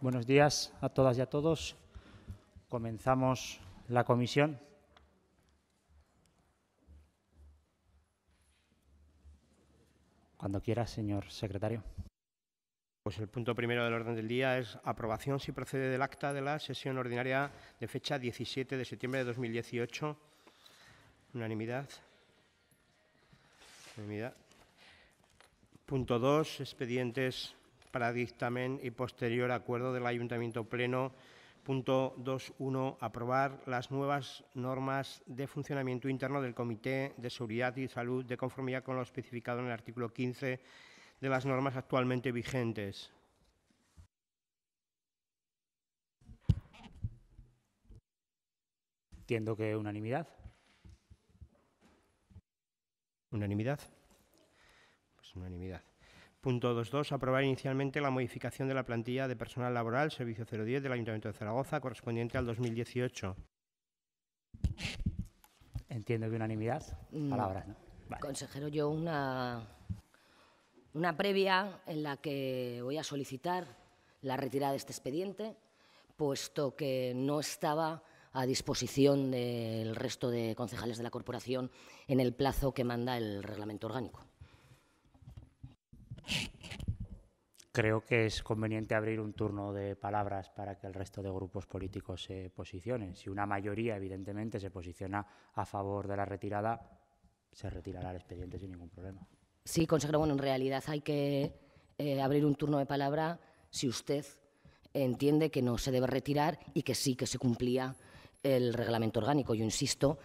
Buenos días a todas y a todos. Comenzamos la comisión. Cuando quiera, señor secretario. Pues el punto primero del orden del día es aprobación si procede del acta de la sesión ordinaria de fecha 17 de septiembre de 2018. Unanimidad. Unanimidad. Punto dos, expedientes para dictamen y posterior acuerdo del Ayuntamiento Pleno. Punto 2.1. Aprobar las nuevas normas de funcionamiento interno del Comité de Seguridad y Salud de conformidad con lo especificado en el artículo 15 de las normas actualmente vigentes. Entiendo que unanimidad. Unanimidad. Pues unanimidad. Punto 2.2. Aprobar inicialmente la modificación de la plantilla de personal laboral, servicio 010 del Ayuntamiento de Zaragoza, correspondiente al 2018. Entiendo que unanimidad. Mm. Palabras, Consejero, yo una, una previa en la que voy a solicitar la retirada de este expediente, puesto que no estaba a disposición del resto de concejales de la corporación en el plazo que manda el reglamento orgánico creo que es conveniente abrir un turno de palabras para que el resto de grupos políticos se posicionen. Si una mayoría, evidentemente, se posiciona a favor de la retirada, se retirará el expediente sin ningún problema. Sí, consejero, bueno, en realidad hay que eh, abrir un turno de palabra si usted entiende que no se debe retirar y que sí que se cumplía el reglamento orgánico. Yo insisto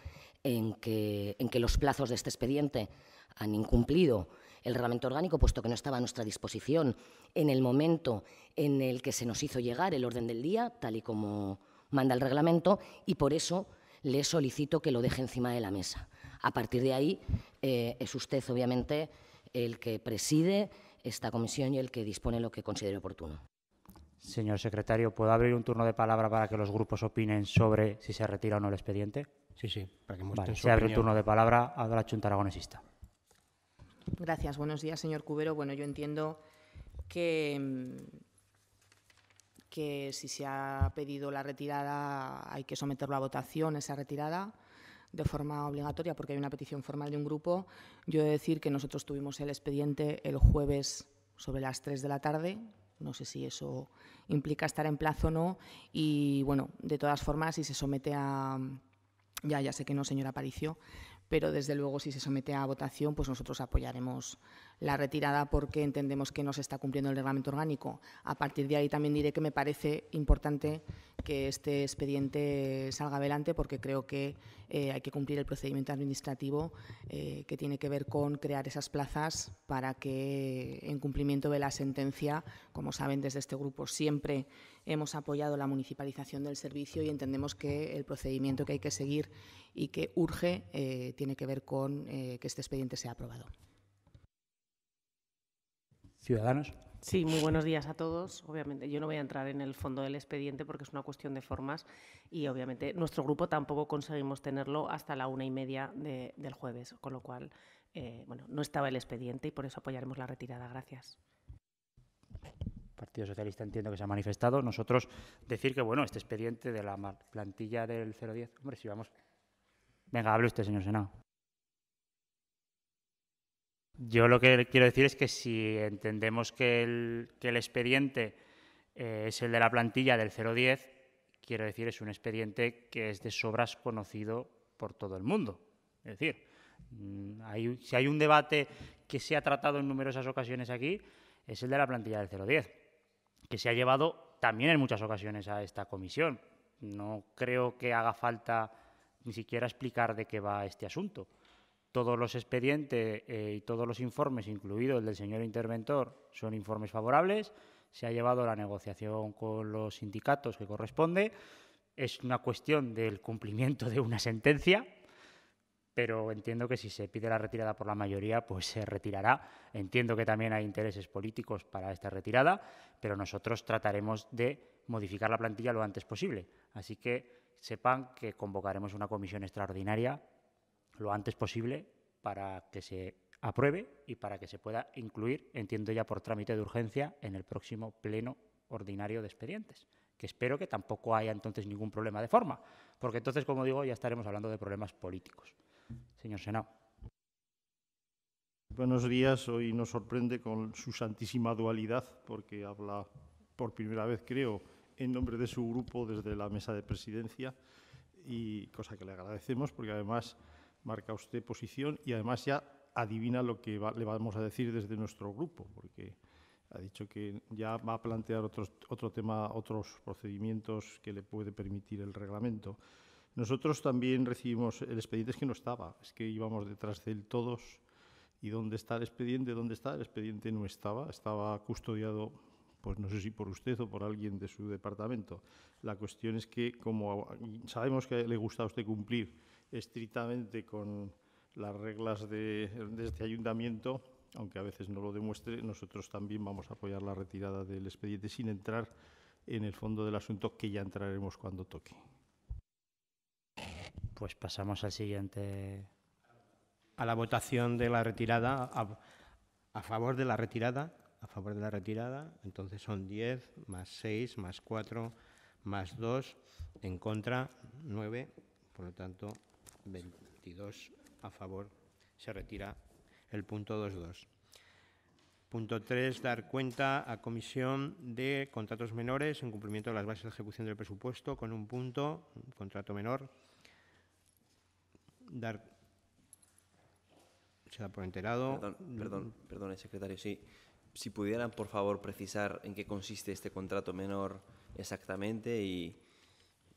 en que, en que los plazos de este expediente han incumplido el reglamento orgánico, puesto que no estaba a nuestra disposición en el momento en el que se nos hizo llegar el orden del día, tal y como manda el reglamento, y por eso le solicito que lo deje encima de la mesa. A partir de ahí, eh, es usted, obviamente, el que preside esta comisión y el que dispone lo que considere oportuno. Señor secretario, ¿puedo abrir un turno de palabra para que los grupos opinen sobre si se retira o no el expediente? Sí, sí, para que muestren vale, Se abre un turno de palabra a la Junta Aragonesista. Gracias. Buenos días, señor Cubero. Bueno, yo entiendo mm, que, si se ha pedido la retirada hay que someterlo a votación, esa retirada de forma obligatoria porque hay una petición formal de un grupo. Yo he de decir que nosotros tuvimos el expediente el jueves sobre las 3 de la tarde. No sé si eso implica estar en plazo o no. Y bueno, de todas formas, si se somete a. Mm, ya, ya sé que no, señora Aparicio, pero desde luego si se somete a votación, pues nosotros apoyaremos la retirada porque entendemos que no se está cumpliendo el reglamento orgánico. A partir de ahí también diré que me parece importante que este expediente salga adelante porque creo que eh, hay que cumplir el procedimiento administrativo eh, que tiene que ver con crear esas plazas para que, en cumplimiento de la sentencia, como saben desde este grupo siempre hemos apoyado la municipalización del servicio y entendemos que el procedimiento que hay que seguir y que urge eh, tiene que ver con que este expediente sea aprobado. Ciudadanos. Sí, muy buenos días a todos. Obviamente, yo no voy a entrar en el fondo del expediente porque es una cuestión de formas y obviamente nuestro grupo tampoco conseguimos tenerlo hasta la una y media del jueves, con lo cual, eh, bueno, no estaba el expediente y por eso apoyaremos la retirada. Gracias. Partido Socialista entiendo que se ha manifestado. Nosotros decir que, bueno, este expediente de la plantilla del 010, hombre, si vamos. Venga, hable usted, señor Senado. Yo lo que quiero decir es que si entendemos que el, expediente eh, es el de la plantilla del 010, quiero decir, es un expediente que es de sobras conocido por todo el mundo. Es decir, mm, si hay un debate que se ha tratado en numerosas ocasiones aquí, es el de la plantilla del 010, que se ha llevado también en muchas ocasiones a esta comisión. No creo que haga falta ni siquiera explicar de qué va este asunto todos los expedientes eh, y todos los informes, incluido el del señor interventor, son informes favorables. Se ha llevado la negociación con los sindicatos que corresponde. Es una cuestión del cumplimiento de una sentencia, pero entiendo que si se pide la retirada por la mayoría, pues se retirará. Entiendo que también hay intereses políticos para esta retirada, pero nosotros trataremos de modificar la plantilla lo antes posible. Así que sepan que convocaremos una comisión extraordinaria lo antes posible para que se apruebe y para que se pueda incluir, entiendo ya por trámite de urgencia, en el próximo pleno ordinario de expedientes. Que espero que tampoco haya entonces ningún problema de forma, porque entonces, como digo, ya estaremos hablando de problemas políticos. Señor Senado. Buenos días. Hoy nos sorprende con su santísima dualidad, porque habla por primera vez, creo, en nombre de su grupo desde la mesa de presidencia, y cosa que le agradecemos, porque además marca usted posición y además ya adivina lo que le vamos a decir desde nuestro grupo, porque ha dicho que ya va a plantear otros, otro tema, otros procedimientos que le puede permitir el reglamento. Nosotros también recibimos el expediente, es que no estaba, es que íbamos detrás de él todos. ¿Y dónde está el expediente? ¿Dónde está? El expediente no estaba, estaba custodiado, pues no sé si por usted o por alguien de su departamento. La cuestión es que, como sabemos que le gusta a usted cumplir estrictamente con las reglas de, este ayuntamiento, aunque a veces no lo demuestre, nosotros también vamos a apoyar la retirada del expediente sin entrar en el fondo del asunto que ya entraremos cuando toque. Pues pasamos al siguiente. A la votación de la retirada, a, favor de la retirada, a favor de la retirada, entonces son 10 más 6 más 4 más 2, en contra 9, por lo tanto 22 a favor. Se retira el punto 22. Punto 3. Dar cuenta a comisión de contratos menores en cumplimiento de las bases de ejecución del presupuesto con un punto, contrato menor. Dar. Se da por enterado. Perdón, perdón, secretario. Sí, si pudieran, por favor, precisar en qué consiste este contrato menor exactamente y,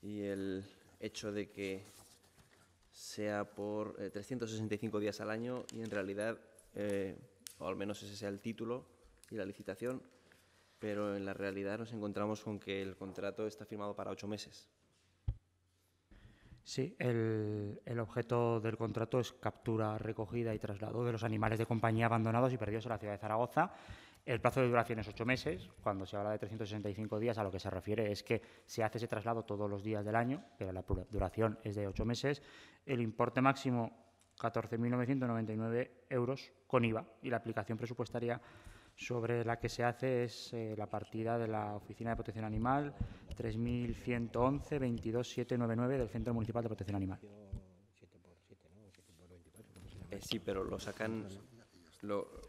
y el hecho de que sea por 365 eh, días al año y en realidad, eh, o al menos ese sea el título y la licitación, pero en la realidad nos encontramos con que el contrato está firmado para ocho meses. Sí, el, el, objeto del contrato es captura, recogida y traslado de los animales de compañía abandonados y perdidos en la ciudad de Zaragoza el plazo de duración es ocho meses. Cuando se habla de 365 días, a lo que se refiere es que se hace ese traslado todos los días del año, pero la duración es de ocho meses. El importe máximo, 14.999 euros con IVA. Y la aplicación presupuestaria sobre la que se hace es eh, la partida de la Oficina de Protección Animal 3.111.22.799 del Centro Municipal de Protección Animal. Eh, sí, pero lo sacan.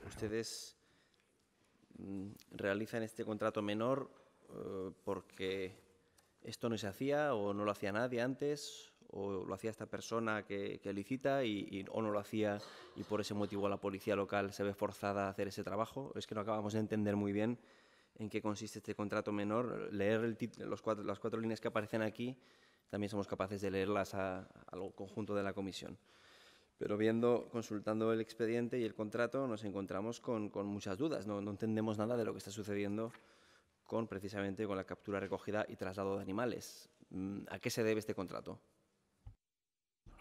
ustedes Mm, realizan este contrato menor eh, porque esto no se hacía o no lo hacía nadie antes o lo hacía esta persona que, licita y, o no lo hacía y por ese motivo la policía local se ve forzada a hacer ese trabajo. Es que no acabamos de entender muy bien en qué consiste este contrato menor. Leer las cuatro líneas que aparecen aquí también somos capaces de leerlas al conjunto de la comisión. Pero viendo, consultando el expediente y el contrato, nos encontramos con, muchas dudas. No, entendemos nada de lo que está sucediendo con precisamente con la captura, recogida y traslado de animales. Mm, ¿A qué se debe este contrato?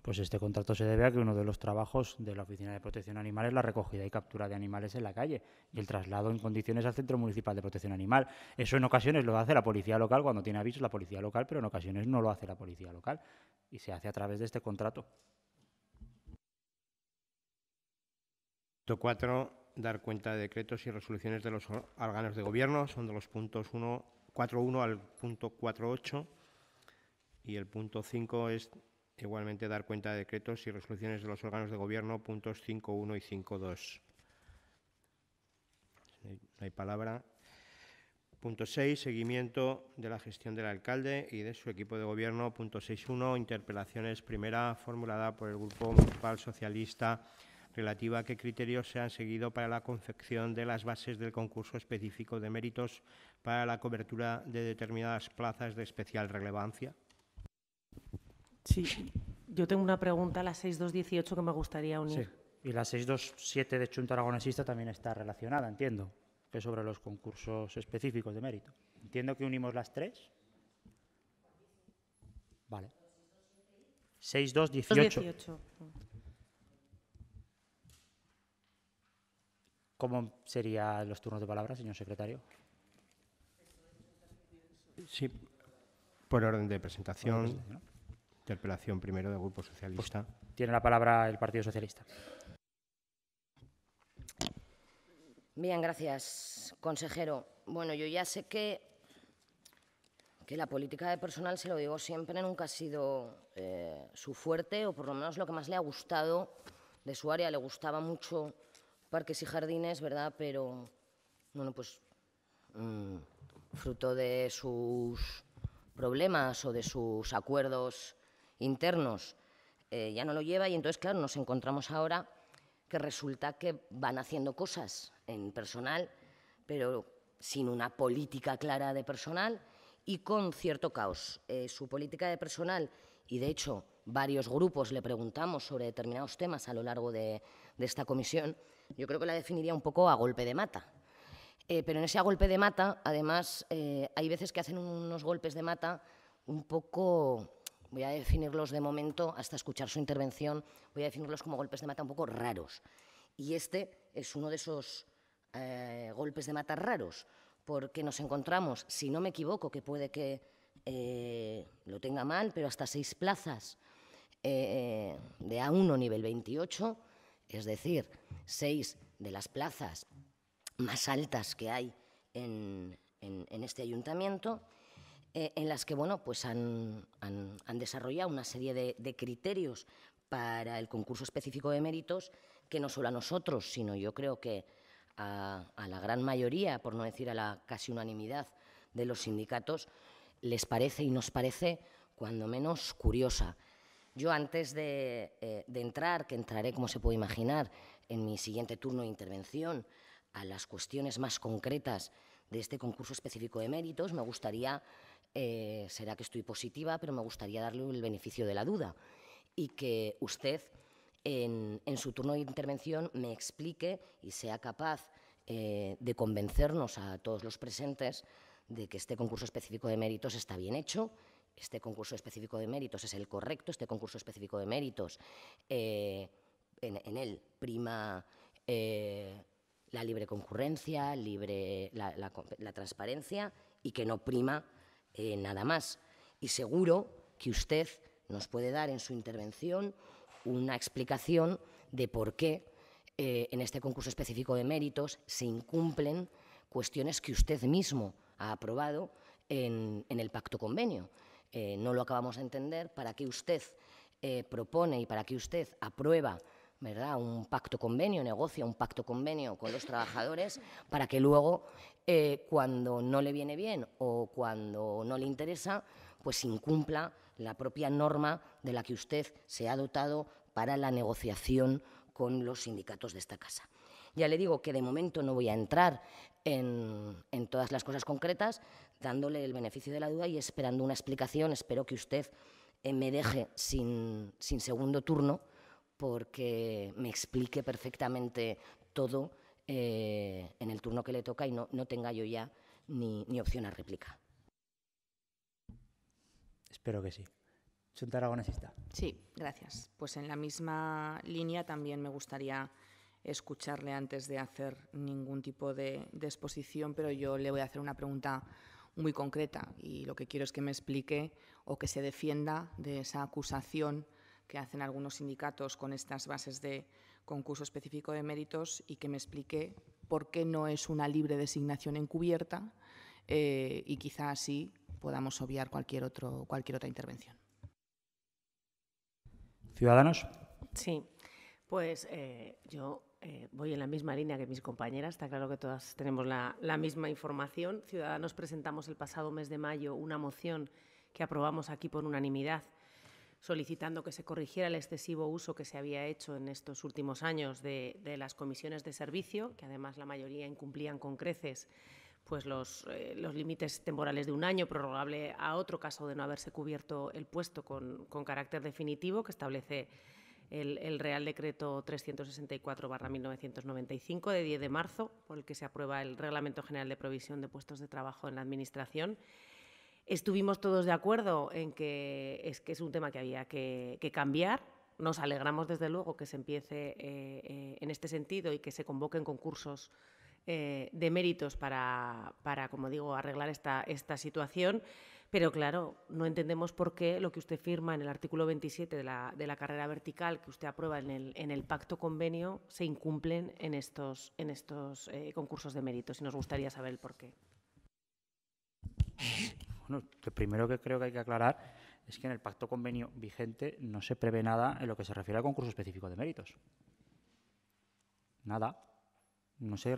Pues este contrato se debe a que uno de los trabajos de la Oficina de Protección Animal es la recogida y captura de animales en la calle y el traslado en condiciones al Centro Municipal de Protección Animal. Eso en ocasiones lo hace la policía local cuando tiene aviso la policía local, pero en ocasiones no lo hace la policía local y se hace a través de este contrato. Punto 4. Dar cuenta de decretos y resoluciones de los órganos de gobierno. Son de los puntos 4.1 al punto 4.8. Y el punto 5 es igualmente dar cuenta de decretos y resoluciones de los órganos de gobierno, puntos 5.1 y 5.2. No hay palabra. Punto 6. Seguimiento de la gestión del alcalde y de su equipo de gobierno. Punto 6.1. Interpelaciones primera formulada por el Grupo Municipal Socialista relativa a qué criterios se han seguido para la confección de las bases del concurso específico de méritos para la cobertura de determinadas plazas de especial relevancia. Sí, yo tengo una pregunta la 6218 que me gustaría unir. Sí. Y la 627 de un Aragonesista también está relacionada, entiendo, que sobre los concursos específicos de mérito. Entiendo que unimos las tres. Vale. 6218. ¿Cómo serían los turnos de palabra, señor secretario? Sí, por orden de presentación. Interpelación primero del Grupo Socialista. Pues, tiene la palabra el Partido Socialista. Bien, gracias, consejero. Bueno, yo ya sé que, que la política de personal, se lo digo siempre, nunca ha sido eh, su fuerte o por lo menos lo que más le ha gustado de su área. Le gustaba mucho parques y jardines, ¿verdad? Pero, bueno, pues mm, fruto de sus problemas o de sus acuerdos internos, eh, ya no lo lleva y entonces, claro, nos encontramos ahora que resulta que van haciendo cosas en personal, pero sin una política clara de personal y con cierto caos. Eh, su política de personal, y de hecho varios grupos le preguntamos sobre determinados temas a lo largo de, de esta comisión, yo creo que la definiría un poco a golpe de mata. Eh, pero en ese golpe de mata, además, eh, hay veces que hacen unos golpes de mata un poco, voy a definirlos de momento, hasta escuchar su intervención, voy a definirlos como golpes de mata un poco raros. Y este es uno de esos eh, golpes de mata raros, porque nos encontramos, si no me equivoco, que puede que lo tenga mal, pero hasta seis plazas de A1 nivel 28 es decir, seis de las plazas más altas que hay en, este ayuntamiento, eh, en las que bueno, pues han, desarrollado una serie de, criterios para el concurso específico de méritos que no solo a nosotros, sino yo creo que a la gran mayoría, por no decir a la casi unanimidad de los sindicatos, les parece y nos parece cuando menos curiosa. Yo antes eh, de, entrar, que entraré, como se puede imaginar, en mi siguiente turno de intervención a las cuestiones más concretas de este concurso específico de méritos, me gustaría, eh, será que estoy positiva, pero me gustaría darle el beneficio de la duda y que usted en, su turno de intervención me explique y sea capaz eh, de convencernos a todos los presentes de que este concurso específico de méritos está bien hecho este concurso específico de méritos es el correcto, este concurso específico de méritos, eh, en, él prima eh, la libre concurrencia, libre, la, transparencia y que no prima eh, nada más. Y seguro que usted nos puede dar en su intervención una explicación de por qué en este concurso específico de méritos se incumplen cuestiones que usted mismo ha aprobado en el pacto convenio. Eh, no lo acabamos de entender, para que usted eh, propone y para que usted aprueba ¿verdad? un pacto convenio, negocia un pacto convenio con los trabajadores para que luego, eh, cuando no le viene bien o cuando no le interesa, pues incumpla la propia norma de la que usted se ha dotado para la negociación con los sindicatos de esta casa. Ya le digo que de momento no voy a entrar en todas las cosas concretas, dándole el beneficio de la duda y esperando una explicación. Espero que usted eh, me deje sin, segundo turno porque me explique perfectamente todo eh, en el turno que le toca y no, tenga yo ya ni, opción a réplica. Espero que sí. Chunta Sí, gracias. Pues en la misma línea también me gustaría escucharle antes de hacer ningún tipo de, de exposición, pero yo le voy a hacer una pregunta muy concreta y lo que quiero es que me explique o que se defienda de esa acusación que hacen algunos sindicatos con estas bases de concurso específico de méritos y que me explique por qué no es una libre designación encubierta eh, y quizá así podamos obviar cualquier, otro, cualquier otra intervención. Ciudadanos. Sí, pues eh, yo eh, voy en la misma línea que mis compañeras, está claro que todas tenemos la, misma información. Ciudadanos presentamos el pasado mes de mayo una moción que aprobamos aquí por unanimidad solicitando que se corrigiera el excesivo uso que se había hecho en estos últimos años de, las comisiones de servicio, que además la mayoría incumplían con creces pues eh, los, límites temporales de un año, prorrogable a otro caso de no haberse cubierto el puesto con carácter definitivo, que establece el, Real Decreto 364-1995 de 10 de marzo, por el que se aprueba el Reglamento General de Provisión de Puestos de Trabajo en la Administración. Estuvimos todos de acuerdo en que es, un tema que había que, cambiar. Nos alegramos, desde luego, que se empiece eh, eh, en este sentido y que se convoquen concursos eh, de méritos para, como digo, arreglar esta situación. Pero claro, no entendemos por qué lo que usted firma en el artículo 27 de la, carrera vertical que usted aprueba en el, pacto convenio se incumplen en estos, en estos eh, concursos de méritos y nos gustaría saber por qué. Bueno, lo primero que creo que hay que aclarar es que en el pacto convenio vigente no se prevé nada en lo que se refiere al concurso específico de méritos. Nada. No se,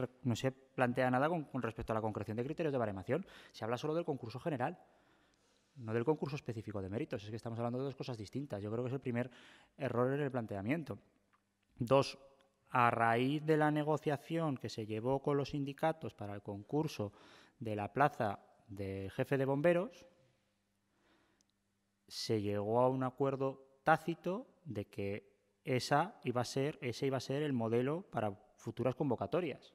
plantea nada con, con respecto a la concreción de criterios de baremación. Se habla solo del concurso general no del concurso específico de méritos, es que estamos hablando de dos cosas distintas. Yo creo que es el primer error en el planteamiento. Dos, a raíz de la negociación que se llevó con los sindicatos para el concurso de la plaza del jefe de bomberos, se llegó a un acuerdo tácito de que esa iba a ser, ese iba a ser el modelo para futuras convocatorias.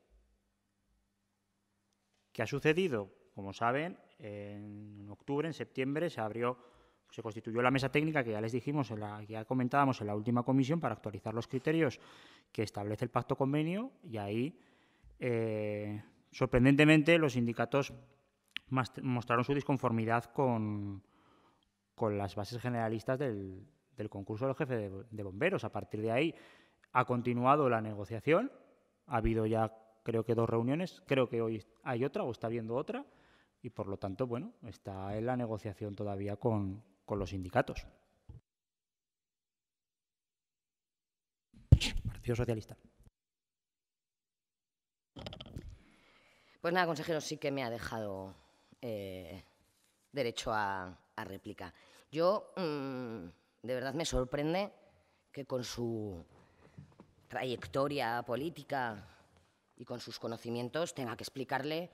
¿Qué ha sucedido? Como saben, en octubre, en septiembre, se abrió, se constituyó la mesa técnica que ya les dijimos, la, que ya comentábamos en la última comisión para actualizar los criterios que establece el pacto convenio y ahí, eh, sorprendentemente, los sindicatos mostraron su disconformidad con, con las bases generalistas del, concurso del jefe jefes de bomberos. A partir de ahí ha continuado la negociación, ha habido ya creo que dos reuniones, creo que hoy hay otra o está habiendo otra y por lo tanto, bueno, está en la negociación todavía con, los sindicatos. Partido Socialista. Pues nada, consejero, sí que me ha dejado eh, derecho a, réplica. Yo, mm, de verdad, me sorprende que con su trayectoria política y con sus conocimientos tenga que explicarle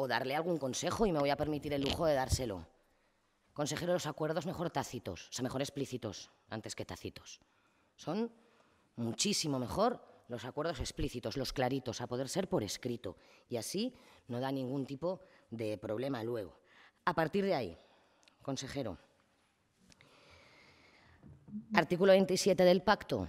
o darle algún consejo y me voy a permitir el lujo de dárselo. Consejero, los acuerdos mejor tácitos, o sea, mejor explícitos antes que tácitos. Son muchísimo mejor los acuerdos explícitos, los claritos, a poder ser por escrito. Y así no da ningún tipo de problema luego. A partir de ahí, consejero, artículo 27 del pacto,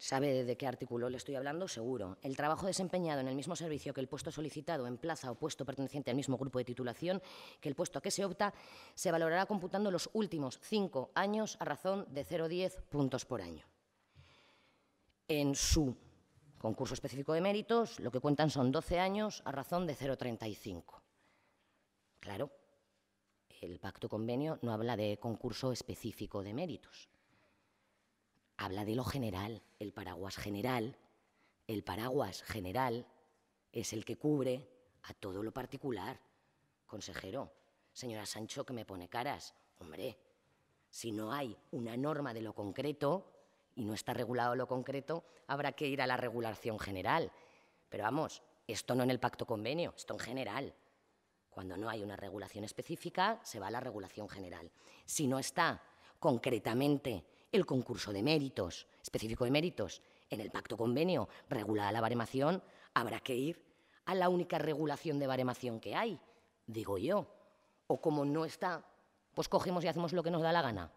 sabe de qué artículo le estoy hablando, seguro. El trabajo desempeñado en el mismo servicio que el puesto solicitado en plaza o puesto perteneciente al mismo grupo de titulación que el puesto a que se opta se valorará computando los últimos cinco años a razón de 0,10 puntos por año. En su concurso específico de méritos, lo que cuentan son 12 años a razón de 0,35. Claro, el pacto convenio no habla de concurso específico de méritos habla de lo general, el paraguas general. El paraguas general es el que cubre a todo lo particular. Consejero, señora Sancho, que me pone caras. Hombre, si no hay una norma de lo concreto y no está regulado lo concreto, habrá que ir a la regulación general. Pero vamos, esto no en el pacto convenio, esto en general. Cuando no hay una regulación específica, se va a la regulación general. Si no está concretamente el concurso de méritos, específico de méritos, en el pacto convenio regulada la baremación, habrá que ir a la única regulación de baremación que hay, digo yo. O como no está, pues cogemos y hacemos lo que nos da la gana.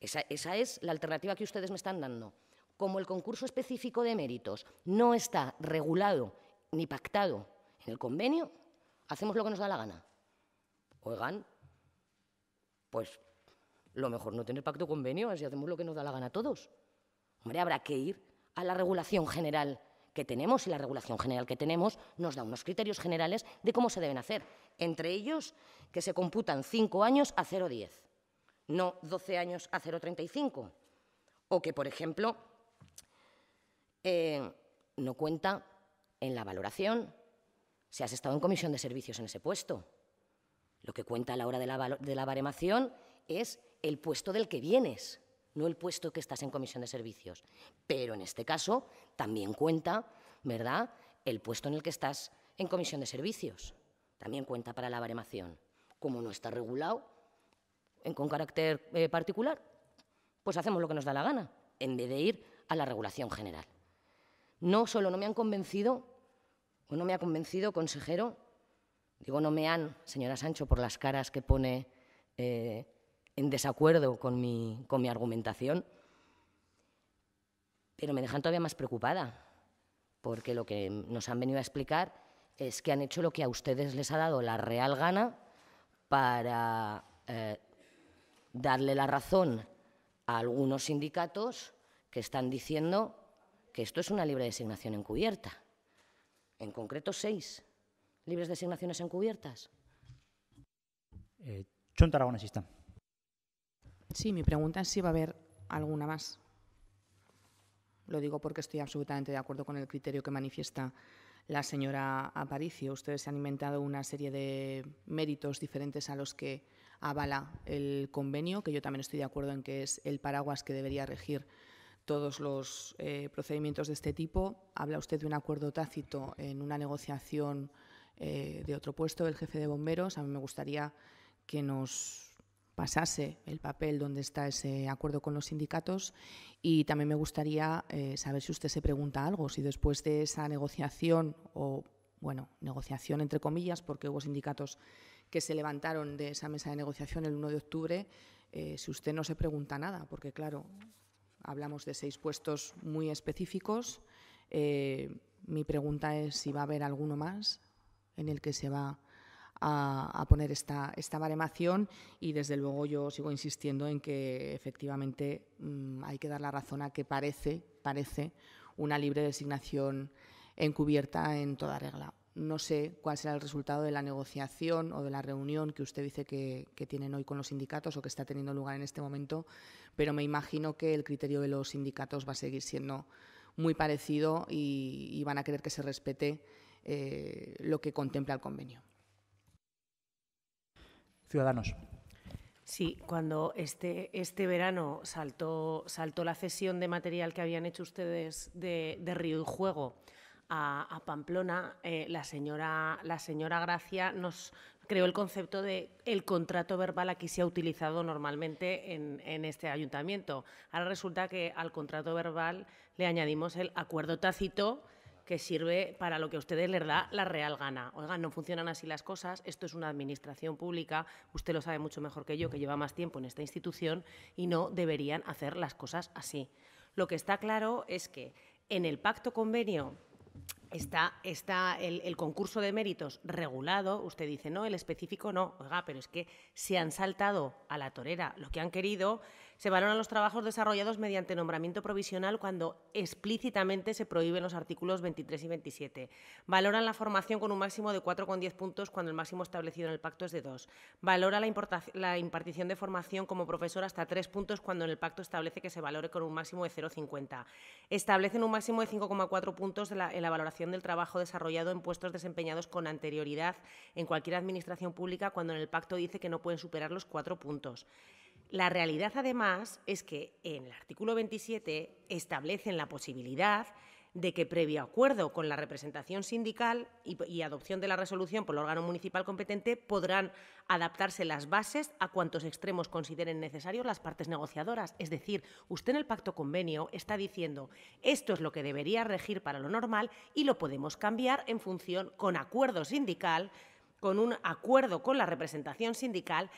Esa, esa es la alternativa que ustedes me están dando. Como el concurso específico de méritos no está regulado ni pactado en el convenio, hacemos lo que nos da la gana. Oigan, pues lo mejor no tener pacto convenio, así hacemos lo que nos da la gana a todos. Hombre, habrá que ir a la regulación general que tenemos y la regulación general que tenemos nos da unos criterios generales de cómo se deben hacer. Entre ellos, que se computan cinco años a 0,10, no 12 años a 0,35. O que, por ejemplo, eh, no cuenta en la valoración si has estado en comisión de servicios en ese puesto. Lo que cuenta a la hora de la, de la baremación es el puesto del que vienes, no el puesto que estás en comisión de servicios. Pero en este caso también cuenta, ¿verdad?, el puesto en el que estás en comisión de servicios. También cuenta para la baremación. Como no está regulado en, con carácter eh, particular, pues hacemos lo que nos da la gana, en vez de ir a la regulación general. No solo no me han convencido, o no me ha convencido, consejero, digo no me han, señora Sancho, por las caras que pone eh, en desacuerdo con mi, con mi argumentación, pero me dejan todavía más preocupada, porque lo que nos han venido a explicar es que han hecho lo que a ustedes les ha dado la real gana para eh, darle la razón a algunos sindicatos que están diciendo que esto es una libre designación encubierta. En concreto, seis libres designaciones encubiertas. Eh, Sí, mi pregunta es si va a haber alguna más. Lo digo porque estoy absolutamente de acuerdo con el criterio que manifiesta la señora Aparicio. Ustedes se han inventado una serie de méritos diferentes a los que avala el convenio, que yo también estoy de acuerdo en que es el paraguas que debería regir todos los eh, procedimientos de este tipo. Habla usted de un acuerdo tácito en una negociación eh, de otro puesto del jefe de bomberos. A mí me gustaría que nos pasase el papel donde está ese acuerdo con los sindicatos y también me gustaría eh, saber si usted se pregunta algo, si después de esa negociación o, bueno, negociación entre comillas, porque hubo sindicatos que se levantaron de esa mesa de negociación el 1 de octubre, eh, si usted no se pregunta nada, porque claro, hablamos de seis puestos muy específicos. Eh, mi pregunta es si va a haber alguno más en el que se va a, poner esta, esta, baremación y desde luego yo sigo insistiendo en que efectivamente mm, hay que dar la razón a que parece, parece una libre designación encubierta en toda regla. No sé cuál será el resultado de la negociación o de la reunión que usted dice que, tienen hoy con los sindicatos o que está teniendo lugar en este momento, pero me imagino que el criterio de los sindicatos va a seguir siendo muy parecido y, van a querer que se respete eh, lo que contempla el convenio ciudadanos. Sí, cuando este, este verano saltó, saltó la cesión de material que habían hecho ustedes de, de Río y Juego a, a Pamplona, eh, la, señora, la señora Gracia nos creó el concepto de el contrato verbal aquí se ha utilizado normalmente en, en este ayuntamiento. Ahora resulta que al contrato verbal le añadimos el acuerdo tácito que sirve para lo que a ustedes les da la real gana. Oigan, no funcionan así las cosas, esto es una administración pública, usted lo sabe mucho mejor que yo, que lleva más tiempo en esta institución, y no deberían hacer las cosas así. Lo que está claro es que en el pacto convenio Está, está el, el, concurso de méritos regulado, usted dice, no, el específico no, oiga, pero es que se han saltado a la torera lo que han querido se valoran los trabajos desarrollados mediante nombramiento provisional cuando explícitamente se prohíben los artículos 23 y 27. Valoran la formación con un máximo de 4,10 puntos cuando el máximo establecido en el pacto es de 2. Valora la, la impartición de formación como profesor hasta 3 puntos cuando en el pacto establece que se valore con un máximo de 0,50. Establecen un máximo de 5,4 puntos en la, en la valoración del trabajo desarrollado en puestos desempeñados con anterioridad en cualquier administración pública cuando en el pacto dice que no pueden superar los 4 puntos. La realidad, además, es que en el artículo 27 establecen la posibilidad de que, previo acuerdo con la representación sindical y, adopción de la resolución por el órgano municipal competente, podrán adaptarse las bases a cuantos extremos consideren necesarios las partes negociadoras. Es decir, usted en el pacto convenio está diciendo esto es lo que debería regir para lo normal y lo podemos cambiar en función con acuerdo sindical con un acuerdo con la representación sindical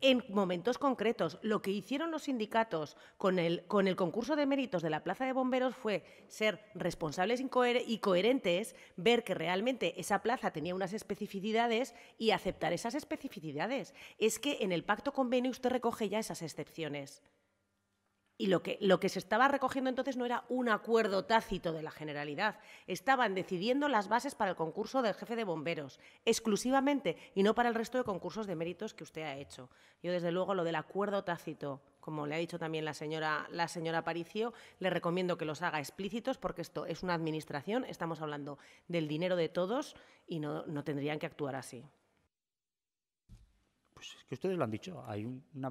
en momentos concretos. Lo que hicieron los sindicatos con el, concurso de méritos de la Plaza de Bomberos fue ser responsables y coherentes, ver que realmente esa plaza tenía unas especificidades y aceptar esas especificidades. Es que en el pacto convenio usted recoge ya esas excepciones. Y lo que, lo que se estaba recogiendo entonces no era un acuerdo tácito de la generalidad. Estaban decidiendo las bases para el concurso del jefe de bomberos, exclusivamente, y no para el resto de concursos de méritos que usted ha hecho. Yo, desde luego, lo del acuerdo tácito, como le ha dicho también la señora, la Paricio, le recomiendo que los haga explícitos, porque esto es una administración, estamos hablando del dinero de todos y no tendrían que actuar así. Pues es que ustedes lo han dicho, hay una,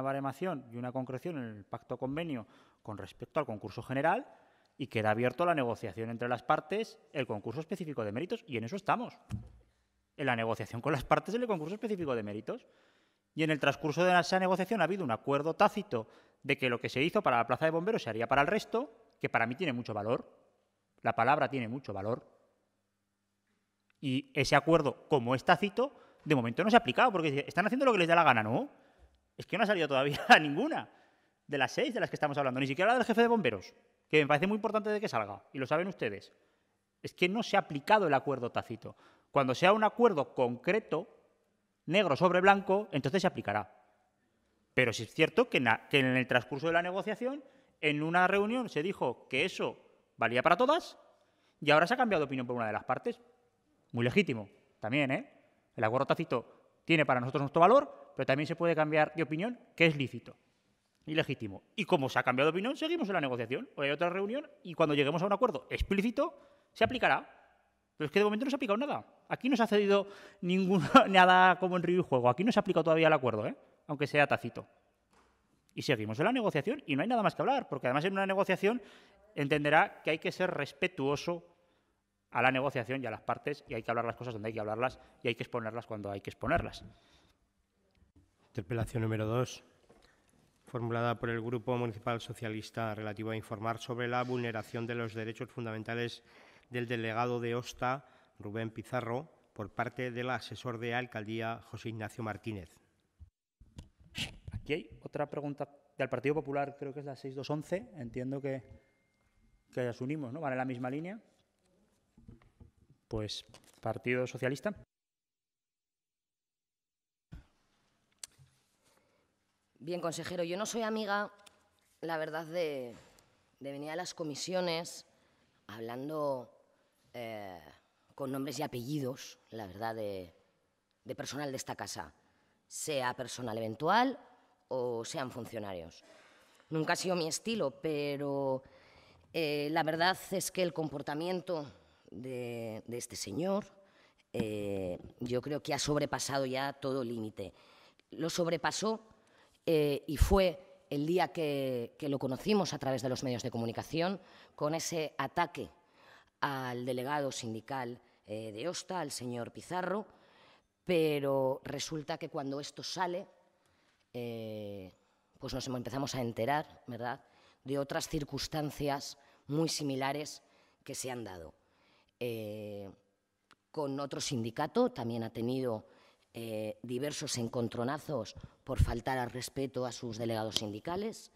baremación y una concreción en el pacto convenio con respecto al concurso general y queda abierto la negociación entre las partes, el concurso específico de méritos, y en eso estamos. En la negociación con las partes del concurso específico de méritos. Y en el transcurso de esa negociación ha habido un acuerdo tácito de que lo que se hizo para la plaza de bomberos se haría para el resto, que para mí tiene mucho valor. La palabra tiene mucho valor. Y ese acuerdo, como es tácito, de momento no se ha aplicado, porque están haciendo lo que les da la gana, ¿no? Es que no ha salido todavía ninguna de las seis de las que estamos hablando, ni siquiera la del jefe de bomberos, que me parece muy importante de que salga, y lo saben ustedes. Es que no se ha aplicado el acuerdo tácito. Cuando sea un acuerdo concreto, negro sobre blanco, entonces se aplicará. Pero sí es cierto que, que en el transcurso de la negociación, en una reunión se dijo que eso valía para todas y ahora se ha cambiado de opinión por una de las partes. Muy legítimo, también, ¿eh? El acuerdo tácito tiene para nosotros nuestro valor, pero también se puede cambiar de opinión, que es lícito y legítimo. Y como se ha cambiado de opinión, seguimos en la negociación. Hoy hay otra reunión y cuando lleguemos a un acuerdo explícito, se aplicará. Pero es que de momento no se ha aplicado nada. Aquí no se ha cedido ninguna, nada como en Río y Juego. Aquí no se ha aplicado todavía el acuerdo, ¿eh? aunque sea tácito. Y seguimos en la negociación y no hay nada más que hablar, porque además en una negociación entenderá que hay que ser respetuoso a la negociación y a las partes y hay que hablar las cosas donde hay que hablarlas y hay que exponerlas cuando hay que exponerlas. Interpelación número 2, formulada por el Grupo Municipal Socialista relativo a informar sobre la vulneración de los derechos fundamentales del delegado de Osta, Rubén Pizarro, por parte del asesor de alcaldía, José Ignacio Martínez. Aquí hay otra pregunta del Partido Popular, creo que es la 6211, entiendo que, que las unimos, ¿no? Van la misma línea. Pues, ¿Partido Socialista? Bien, consejero, yo no soy amiga, la verdad, de, venir a las comisiones hablando eh, con nombres y apellidos, la verdad, de, personal de esta casa, sea personal eventual o sean funcionarios. Nunca ha sido mi estilo, pero eh, la verdad es que el comportamiento de, este señor, eh, yo creo que ha sobrepasado ya todo límite. Lo sobrepasó eh, y fue el día que, lo conocimos a través de los medios de comunicación con ese ataque al delegado sindical eh, de Osta, al señor Pizarro, pero resulta que cuando esto sale, pues nos empezamos a enterar, ¿verdad?, de otras circunstancias muy similares que se han dado. Eh, con otro sindicato, también ha tenido eh, diversos encontronazos por faltar al respeto a sus delegados sindicales,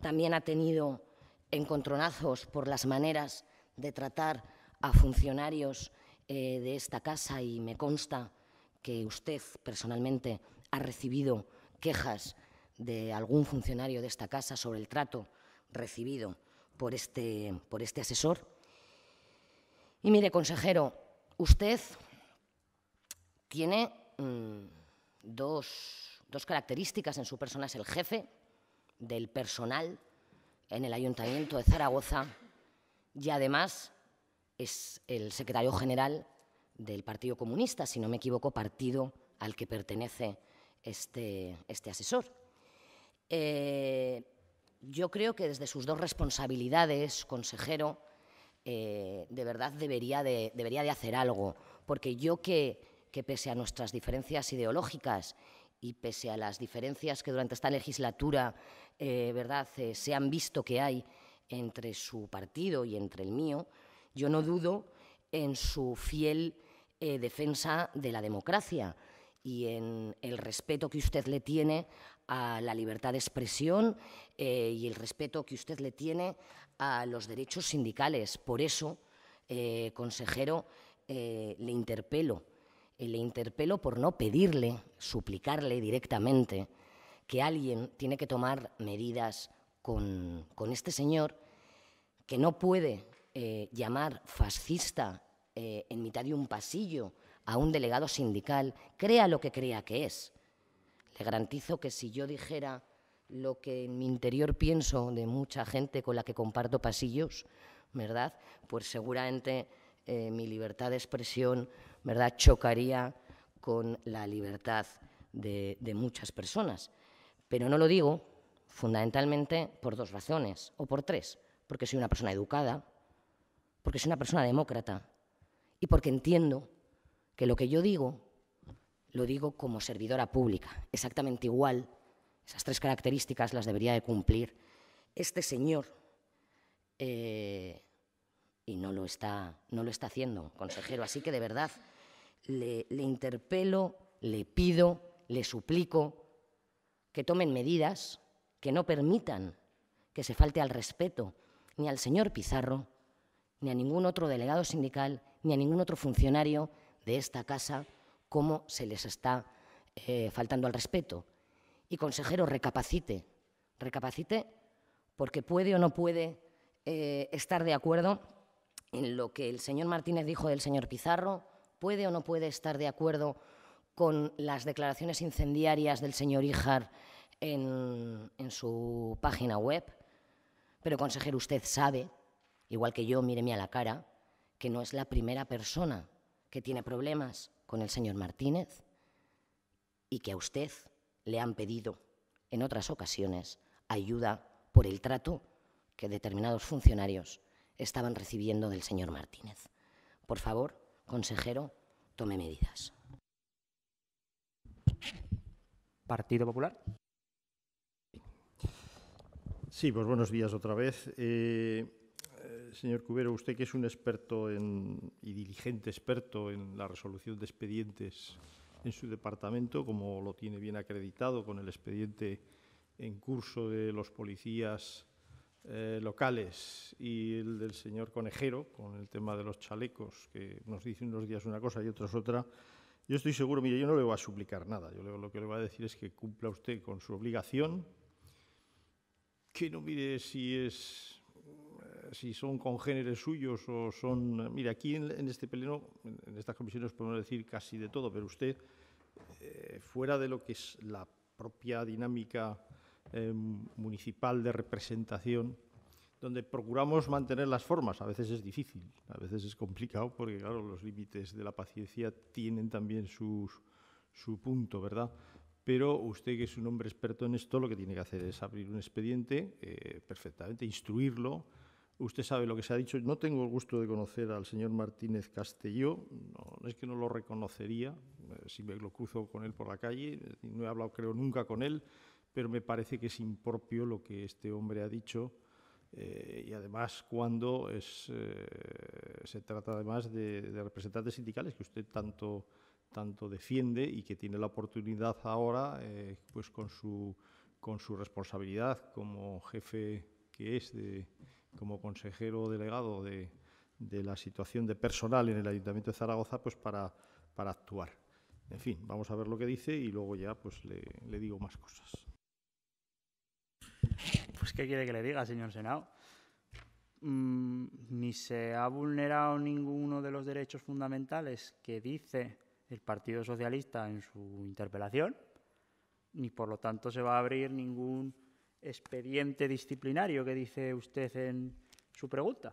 también ha tenido encontronazos por las maneras de tratar a funcionarios eh, de esta casa y me consta que usted personalmente ha recibido quejas de algún funcionario de esta casa sobre el trato recibido por este, por este asesor. Y mire, consejero, usted tiene mm, dos, características en su persona. Es el jefe del personal en el Ayuntamiento de Zaragoza y además es el secretario general del Partido Comunista, si no me equivoco, partido al que pertenece este, este asesor. Eh, yo creo que desde sus dos responsabilidades, consejero, eh, de verdad debería de, debería de hacer algo, porque yo que, pese a nuestras diferencias ideológicas y pese a las diferencias que durante esta legislatura eh, ¿verdad? Eh, se han visto que hay entre su partido y entre el mío, yo no dudo en su fiel defensa de la democracia y en el respeto que usted le tiene a la libertad de expresión y el respeto que usted le tiene a los derechos sindicales. Por eso, eh, consejero, eh, le interpelo, eh, le interpelo por no pedirle, suplicarle directamente que alguien tiene que tomar medidas con, con este señor que no puede llamar fascista en mitad de un pasillo a un delegado sindical, crea lo que crea que es. Le garantizo que si yo dijera lo que en mi interior pienso de mucha gente con la que comparto pasillos, ¿verdad? Pues seguramente eh, mi libertad de expresión, ¿verdad? Chocaría con la libertad de, de muchas personas. Pero no lo digo fundamentalmente por dos razones, o por tres. Porque soy una persona educada, porque soy una persona demócrata y porque entiendo que lo que yo digo lo digo como servidora pública, exactamente igual esas tres características las debería de cumplir este señor eh, y no lo, está, no lo está haciendo, consejero. Así que de verdad le, interpelo, le pido, le suplico que tomen medidas que no permitan que se falte al respeto ni al señor Pizarro, ni a ningún otro delegado sindical, ni a ningún otro funcionario de esta casa, como se les está eh, faltando al respeto. Y consejero, recapacite, recapacite porque puede o no puede eh, estar de acuerdo en lo que el señor Martínez dijo del señor Pizarro, puede o no puede estar de acuerdo con las declaraciones incendiarias del señor Ijar en, en su página web. Pero, consejero, usted sabe, igual que yo, míreme a la cara, que no es la primera persona que tiene problemas con el señor Martínez y que a usted le han pedido en otras ocasiones ayuda por el trato que determinados funcionarios estaban recibiendo del señor Martínez. Por favor, consejero, tome medidas. Partido Popular. Sí, pues buenos días otra vez. Eh, eh, señor Cubero, usted que es un experto y diligente experto en la resolución de expedientes en su departamento, como lo tiene bien acreditado con el expediente en curso de los policías eh, locales y el del señor Conejero, con el tema de los chalecos, que nos dice unos días una cosa y otros otra. Yo estoy seguro, mire, yo no le voy a suplicar nada, yo lo que le voy a decir es que cumpla usted con su obligación, que no mire si es si son congéneres suyos o son... Mire, aquí en, este pleno, en, estas comisiones podemos decir casi de todo, pero usted, eh, fuera de lo que es la propia dinámica eh, municipal de representación, donde procuramos mantener las formas, a veces es difícil, a veces es complicado, porque claro, los límites de la paciencia tienen también su punto, ¿verdad? pero usted que es un hombre experto en esto, lo que tiene que hacer es abrir un expediente eh, perfectamente, instruirlo, Usted sabe lo que se ha dicho. No tengo el gusto de conocer al señor Martínez Castelló. No, es que no lo reconocería eh, si me lo cruzo con él por la calle. Eh, no he hablado, creo, nunca con él, pero me parece que es impropio lo que este hombre ha dicho. Eh, y además cuando es, se trata además de, representantes sindicales que usted tanto, tanto defiende y que tiene la oportunidad ahora, pues con su, con su responsabilidad como jefe que es de, como consejero delegado de, la situación de personal en el Ayuntamiento de Zaragoza pues para, para, actuar. En fin, vamos a ver lo que dice y luego ya pues le, digo más cosas. Pues ¿qué quiere que le diga, señor Senado? Mm, ni se ha vulnerado ninguno de los derechos fundamentales que dice el Partido Socialista en su interpelación, ni por lo tanto se va a abrir ningún expediente disciplinario que dice usted en su pregunta.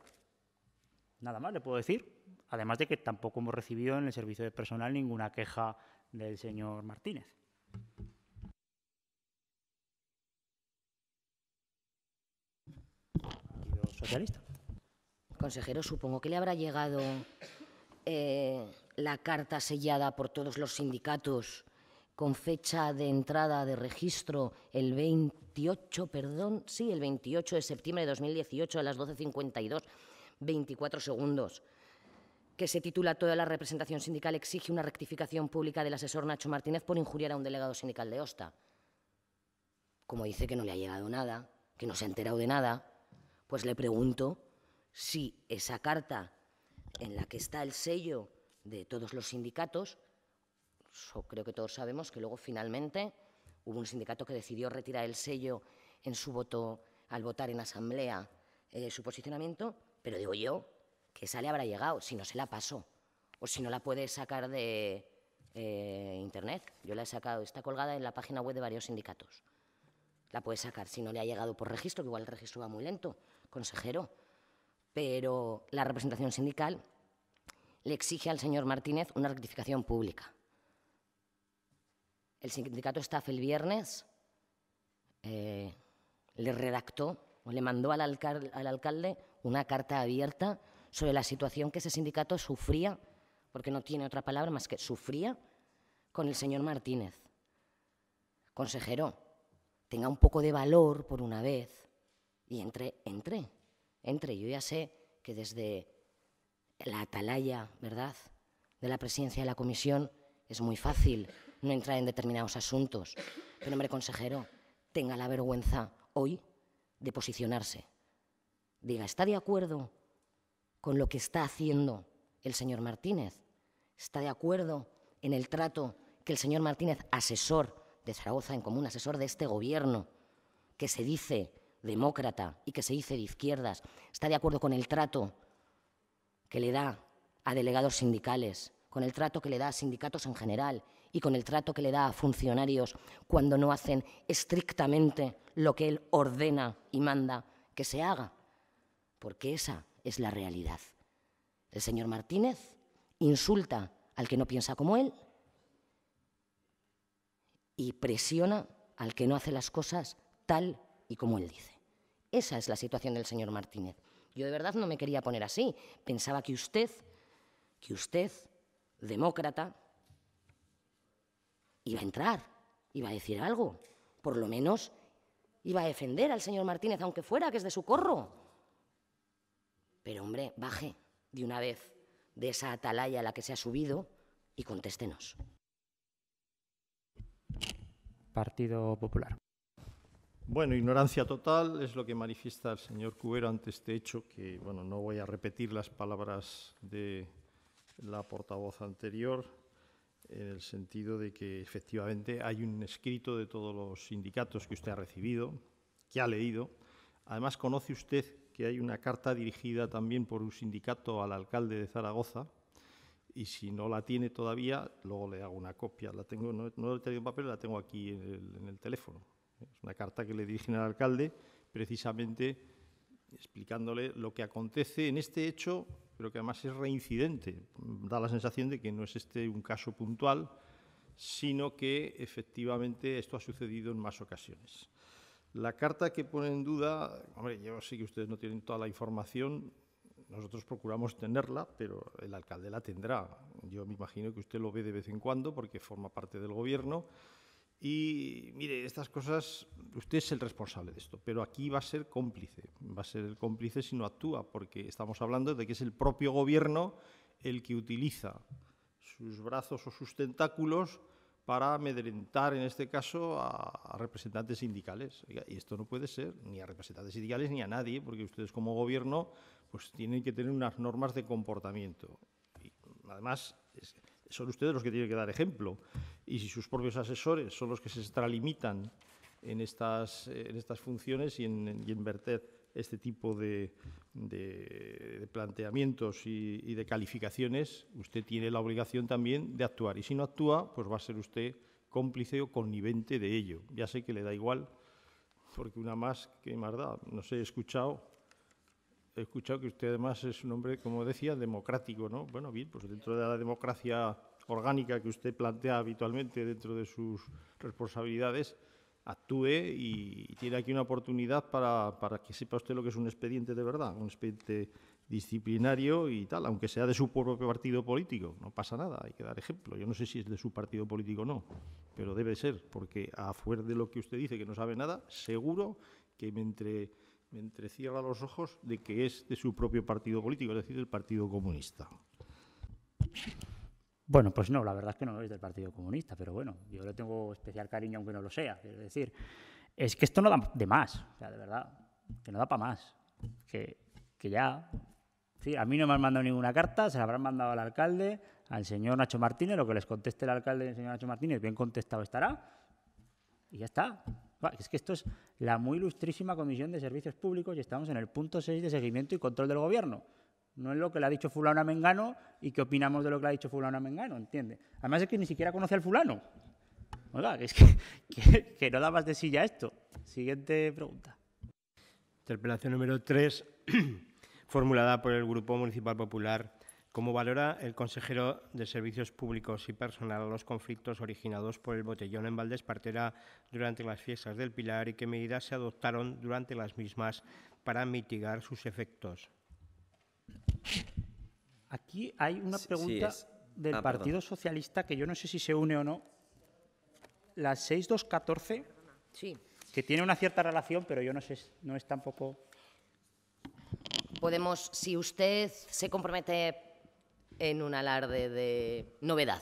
Nada más le puedo decir. Además de que tampoco hemos recibido en el servicio de personal ninguna queja del señor Martínez. Consejero, supongo que le habrá llegado eh, la carta sellada por todos los sindicatos con fecha de entrada de registro el 28, perdón, sí, el 28 de septiembre de 2018 a las 12.52, 24 segundos, que se titula Toda la representación sindical exige una rectificación pública del asesor Nacho Martínez por injuriar a un delegado sindical de Osta. Como dice que no le ha llegado nada, que no se ha enterado de nada, pues le pregunto si esa carta en la que está el sello de todos los sindicatos creo que todos sabemos que luego finalmente hubo un sindicato que decidió retirar el sello en su voto al votar en asamblea eh, su posicionamiento, pero digo yo que esa le habrá llegado, si no se la pasó o si no la puede sacar de eh, internet. Yo la he sacado, está colgada en la página web de varios sindicatos. La puede sacar si no le ha llegado por registro, que igual el registro va muy lento, consejero. Pero la representación sindical le exige al señor Martínez una rectificación pública. El sindicato staff el viernes eh, le redactó o le mandó al, al alcalde una carta abierta sobre la situación que ese sindicato sufría, porque no tiene otra palabra más que sufría, con el señor Martínez. Consejero, tenga un poco de valor por una vez y entre, entre, entre. Yo ya sé que desde la atalaya, ¿verdad?, de la presidencia de la comisión es muy fácil no entrar en determinados asuntos. Pero, hombre, consejero, tenga la vergüenza hoy de posicionarse. Diga, ¿está de acuerdo con lo que está haciendo el señor Martínez? ¿Está de acuerdo en el trato que el señor Martínez, asesor de Zaragoza en común, asesor de este gobierno, que se dice demócrata y que se dice de izquierdas, está de acuerdo con el trato que le da a delegados sindicales, con el trato que le da a sindicatos en general y con el trato que le da a funcionarios cuando no hacen estrictamente lo que él ordena y manda que se haga. Porque esa es la realidad. El señor Martínez insulta al que no piensa como él y presiona al que no hace las cosas tal y como él dice. Esa es la situación del señor Martínez. Yo de verdad no me quería poner así. Pensaba que usted, que usted, demócrata, iba a entrar, iba a decir algo, por lo menos iba a defender al señor Martínez, aunque fuera que es de su corro. Pero hombre, baje de una vez de esa atalaya a la que se ha subido y contéstenos. Partido Popular. Bueno, ignorancia total es lo que manifiesta el señor Cubero ante este hecho, que bueno, no voy a repetir las palabras de la portavoz anterior, en el sentido de que efectivamente hay un escrito de todos los sindicatos que usted ha recibido, que ha leído. Además, conoce usted que hay una carta dirigida también por un sindicato al alcalde de Zaragoza, y si no la tiene todavía, luego le hago una copia. La tengo, no, no he tengo en papel, la tengo aquí en el, en el, teléfono. Es una carta que le dirigen al alcalde precisamente explicándole lo que acontece en este hecho, pero que además es reincidente. Da la sensación de que no es este un caso puntual, sino que efectivamente esto ha sucedido en más ocasiones. La carta que pone en duda, hombre, yo sé que ustedes no tienen toda la información, nosotros procuramos tenerla, pero el alcalde la tendrá. Yo me imagino que usted lo ve de vez en cuando porque forma parte del gobierno y mire, estas cosas, usted es el responsable de esto, pero aquí va a ser cómplice, va a ser el cómplice si no actúa, porque estamos hablando de que es el propio gobierno el que utiliza sus brazos o sus tentáculos para amedrentar, en este caso, a, representantes sindicales. Y esto no puede ser, ni a representantes sindicales ni a nadie, porque ustedes como gobierno pues tienen que tener unas normas de comportamiento. Y, además, son ustedes los que tienen que dar ejemplo y si sus propios asesores son los que se extralimitan en estas, en estas funciones y en, verter este tipo de, planteamientos y, de calificaciones, usted tiene la obligación también de actuar. Y si no actúa, pues va a ser usted cómplice o connivente de ello. Ya sé que le da igual, porque una más, que más da? No sé, he escuchado, he escuchado que usted además es un hombre, como decía, democrático, ¿no? Bueno, bien, pues dentro de la democracia orgánica que usted plantea habitualmente dentro de sus responsabilidades, actúe y tiene aquí una oportunidad para, que sepa usted lo que es un expediente de verdad, un expediente disciplinario y tal, aunque sea de su propio partido político. No pasa nada, hay que dar ejemplo. Yo no sé si es de su partido político o no, pero debe ser, porque a de lo que usted dice que no sabe nada, seguro que me, entre, me entrecierra los ojos de que es de su propio partido político, es decir, del Partido Comunista. Bueno, pues no, la verdad es que no es del Partido Comunista, pero bueno, yo le tengo especial cariño aunque no lo sea. Es decir, es que esto no da de más, de verdad, que no da para más. Que, ya, a mí no me han mandado ninguna carta, se la habrán mandado al alcalde, al señor Nacho Martínez, lo que les conteste el alcalde el señor Nacho Martínez, bien contestado estará, y ya está. Es que esto es la muy ilustrísima Comisión de Servicios Públicos y estamos en el punto 6 de seguimiento y control del Gobierno. No es lo que le ha dicho fulano a Mengano y qué opinamos de lo que le ha dicho fulano a Mengano, entiende. Además es que ni siquiera conoce al fulano. es que, no da de silla esto. Siguiente pregunta. Interpelación número 3, formulada por el Grupo Municipal Popular. ¿Cómo valora el consejero de Servicios Públicos y Personal los conflictos originados por el botellón en Valdés Partera durante las fiestas del Pilar y qué medidas se adoptaron durante las mismas para mitigar sus efectos? Aquí hay una pregunta del ah, Partido Socialista que yo no sé si se une o no. La 6214, sí. que tiene una cierta relación, pero yo no sé, no es tampoco. Podemos, si usted se compromete en un alarde de novedad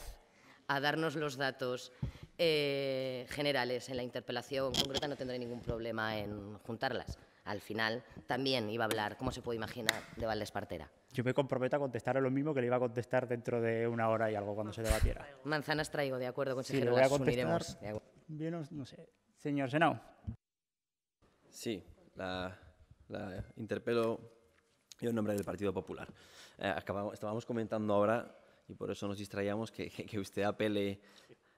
a darnos los datos eh, generales en la interpelación concreta, no tendré ningún problema en juntarlas al final también iba a hablar, como se puede imaginar, de Valdez-Partera. Yo me comprometo a contestar a lo mismo que le iba a contestar dentro de una hora y algo cuando se debatiera. Manzanas traigo, de acuerdo, consejero. Sí, le voy no sé. Señor Senado. Sí, la, interpelo yo en nombre del Partido Popular. Eh, acabamos, estábamos comentando ahora, y por eso nos distraíamos, que, que usted apele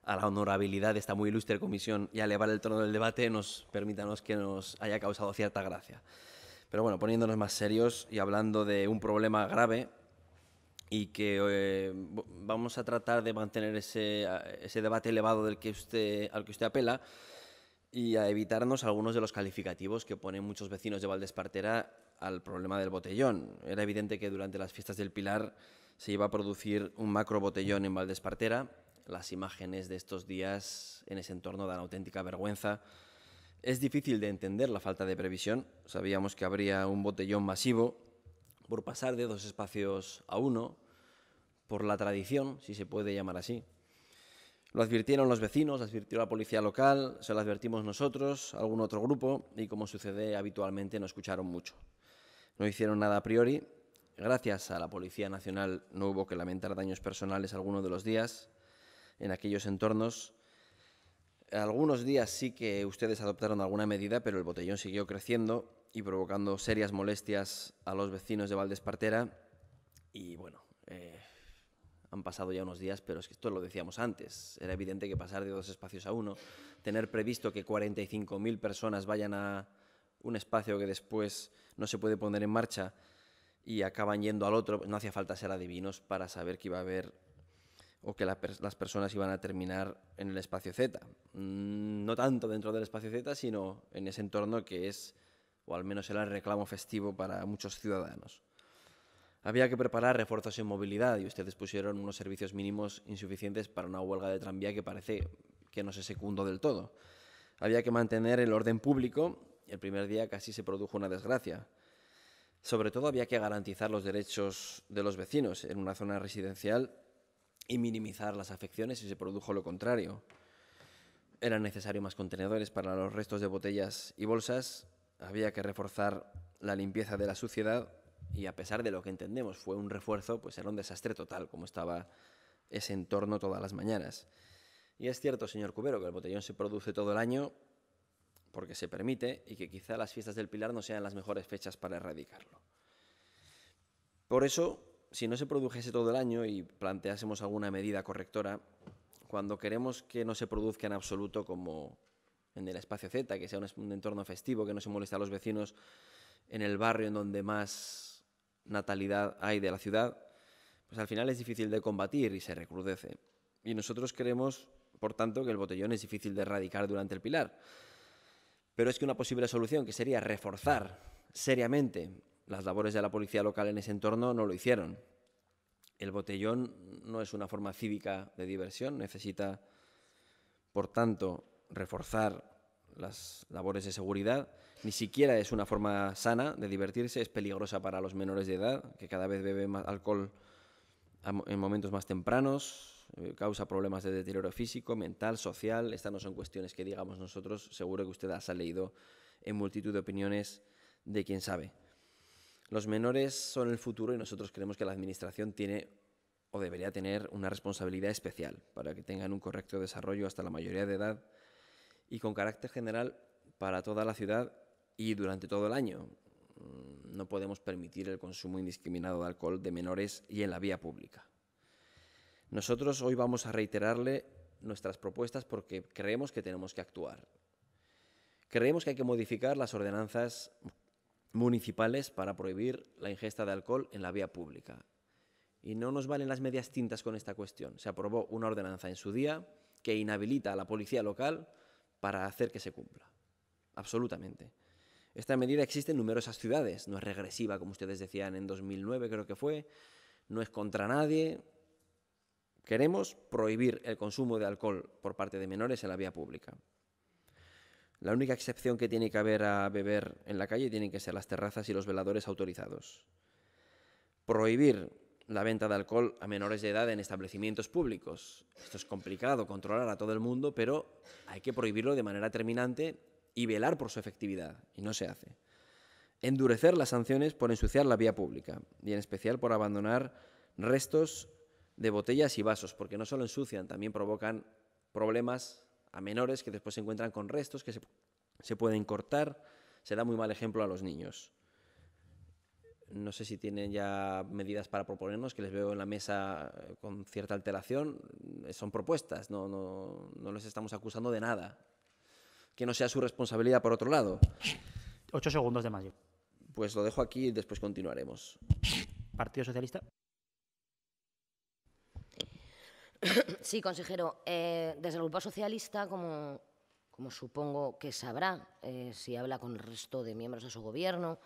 a la honorabilidad de esta muy ilustre comisión y a elevar el tono del debate, nos permítanos que nos haya causado cierta gracia. Pero bueno, poniéndonos más serios y hablando de un problema grave y que eh, vamos a tratar de mantener ese, debate elevado del que usted, al que usted apela y a evitarnos algunos de los calificativos que ponen muchos vecinos de Valdespartera al problema del botellón. Era evidente que durante las fiestas del Pilar se iba a producir un macro botellón en Valdespartera las imágenes de estos días en ese entorno dan auténtica vergüenza. Es difícil de entender la falta de previsión. Sabíamos que habría un botellón masivo por pasar de dos espacios a uno, por la tradición, si se puede llamar así. Lo advirtieron los vecinos, advirtió la policía local, se lo advertimos nosotros, algún otro grupo, y como sucede habitualmente no escucharon mucho. No hicieron nada a priori. Gracias a la Policía Nacional no hubo que lamentar daños personales alguno de los días en aquellos entornos. Algunos días sí que ustedes adoptaron alguna medida, pero el botellón siguió creciendo y provocando serias molestias a los vecinos de Valdespartera. Y bueno, eh, han pasado ya unos días, pero es que esto lo decíamos antes. Era evidente que pasar de dos espacios a uno, tener previsto que 45.000 personas vayan a un espacio que después no se puede poner en marcha y acaban yendo al otro, pues no hacía falta ser adivinos para saber que iba a haber o que las personas iban a terminar en el espacio Z. Mm, no tanto dentro del espacio Z, sino en ese entorno que es, o al menos era el reclamo festivo para muchos ciudadanos. Había que preparar refuerzos en movilidad y ustedes pusieron unos servicios mínimos insuficientes para una huelga de tranvía que parece que no se secundo del todo. Había que mantener el orden público el primer día casi se produjo una desgracia. Sobre todo había que garantizar los derechos de los vecinos en una zona residencial y minimizar las afecciones si se produjo lo contrario. Eran necesarios más contenedores para los restos de botellas y bolsas, había que reforzar la limpieza de la suciedad y a pesar de lo que entendemos fue un refuerzo, pues era un desastre total como estaba ese entorno todas las mañanas. Y es cierto, señor Cubero, que el botellón se produce todo el año porque se permite y que quizá las fiestas del Pilar no sean las mejores fechas para erradicarlo. Por eso, si no se produjese todo el año y planteásemos alguna medida correctora, cuando queremos que no se produzca en absoluto como en el espacio Z, que sea un, entorno festivo, que no se moleste a los vecinos, en el barrio en donde más natalidad hay de la ciudad, pues al final es difícil de combatir y se recrudece. Y nosotros queremos, por tanto, que el botellón es difícil de erradicar durante el pilar. Pero es que una posible solución, que sería reforzar seriamente las labores de la policía local en ese entorno no lo hicieron. El botellón no es una forma cívica de diversión, necesita, por tanto, reforzar las labores de seguridad, ni siquiera es una forma sana de divertirse, es peligrosa para los menores de edad, que cada vez beben más alcohol en momentos más tempranos, eh, causa problemas de deterioro físico, mental, social, estas no son cuestiones que digamos nosotros, seguro que usted las ha leído en multitud de opiniones de quien sabe. Los menores son el futuro y nosotros creemos que la Administración tiene o debería tener una responsabilidad especial para que tengan un correcto desarrollo hasta la mayoría de edad y con carácter general para toda la ciudad y durante todo el año. Mm, no podemos permitir el consumo indiscriminado de alcohol de menores y en la vía pública. Nosotros hoy vamos a reiterarle nuestras propuestas porque creemos que tenemos que actuar. Creemos que hay que modificar las ordenanzas municipales para prohibir la ingesta de alcohol en la vía pública. Y no nos valen las medias tintas con esta cuestión. Se aprobó una ordenanza en su día que inhabilita a la policía local para hacer que se cumpla. Absolutamente. Esta medida existe en numerosas ciudades, no es regresiva, como ustedes decían en 2009 creo que fue, no es contra nadie. Queremos prohibir el consumo de alcohol por parte de menores en la vía pública. La única excepción que tiene que haber a beber en la calle tienen que ser las terrazas y los veladores autorizados. Prohibir la venta de alcohol a menores de edad en establecimientos públicos. Esto es complicado, controlar a todo el mundo, pero hay que prohibirlo de manera terminante y velar por su efectividad, y no se hace. Endurecer las sanciones por ensuciar la vía pública, y en especial por abandonar restos de botellas y vasos, porque no solo ensucian, también provocan problemas a menores que después se encuentran con restos que se, pueden cortar. Se da muy mal ejemplo a los niños. No sé si tienen ya medidas para proponernos, que les veo en la mesa eh, con cierta alteración. Eh, son propuestas, no, no, no les estamos acusando de nada. Que no sea su responsabilidad, por otro lado. Ocho segundos de mayo. Pues lo dejo aquí y después continuaremos. Partido Socialista. Sí, consejero. Eh, desde el Grupo Socialista, como, supongo que sabrá, eh, si habla con el resto de miembros de su Gobierno,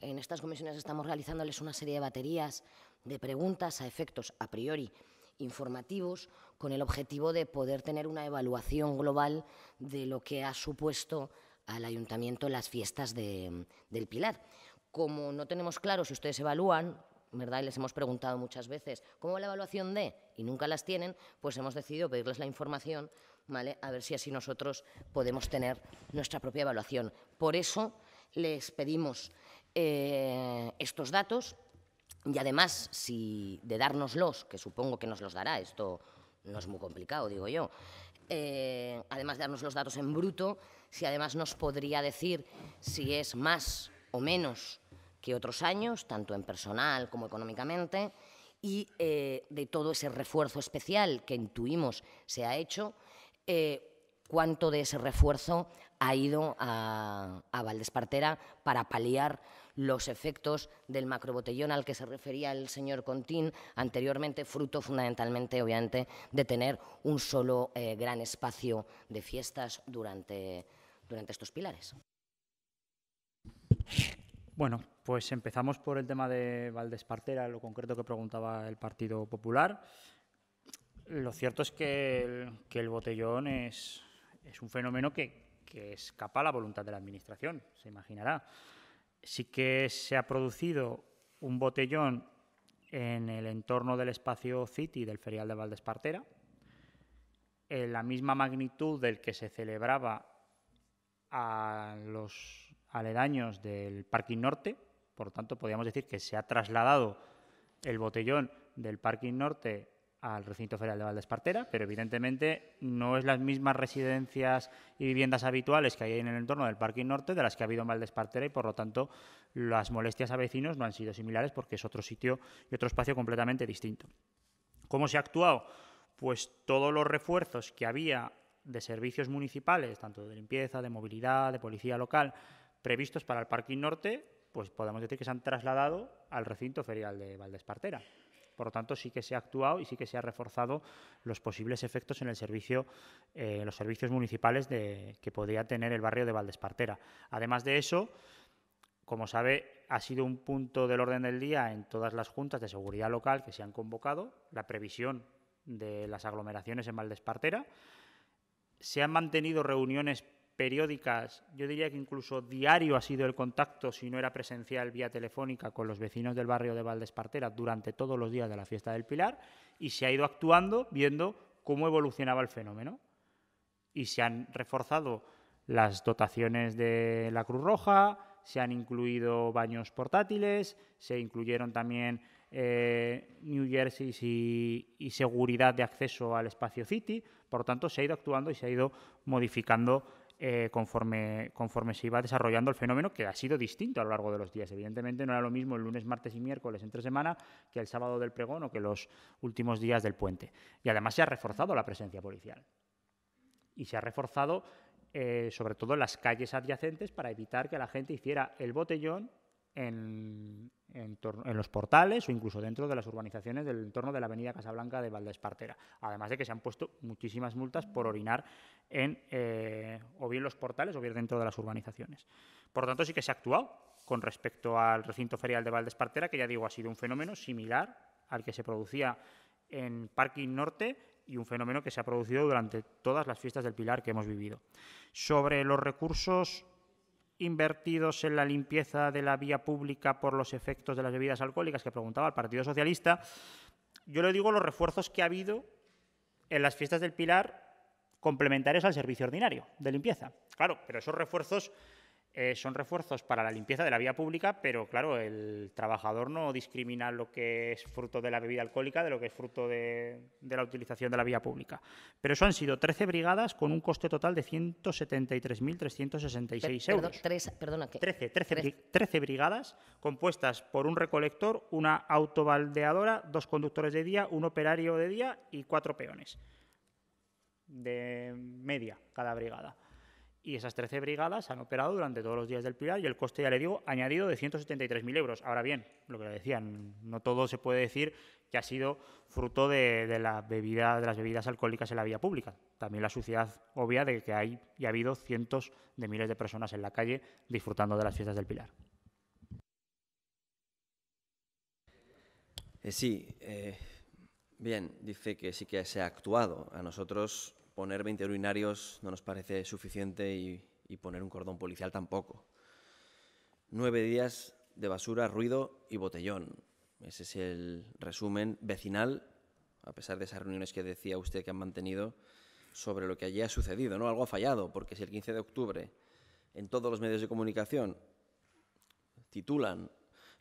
en estas comisiones estamos realizándoles una serie de baterías de preguntas a efectos a priori informativos con el objetivo de poder tener una evaluación global de lo que ha supuesto al ayuntamiento las fiestas del Pilar. Como no tenemos claro si ustedes evalúan ¿verdad? Y les hemos preguntado muchas veces, ¿cómo la evaluación de? Y nunca las tienen, pues hemos decidido pedirles la información, ¿vale? A ver si así nosotros podemos tener nuestra propia evaluación. Por eso les pedimos eh, estos datos y además, si de dárnoslos, que supongo que nos los dará, esto no es muy complicado, digo yo, eh, además de darnos los datos en bruto, si además nos podría decir si es más o menos que otros años, tanto en personal como económicamente, y eh, de todo ese refuerzo especial que intuimos se ha hecho, eh, cuánto de ese refuerzo ha ido a, a Valdespartera para paliar los efectos del macrobotellón al que se refería el señor Contín anteriormente, fruto fundamentalmente, obviamente, de tener un solo eh, gran espacio de fiestas durante, durante estos pilares. Bueno, pues empezamos por el tema de Valdespartera, lo concreto que preguntaba el Partido Popular. Lo cierto es que el, botellón es, un fenómeno que, escapa a la voluntad de la Administración, se imaginará. Sí que se ha producido un botellón en el entorno del espacio City del Ferial de Valdespartera, en la misma magnitud del que se celebraba a los aledaños del Parque Norte, por lo tanto, podríamos decir que se ha trasladado el botellón del parking norte al recinto federal de Valdespartera, pero evidentemente no es las mismas residencias y viviendas habituales que hay en el entorno del parking Norte de las que ha habido en Valdespartera y por lo tanto las molestias a vecinos no han sido similares porque es otro sitio y otro espacio completamente distinto. ¿Cómo se ha actuado? Pues todos los refuerzos que había de servicios municipales, tanto de limpieza, de movilidad, de policía local, previstos para el parking Norte, pues podemos decir que se han trasladado al recinto ferial de Valdespartera. Por lo tanto, sí que se ha actuado y sí que se ha reforzado los posibles efectos en el servicio, eh, los servicios municipales que podría tener el barrio de Valdespartera. Además de eso, como sabe, ha sido un punto del orden del día en todas las juntas de seguridad local que se han convocado, la previsión de las aglomeraciones en Valdespartera. Se han mantenido reuniones periódicas, yo diría que incluso diario ha sido el contacto, si no era presencial, vía telefónica con los vecinos del barrio de Valdespartera durante todos los días de la fiesta del Pilar y se ha ido actuando viendo cómo evolucionaba el fenómeno. Y se han reforzado las dotaciones de la Cruz Roja, se han incluido baños portátiles, se incluyeron también eh, New Jersey y, y, seguridad de acceso al espacio City. Por tanto, se ha ido actuando y se ha ido modificando eh, conforme, conforme se iba desarrollando el fenómeno, que ha sido distinto a lo largo de los días. Evidentemente no era lo mismo el lunes, martes y miércoles entre semana que el sábado del pregón o que los últimos días del puente. Y además se ha reforzado la presencia policial. Y se ha reforzado eh, sobre todo en las calles adyacentes para evitar que la gente hiciera el botellón en, los portales o incluso dentro de las urbanizaciones del entorno de la avenida Casablanca de Valdespartera. Además de que se han puesto muchísimas multas por orinar en eh, o bien los portales o bien dentro de las urbanizaciones. Por tanto, sí que se ha actuado con respecto al recinto ferial de Valdespartera, que ya digo, ha sido un fenómeno similar al que se producía en Parking Norte y un fenómeno que se ha producido durante todas las fiestas del Pilar que hemos vivido. Sobre los recursos invertidos en la limpieza de la vía pública por los efectos de las bebidas alcohólicas que preguntaba el Partido Socialista, yo le digo los refuerzos que ha habido en las fiestas del Pilar complementarios al servicio ordinario de limpieza. Claro, pero esos refuerzos eh, son refuerzos para la limpieza de la vía pública, pero claro, el trabajador no discrimina lo que es fruto de la bebida alcohólica de lo que es fruto de, la utilización de la vía pública. Pero eso han sido 13 brigadas con un coste total de 173.366 euros. tres, perdona, ¿qué? 13, 13. 13, brigadas compuestas por un recolector, una autobaldeadora, dos conductores de día, un operario de día y cuatro peones de media cada brigada. Y esas 13 brigadas han operado durante todos los días del Pilar y el coste, ya le digo, añadido de 173.000 euros. Ahora bien, lo que le decían, no todo se puede decir que ha sido fruto de, la de las bebidas alcohólicas en la vía pública. También la suciedad obvia de que hay y ha habido cientos de miles de personas en la calle disfrutando de las fiestas del Pilar. Eh, sí, eh, bien, dice que sí que se ha actuado. A nosotros poner 20 urinarios no nos parece suficiente y, poner un cordón policial tampoco. Nueve días de basura, ruido y botellón. Ese es el resumen vecinal, a pesar de esas reuniones que decía usted que han mantenido, sobre lo que allí ha sucedido. ¿no? Algo ha fallado, porque si el 15 de octubre en todos los medios de comunicación titulan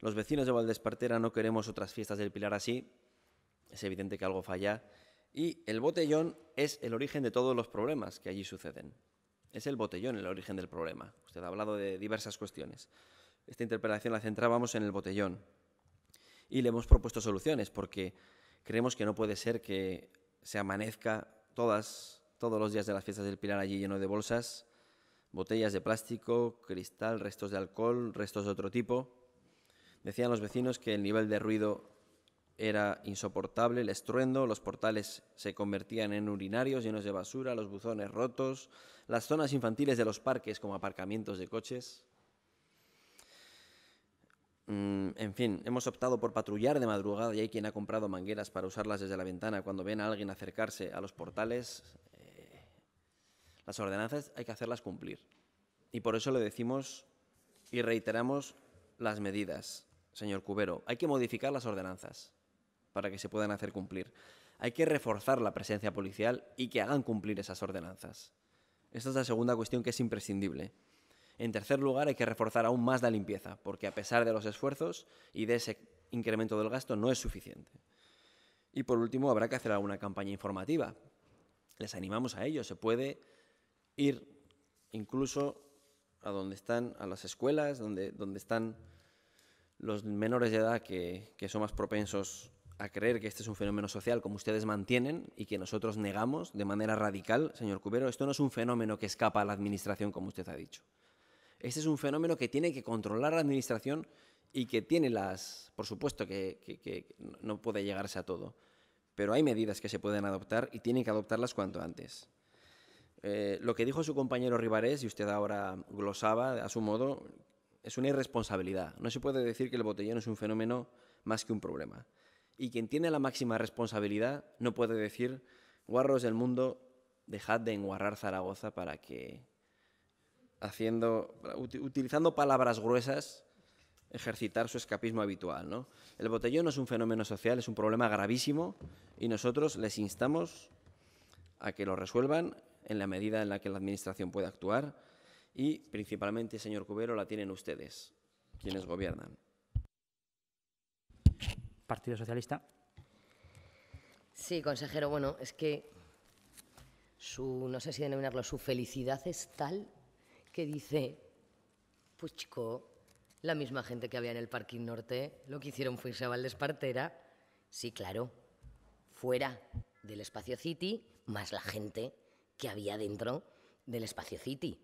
Los vecinos de Valdespartera no queremos otras fiestas del Pilar así, es evidente que algo falla y el botellón es el origen de todos los problemas que allí suceden. Es el botellón el origen del problema. Usted ha hablado de diversas cuestiones. Esta interpelación la centrábamos en el botellón. Y le hemos propuesto soluciones porque creemos que no puede ser que se amanezca todos los días de las fiestas del Pilar allí lleno de bolsas, botellas de plástico, cristal, restos de alcohol, restos de otro tipo. Decían los vecinos que el nivel de ruido era insoportable el estruendo, los portales se convertían en urinarios llenos de basura, los buzones rotos, las zonas infantiles de los parques como aparcamientos de coches. Mm, en fin, hemos optado por patrullar de madrugada y hay quien ha comprado mangueras para usarlas desde la ventana cuando ven a alguien acercarse a los portales. Eh, las ordenanzas hay que hacerlas cumplir. Y por eso le decimos y reiteramos las medidas, señor Cubero. Hay que modificar las ordenanzas para que se puedan hacer cumplir. Hay que reforzar la presencia policial y que hagan cumplir esas ordenanzas. Esta es la segunda cuestión que es imprescindible. En tercer lugar, hay que reforzar aún más la limpieza, porque a pesar de los esfuerzos y de ese incremento del gasto, no es suficiente. Y por último, habrá que hacer alguna campaña informativa. Les animamos a ello. Se puede ir incluso a donde están, a las escuelas, donde, donde están los menores de edad que, que son más propensos a creer que este es un fenómeno social como ustedes mantienen y que nosotros negamos de manera radical, señor Cubero, esto no es un fenómeno que escapa a la administración como usted ha dicho. Este es un fenómeno que tiene que controlar la administración y que tiene las... Por supuesto que, no puede llegarse a todo, pero hay medidas que se pueden adoptar y tienen que adoptarlas cuanto antes. Eh, lo que dijo su compañero Rivarés, y usted ahora glosaba a su modo, es una irresponsabilidad. No se puede decir que el botellón es un fenómeno más que un problema. Y quien tiene la máxima responsabilidad no puede decir, guarros del mundo, dejad de enguarrar Zaragoza para que, haciendo, utilizando palabras gruesas, ejercitar su escapismo habitual. ¿no? El botellón no es un fenómeno social, es un problema gravísimo y nosotros les instamos a que lo resuelvan en la medida en la que la Administración pueda actuar y principalmente, señor Cubero, la tienen ustedes, quienes gobiernan. Partido Socialista. Sí, consejero, bueno, es que su, no sé si denominarlo, su felicidad es tal que dice, pues chico, la misma gente que había en el Parking Norte, lo que hicieron fue irse a Valdespartera, sí, claro, fuera del espacio City, más la gente que había dentro del espacio City.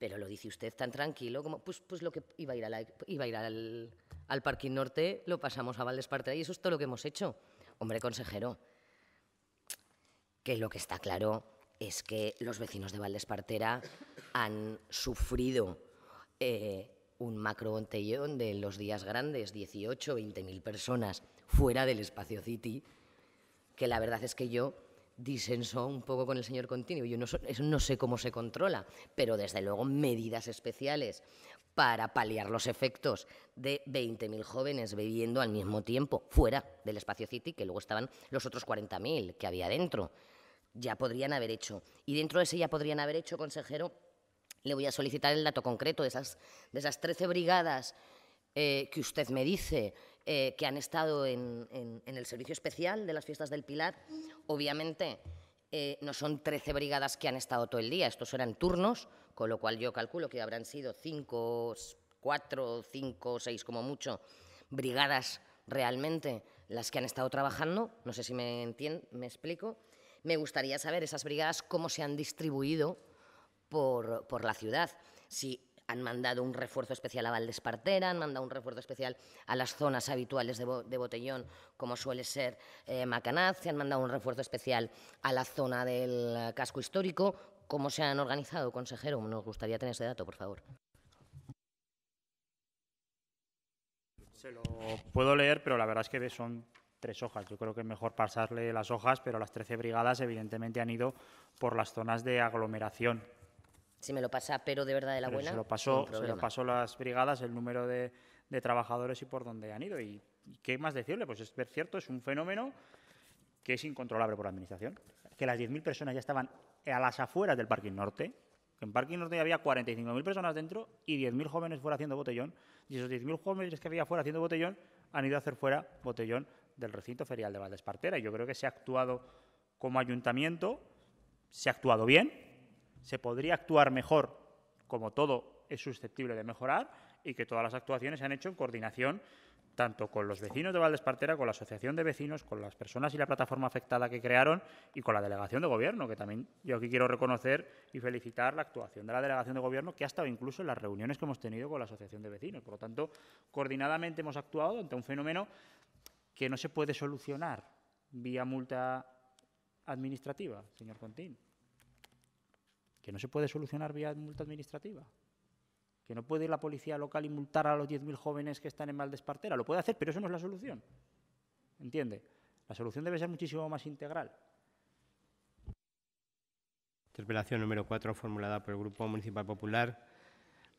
Pero lo dice usted tan tranquilo como, pues, pues lo que iba a ir, iba a ir al al Parking Norte, lo pasamos a Valdespartera y eso es todo lo que hemos hecho. Hombre, consejero, que lo que está claro es que los vecinos de Valdespartera han sufrido eh, un macro de los días grandes, 18, 20 mil personas fuera del espacio City, que la verdad es que yo disenso un poco con el señor Continuo. Yo no sé cómo se controla, pero desde luego medidas especiales para paliar los efectos de 20.000 jóvenes viviendo al mismo tiempo fuera del espacio City, que luego estaban los otros 40.000 que había dentro. Ya podrían haber hecho. Y dentro de ese ya podrían haber hecho, consejero, le voy a solicitar el dato concreto de esas, de esas 13 brigadas eh, que usted me dice eh, que han estado en, el servicio especial de las fiestas del Pilar. Obviamente eh, no son 13 brigadas que han estado todo el día, estos eran turnos con lo cual yo calculo que habrán sido cinco, cuatro, cinco, seis como mucho brigadas realmente las que han estado trabajando, no sé si me entienden, me explico. Me gustaría saber esas brigadas cómo se han distribuido por, la ciudad, si han mandado un refuerzo especial a Valdespartera, han mandado un refuerzo especial a las zonas habituales de, Botellón, como suele ser eh, Macanaz, ...si han mandado un refuerzo especial a la zona del casco histórico, cómo se han organizado, consejero. Nos gustaría tener ese dato, por favor. Se lo puedo leer, pero la verdad es que son tres hojas. Yo creo que es mejor pasarle las hojas, pero las 13 brigadas evidentemente han ido por las zonas de aglomeración. Si me lo pasa, pero de verdad de la buena. Se lo pasó, lo pasó las brigadas, el número de, trabajadores y por dónde han ido. ¿Y, ¿Y, qué más decirle? Pues es cierto, es un fenómeno que es incontrolable por la Administración. Que las 10.000 personas ya estaban eh, a las afueras del Parking Norte. En Parking Norte había 45.000 personas dentro y 10.000 jóvenes fuera haciendo botellón. Y esos 10.000 jóvenes que había fuera haciendo botellón han ido a hacer fuera botellón del recinto ferial de Valdespartera. Yo creo que se ha actuado como ayuntamiento, se ha actuado bien, se podría actuar mejor, como todo es susceptible de mejorar, y que todas las actuaciones se han hecho en coordinación tanto con los vecinos de Valdespartera, con la asociación de vecinos, con las personas y la plataforma afectada que crearon y con la delegación de gobierno, que también yo aquí quiero reconocer y felicitar la actuación de la delegación de gobierno, que ha estado incluso en las reuniones que hemos tenido con la asociación de vecinos. Por lo tanto, coordinadamente hemos actuado ante un fenómeno que no se puede solucionar vía multa administrativa, señor Contín. Que no se puede solucionar vía multa administrativa. Que no puede la policía local y multar a los 10.000 jóvenes que están en Valdespartera. Lo puede hacer, pero eso no es la solución. ¿Entiende? La solución debe ser muchísimo más integral. Interpelación número 4, formulada por el Grupo Municipal Popular,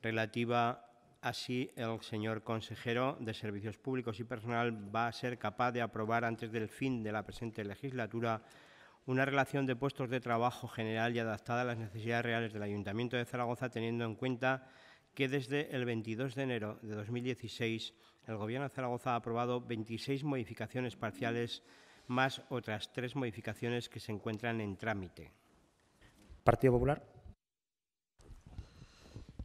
relativa a si el señor consejero de Servicios Públicos y Personal va a ser capaz de aprobar antes del fin de la presente legislatura una relación de puestos de trabajo general y adaptada a las necesidades reales del Ayuntamiento de Zaragoza, teniendo en cuenta que desde el 22 de enero de 2016 el Gobierno de Zaragoza ha aprobado 26 modificaciones parciales más otras tres modificaciones que se encuentran en trámite. Partido Popular.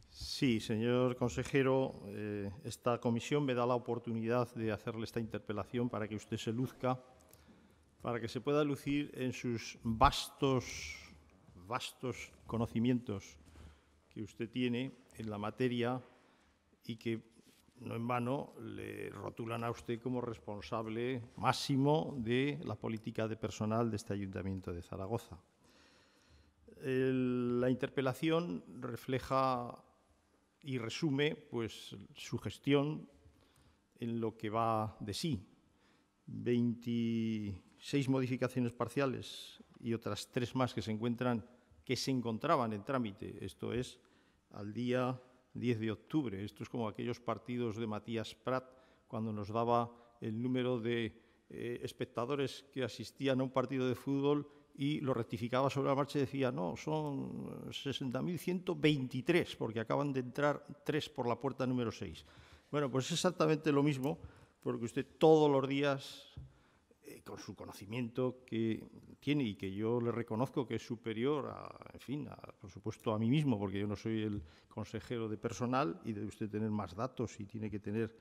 Sí, señor consejero, eh, esta comisión me da la oportunidad de hacerle esta interpelación para que usted se luzca, para que se pueda lucir en sus vastos, vastos conocimientos que usted tiene en la materia y que no en vano le rotulan a usted como responsable máximo de la política de personal de este ayuntamiento de Zaragoza. la interpelación refleja y resume pues, su gestión en lo que va de sí. 26 modificaciones parciales y otras tres más que se encuentran que se encontraban en trámite, esto es al día 10 de octubre. Esto es como aquellos partidos de Matías Prat cuando nos daba el número de eh, espectadores que asistían a un partido de fútbol y lo rectificaba sobre la marcha y decía, no, son 60.123 eh, porque acaban de entrar tres por la puerta número 6. Bueno, pues es exactamente lo mismo porque usted todos los días eh, con su conocimiento que tiene y que yo le reconozco que es superior a, en fin, por supuesto a mí mismo, porque yo no soy el consejero de personal y debe usted tener más datos y tiene que tener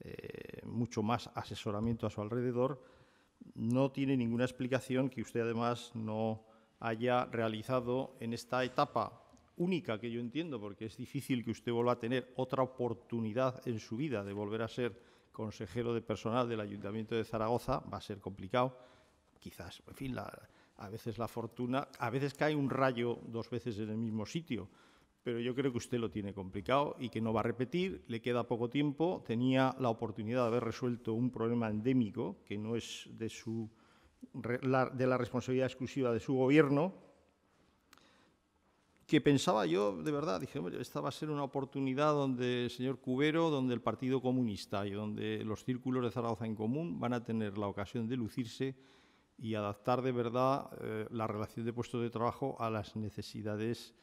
eh, mucho más asesoramiento a su alrededor, no tiene ninguna explicación que usted además no haya realizado en esta etapa única que yo entiendo, porque es difícil que usted vuelva a tener otra oportunidad en su vida de volver a ser consejero de personal del Ayuntamiento de Zaragoza, va a ser complicado. Quizás, en fin, a veces la fortuna, a veces cae un rayo dos veces en el mismo sitio, pero yo creo que usted lo tiene complicado y que no va a repetir, le queda poco tiempo, tenía la oportunidad de haber resuelto un problema endémico que no es de su de la responsabilidad exclusiva de su gobierno que pensaba yo, de verdad, dije, hombre, esta va a ser una oportunidad donde el señor Cubero, donde el Partido Comunista y donde los círculos de Zaragoza en común van a tener la ocasión de lucirse y adaptar de verdad eh, la relación de puestos de trabajo a las necesidades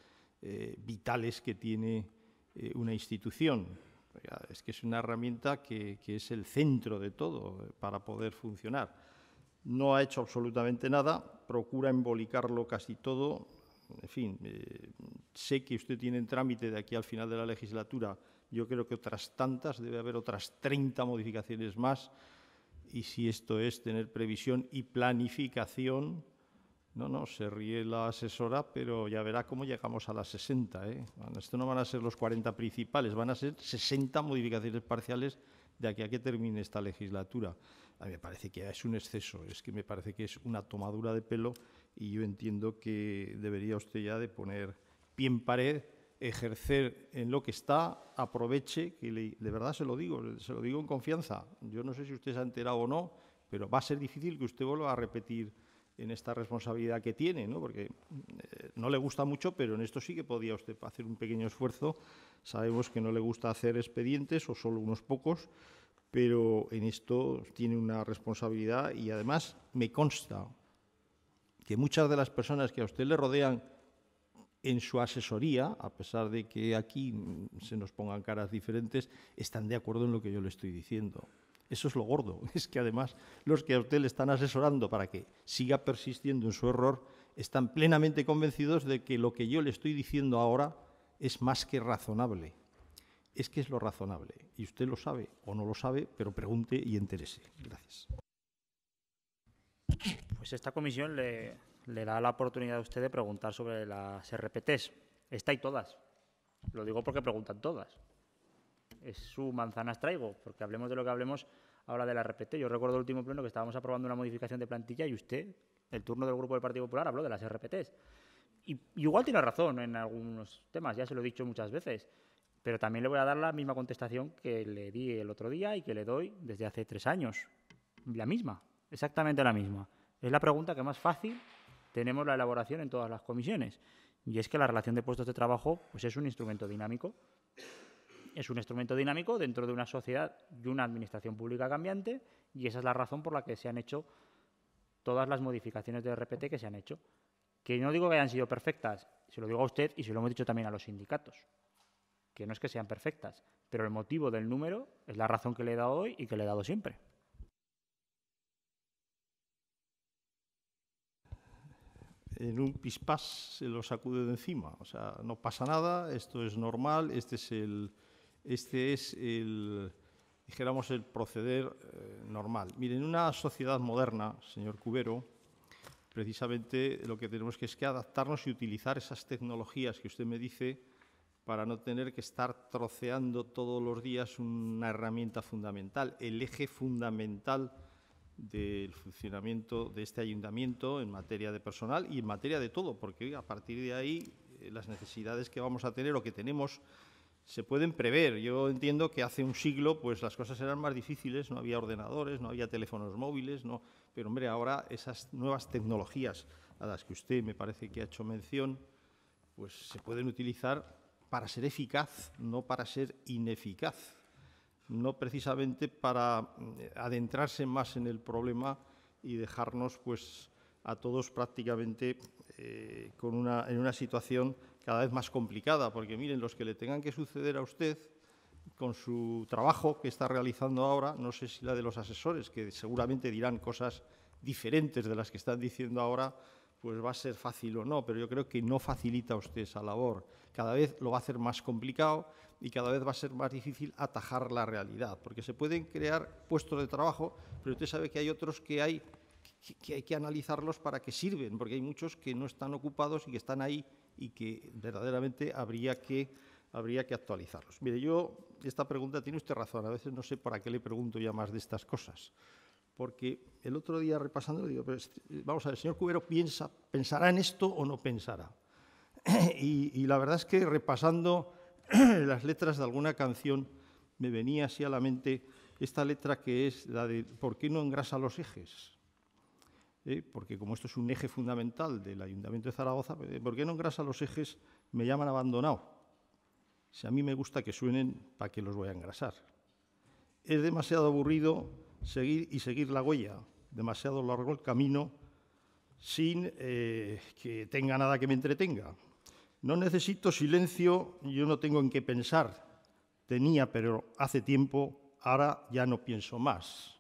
eh, vitales que tiene eh, una institución. Es que es una herramienta que es el centro de todo para poder funcionar. No ha hecho absolutamente nada, procura embolicarlo casi todo, en fin, eh, sé que usted tiene en trámite de aquí al final de la legislatura, yo creo que otras tantas, debe haber otras 30 modificaciones más, y si esto es tener previsión y planificación, no, no, se ríe la asesora, pero ya verá cómo llegamos a las 60. ¿eh? esto no van a ser los 40 principales, van a ser 60 modificaciones parciales de aquí a que termine esta legislatura. A mí me parece que es un exceso, es que me parece que es una tomadura de pelo y yo entiendo que debería usted ya de poner pie en pared, ejercer en lo que está, aproveche, que le, de verdad se lo digo, se lo digo en confianza. Yo no sé si usted se ha enterado o no, pero va a ser difícil que usted vuelva a repetir en esta responsabilidad que tiene, ¿no? porque eh, no le gusta mucho, pero en esto sí que podía usted hacer un pequeño esfuerzo. Sabemos que no le gusta hacer expedientes o solo unos pocos, pero en esto tiene una responsabilidad y además me consta, muchas de las personas que a usted le rodean en su asesoría, a pesar de que aquí se nos pongan caras diferentes, están de acuerdo en lo que yo le estoy diciendo. Eso es lo gordo. Es que además los que a usted le están asesorando para que siga persistiendo en su error están plenamente convencidos de que lo que yo le estoy diciendo ahora es más que razonable. Es que es lo razonable. Y usted lo sabe o no lo sabe, pero pregunte y interese. Gracias. Pues esta comisión le, da la oportunidad a usted de preguntar sobre las RPTs. Está y todas. Lo digo porque preguntan todas. Es su manzana traigo, porque hablemos de lo que hablemos ahora de la RPT. Yo recuerdo el último pleno que estábamos aprobando una modificación de plantilla y usted, el turno del Grupo del Partido Popular, habló de las RPTs. Y, igual tiene razón en algunos temas, ya se lo he dicho muchas veces, pero también le voy a dar la misma contestación que le di el otro día y que le doy desde hace tres años. La misma, exactamente la misma. Es la pregunta que más fácil tenemos la elaboración en todas las comisiones. Y es que la relación de puestos de trabajo pues es un instrumento dinámico. Es un instrumento dinámico dentro de una sociedad y una administración pública cambiante y esa es la razón por la que se han hecho todas las modificaciones de RPT que se han hecho. Que no digo que hayan sido perfectas, se lo digo a usted y se lo hemos dicho también a los sindicatos, que no es que sean perfectas, pero el motivo del número es la razón que le he dado hoy y que le he dado siempre. en un pispás se lo sacude de encima. O sea, no pasa nada, esto es normal, este es el, este es el dijéramos, el proceder eh, normal. Miren, en una sociedad moderna, señor Cubero, precisamente lo que tenemos que es que adaptarnos y utilizar esas tecnologías que usted me dice para no tener que estar troceando todos los días una herramienta fundamental, el eje fundamental del funcionamiento de este ayuntamiento en materia de personal y en materia de todo, porque a partir de ahí eh, las necesidades que vamos a tener o que tenemos se pueden prever. Yo entiendo que hace un siglo pues las cosas eran más difíciles, no había ordenadores, no había teléfonos móviles, no, pero hombre, ahora esas nuevas tecnologías a las que usted me parece que ha hecho mención, pues se pueden utilizar para ser eficaz, no para ser ineficaz no precisamente para eh, adentrarse más en el problema y dejarnos pues a todos prácticamente eh, con una, en una situación cada vez más complicada, porque miren, los que le tengan que suceder a usted con su trabajo que está realizando ahora, no sé si la de los asesores, que seguramente dirán cosas diferentes de las que están diciendo ahora, pues va a ser fácil o no, pero yo creo que no facilita usted esa labor cada vez lo va a hacer más complicado y cada vez va a ser más difícil atajar la realidad, porque se pueden crear puestos de trabajo, pero usted sabe que hay otros que hay que, analizarlos para que sirven, porque hay muchos que no están ocupados y que están ahí y que verdaderamente habría que, habría que actualizarlos. Mire, yo, esta pregunta tiene usted razón, a veces no sé para qué le pregunto ya más de estas cosas, porque el otro día repasando, digo, este, vamos a ver, señor Cubero, piensa, ¿pensará en esto o no pensará? y, la verdad es que repasando las letras de alguna canción me venía así a la mente esta letra que es la de ¿por qué no engrasa los ejes? ¿Eh? Porque como esto es un eje fundamental del Ayuntamiento de Zaragoza, pues, ¿por qué no engrasa los ejes? Me llaman abandonado. Si a mí me gusta que suenen, ¿para qué los voy a engrasar? Es demasiado aburrido seguir y seguir la huella, demasiado largo el camino sin eh, que tenga nada que me entretenga. No necesito silencio, yo no tengo en qué pensar. Tenía, pero hace tiempo, ahora ya no pienso más.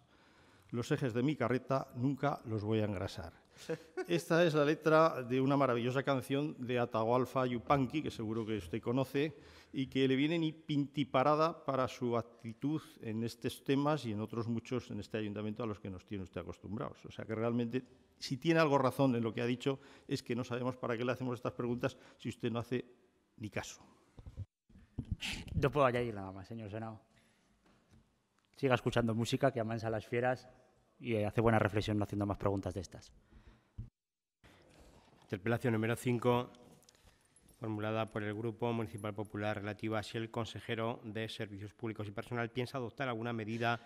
Los ejes de mi carreta nunca los voy a engrasar. Esta es la letra de una maravillosa canción de Atahualfa Yupanqui, que seguro que usted conoce, y que le viene ni pintiparada para su actitud en estos temas y en otros muchos en este ayuntamiento a los que nos tiene usted acostumbrados. O sea que realmente si tiene algo razón en lo que ha dicho, es que no sabemos para qué le hacemos estas preguntas si usted no hace ni caso. No puedo añadir nada más, señor Senado. Siga escuchando música que amansa las fieras y hace buena reflexión no haciendo más preguntas de estas. Interpelación número 5, formulada por el Grupo Municipal Popular relativa a si el consejero de Servicios Públicos y Personal piensa adoptar alguna medida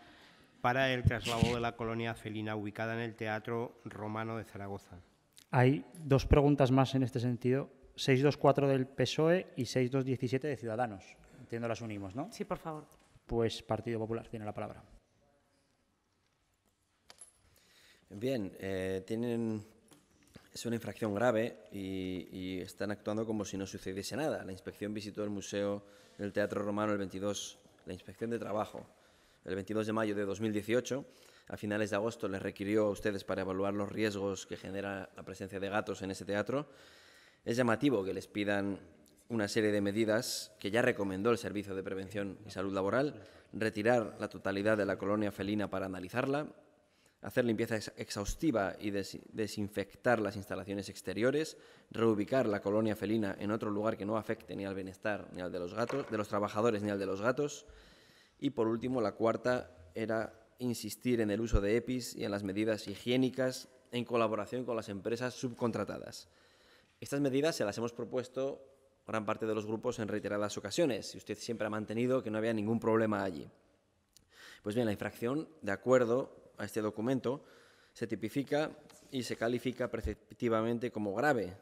para el traslado de la colonia felina ubicada en el Teatro Romano de Zaragoza. Hay dos preguntas más en este sentido. 624 del PSOE y 6217 de Ciudadanos. Entiendo las unimos, ¿no? Sí, por favor. Pues Partido Popular tiene la palabra. Bien, eh, tienen es una infracción grave y, y, están actuando como si no sucediese nada. La inspección visitó el museo del Teatro Romano el 22, la inspección de trabajo el 22 de mayo de 2018. A finales de agosto les requirió a ustedes para evaluar los riesgos que genera la presencia de gatos en ese teatro. Es llamativo que les pidan una serie de medidas que ya recomendó el Servicio de Prevención y Salud Laboral, retirar la totalidad de la colonia felina para analizarla, hacer limpieza exhaustiva y desinfectar las instalaciones exteriores, reubicar la colonia felina en otro lugar que no afecte ni al bienestar ni al de los gatos, de los trabajadores ni al de los gatos, y por último, la cuarta era insistir en el uso de EPIs y en las medidas higiénicas en colaboración con las empresas subcontratadas. Estas medidas se las hemos propuesto gran parte de los grupos en reiteradas ocasiones y usted siempre ha mantenido que no había ningún problema allí. Pues bien, la infracción, de acuerdo a este documento, se tipifica y se califica preceptivamente como grave.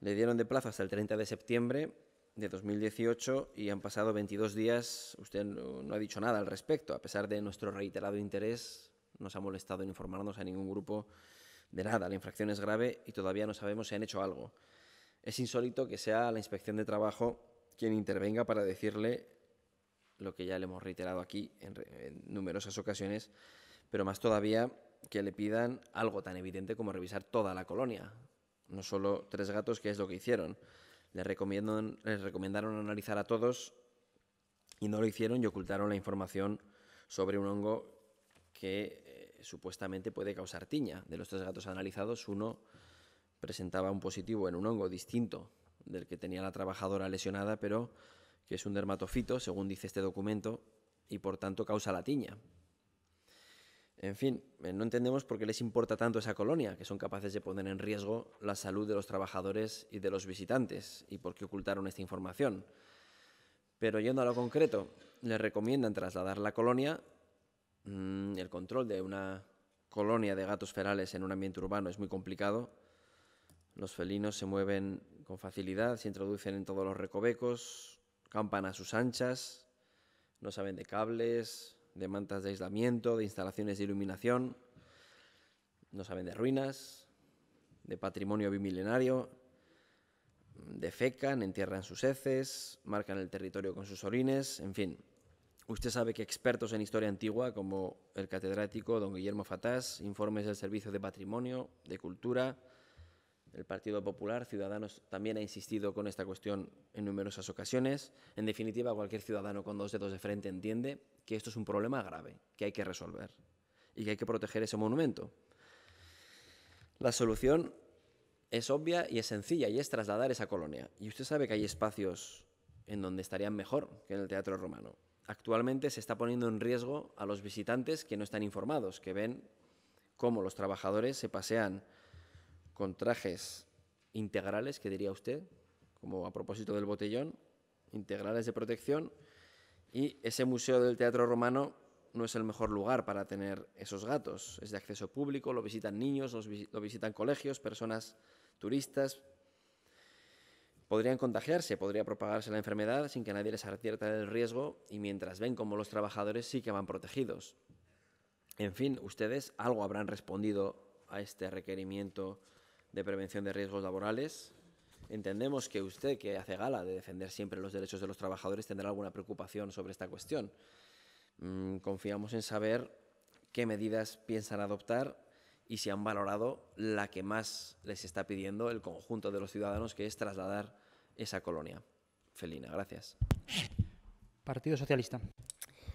Le dieron de plazo hasta el 30 de septiembre de 2018 y han pasado 22 días. Usted no, ha dicho nada al respecto. A pesar de nuestro reiterado interés, ...nos ha molestado en informarnos a ningún grupo de nada. La infracción es grave y todavía no sabemos si han hecho algo. Es insólito que sea la inspección de trabajo quien intervenga para decirle lo que ya le hemos reiterado aquí en numerosas ocasiones, pero más todavía que le pidan algo tan evidente como revisar toda la colonia, no solo tres gatos, que es lo que hicieron. Les, les recomendaron analizar a todos y no lo hicieron y ocultaron la información sobre un hongo que eh, supuestamente puede causar tiña. De los tres gatos analizados, uno presentaba un positivo en un hongo distinto del que tenía la trabajadora lesionada, pero que es un dermatofito, según dice este documento, y por tanto causa la tiña. En fin, eh, no entendemos por qué les importa tanto esa colonia, que son capaces de poner en riesgo la salud de los trabajadores y de los visitantes, y por qué ocultaron esta información. Pero yendo a lo concreto, les recomiendan trasladar la colonia. Mm, el control de una colonia de gatos ferales en un ambiente urbano es muy complicado. Los felinos se mueven con facilidad, se introducen en todos los recovecos, campan a sus anchas, no saben de cables, de mantas de aislamiento, de instalaciones de iluminación, no saben de ruinas, de patrimonio bimilenario, defecan, entierran sus heces, marcan el territorio con sus orines, en fin. Usted sabe que expertos en historia antigua, como el catedrático don Guillermo Fatás, informes del Servicio de Patrimonio, de Cultura, el Partido Popular, Ciudadanos también ha insistido con esta cuestión en numerosas ocasiones. En definitiva, cualquier ciudadano con dos dedos de frente entiende que esto es un problema grave que hay que resolver y que hay que proteger ese monumento. La solución es obvia y es sencilla y es trasladar esa colonia. Y usted sabe que hay espacios en donde estarían mejor que en el teatro romano. Actualmente se está poniendo en riesgo a los visitantes que no están informados, que ven cómo los trabajadores se pasean con trajes integrales, que diría usted, como a propósito del botellón, integrales de protección, y ese museo del teatro romano no es el mejor lugar para tener esos gatos. Es de acceso público, lo visitan niños, lo visitan colegios, personas turistas. Podrían contagiarse, podría propagarse la enfermedad sin que nadie les advierta del riesgo y mientras ven como los trabajadores sí que van protegidos. En fin, ustedes algo habrán respondido a este requerimiento de prevención de riesgos laborales Entendemos que usted, que hace gala de defender siempre los derechos de los trabajadores, tendrá alguna preocupación sobre esta cuestión. Mm, confiamos en saber qué medidas piensan adoptar y si han valorado la que más les está pidiendo el conjunto de los ciudadanos, que es trasladar esa colonia felina. Gracias. Partido Socialista.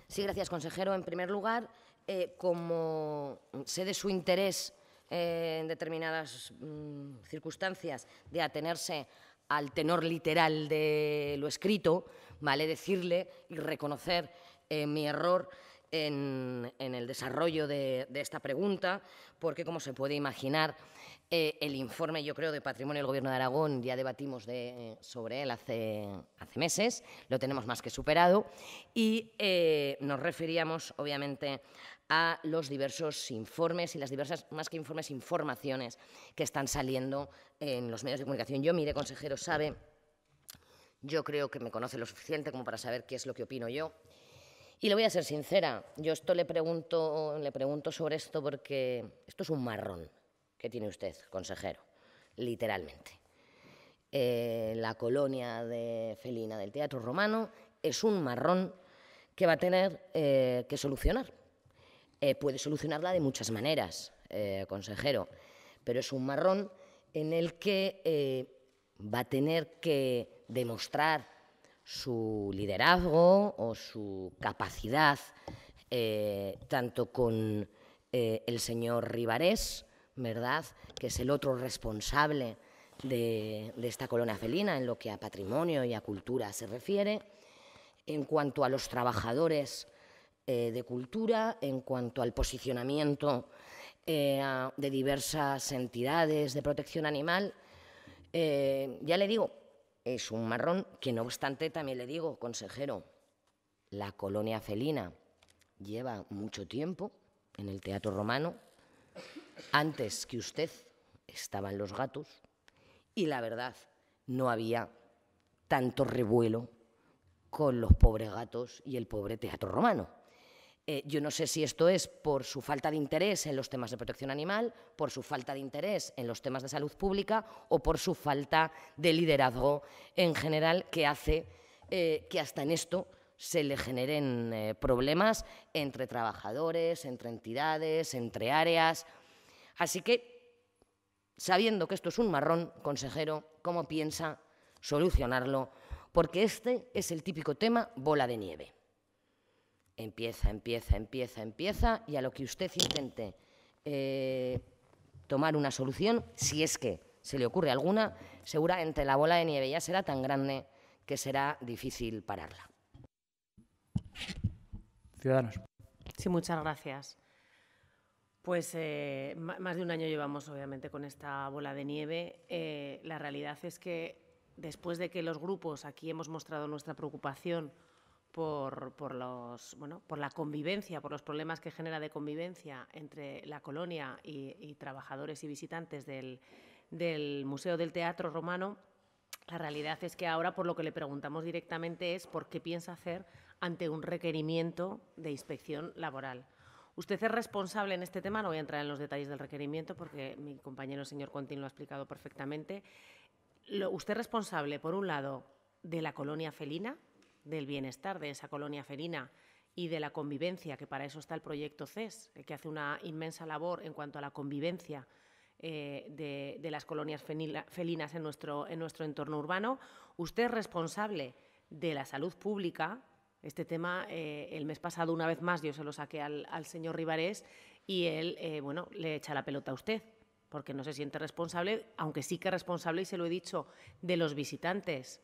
Sí, gracias, consejero. En primer lugar, eh, como sé de su interés eh, en determinadas mm, circunstancias de atenerse al tenor literal de lo escrito, ¿vale? Decirle y reconocer eh, mi error en, el desarrollo de, esta pregunta, porque como se puede imaginar, eh, el informe, yo creo, de Patrimonio del Gobierno de Aragón, ya debatimos de, sobre él hace, meses, lo tenemos más que superado, y eh, nos referíamos, obviamente, a los diversos informes y las diversas, más que informes, informaciones que están saliendo en los medios de comunicación. Yo, mire, consejero, sabe, yo creo que me conoce lo suficiente como para saber qué es lo que opino yo. Y le voy a ser sincera, yo esto le pregunto sobre esto porque esto es un marrón, que tiene usted, consejero, literalmente. Eh, la colonia de felina del Teatro Romano es un marrón que va a tener eh, que solucionar. Eh, puede solucionarla de muchas maneras, consejero, pero es un marrón en el que va a tener que demostrar su liderazgo o su capacidad, tanto con el señor Rivarés, ¿verdad? Que es el otro responsable de, esta colonia felina en lo que a patrimonio y a cultura se refiere. En cuanto a los trabajadores eh, de cultura, en cuanto al posicionamiento eh, de diversas entidades de protección animal, eh, ya le digo, es un marrón que no obstante también le digo, consejero, la colonia felina lleva mucho tiempo en el teatro romano, antes que usted estaban los gatos y la verdad no había tanto revuelo con los pobres gatos y el pobre teatro romano. Eh, yo no sé si esto es por su falta de interés en los temas de protección animal, por su falta de interés en los temas de salud pública o por su falta de liderazgo en general que hace eh, que hasta en esto se le generen eh, problemas entre trabajadores, entre entidades, entre áreas. Así que, sabiendo que esto es un marrón, consejero, ¿cómo piensa solucionarlo? Porque este es el típico tema bola de nieve. Empieza, empieza, empieza, empieza, y a lo que usted intente eh, tomar una solución, si es que se le ocurre alguna, seguramente la bola de nieve ya será tan grande que será difícil pararla. Ciudadanos. Sí, muchas gracias. Pues eh, más de un año llevamos, obviamente, con esta bola de nieve. Eh, la realidad es que después de que los grupos aquí hemos mostrado nuestra preocupación por, por, la convivencia, por los problemas que genera de convivencia entre la colonia y, trabajadores y visitantes del, del Museo del Teatro Romano, la realidad es que ahora por lo que le preguntamos directamente es por qué piensa hacer ante un requerimiento de inspección laboral. Usted es responsable en este tema, no voy a entrar en los detalles del requerimiento porque mi compañero señor Contín lo ha explicado perfectamente. usted es responsable, por un lado, de la colonia felina, del bienestar de esa colonia felina y de la convivencia, que para eso está el proyecto CES, que hace una inmensa labor en cuanto a la convivencia eh, de, las colonias felinas en nuestro, en nuestro entorno urbano. Usted es responsable de la salud pública, este tema eh, el mes pasado, una vez más, yo se lo saqué al, señor Rivarés y él, eh, bueno, le echa la pelota a usted porque no se siente responsable, aunque sí que es responsable, y se lo he dicho, de los visitantes,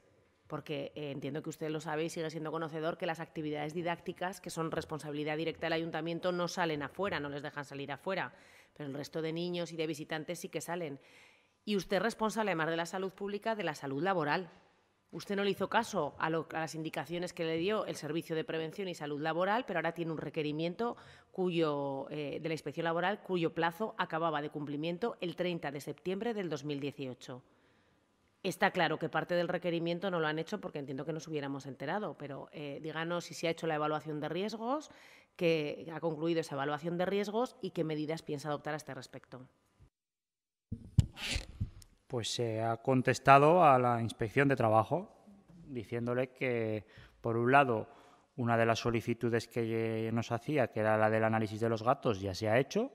porque eh, entiendo que usted lo sabe y sigue siendo conocedor que las actividades didácticas, que son responsabilidad directa del ayuntamiento, no salen afuera, no les dejan salir afuera, pero el resto de niños y de visitantes sí que salen. Y usted es responsable, además de la salud pública, de la salud laboral, Usted no le hizo caso a, las indicaciones que le dio el Servicio de Prevención y Salud Laboral, pero ahora tiene un requerimiento cuyo, eh, de la Inspección Laboral cuyo plazo acababa de cumplimiento el 30 de septiembre del 2018. Está claro que parte del requerimiento no lo han hecho porque entiendo que nos hubiéramos enterado, pero eh, díganos si se ha hecho la evaluación de riesgos, que ha concluido esa evaluación de riesgos y qué medidas piensa adoptar a este respecto pues se ha contestado a la inspección de trabajo diciéndole que, por un lado, una de las solicitudes que nos hacía, que era la del análisis de los gatos, ya se ha hecho,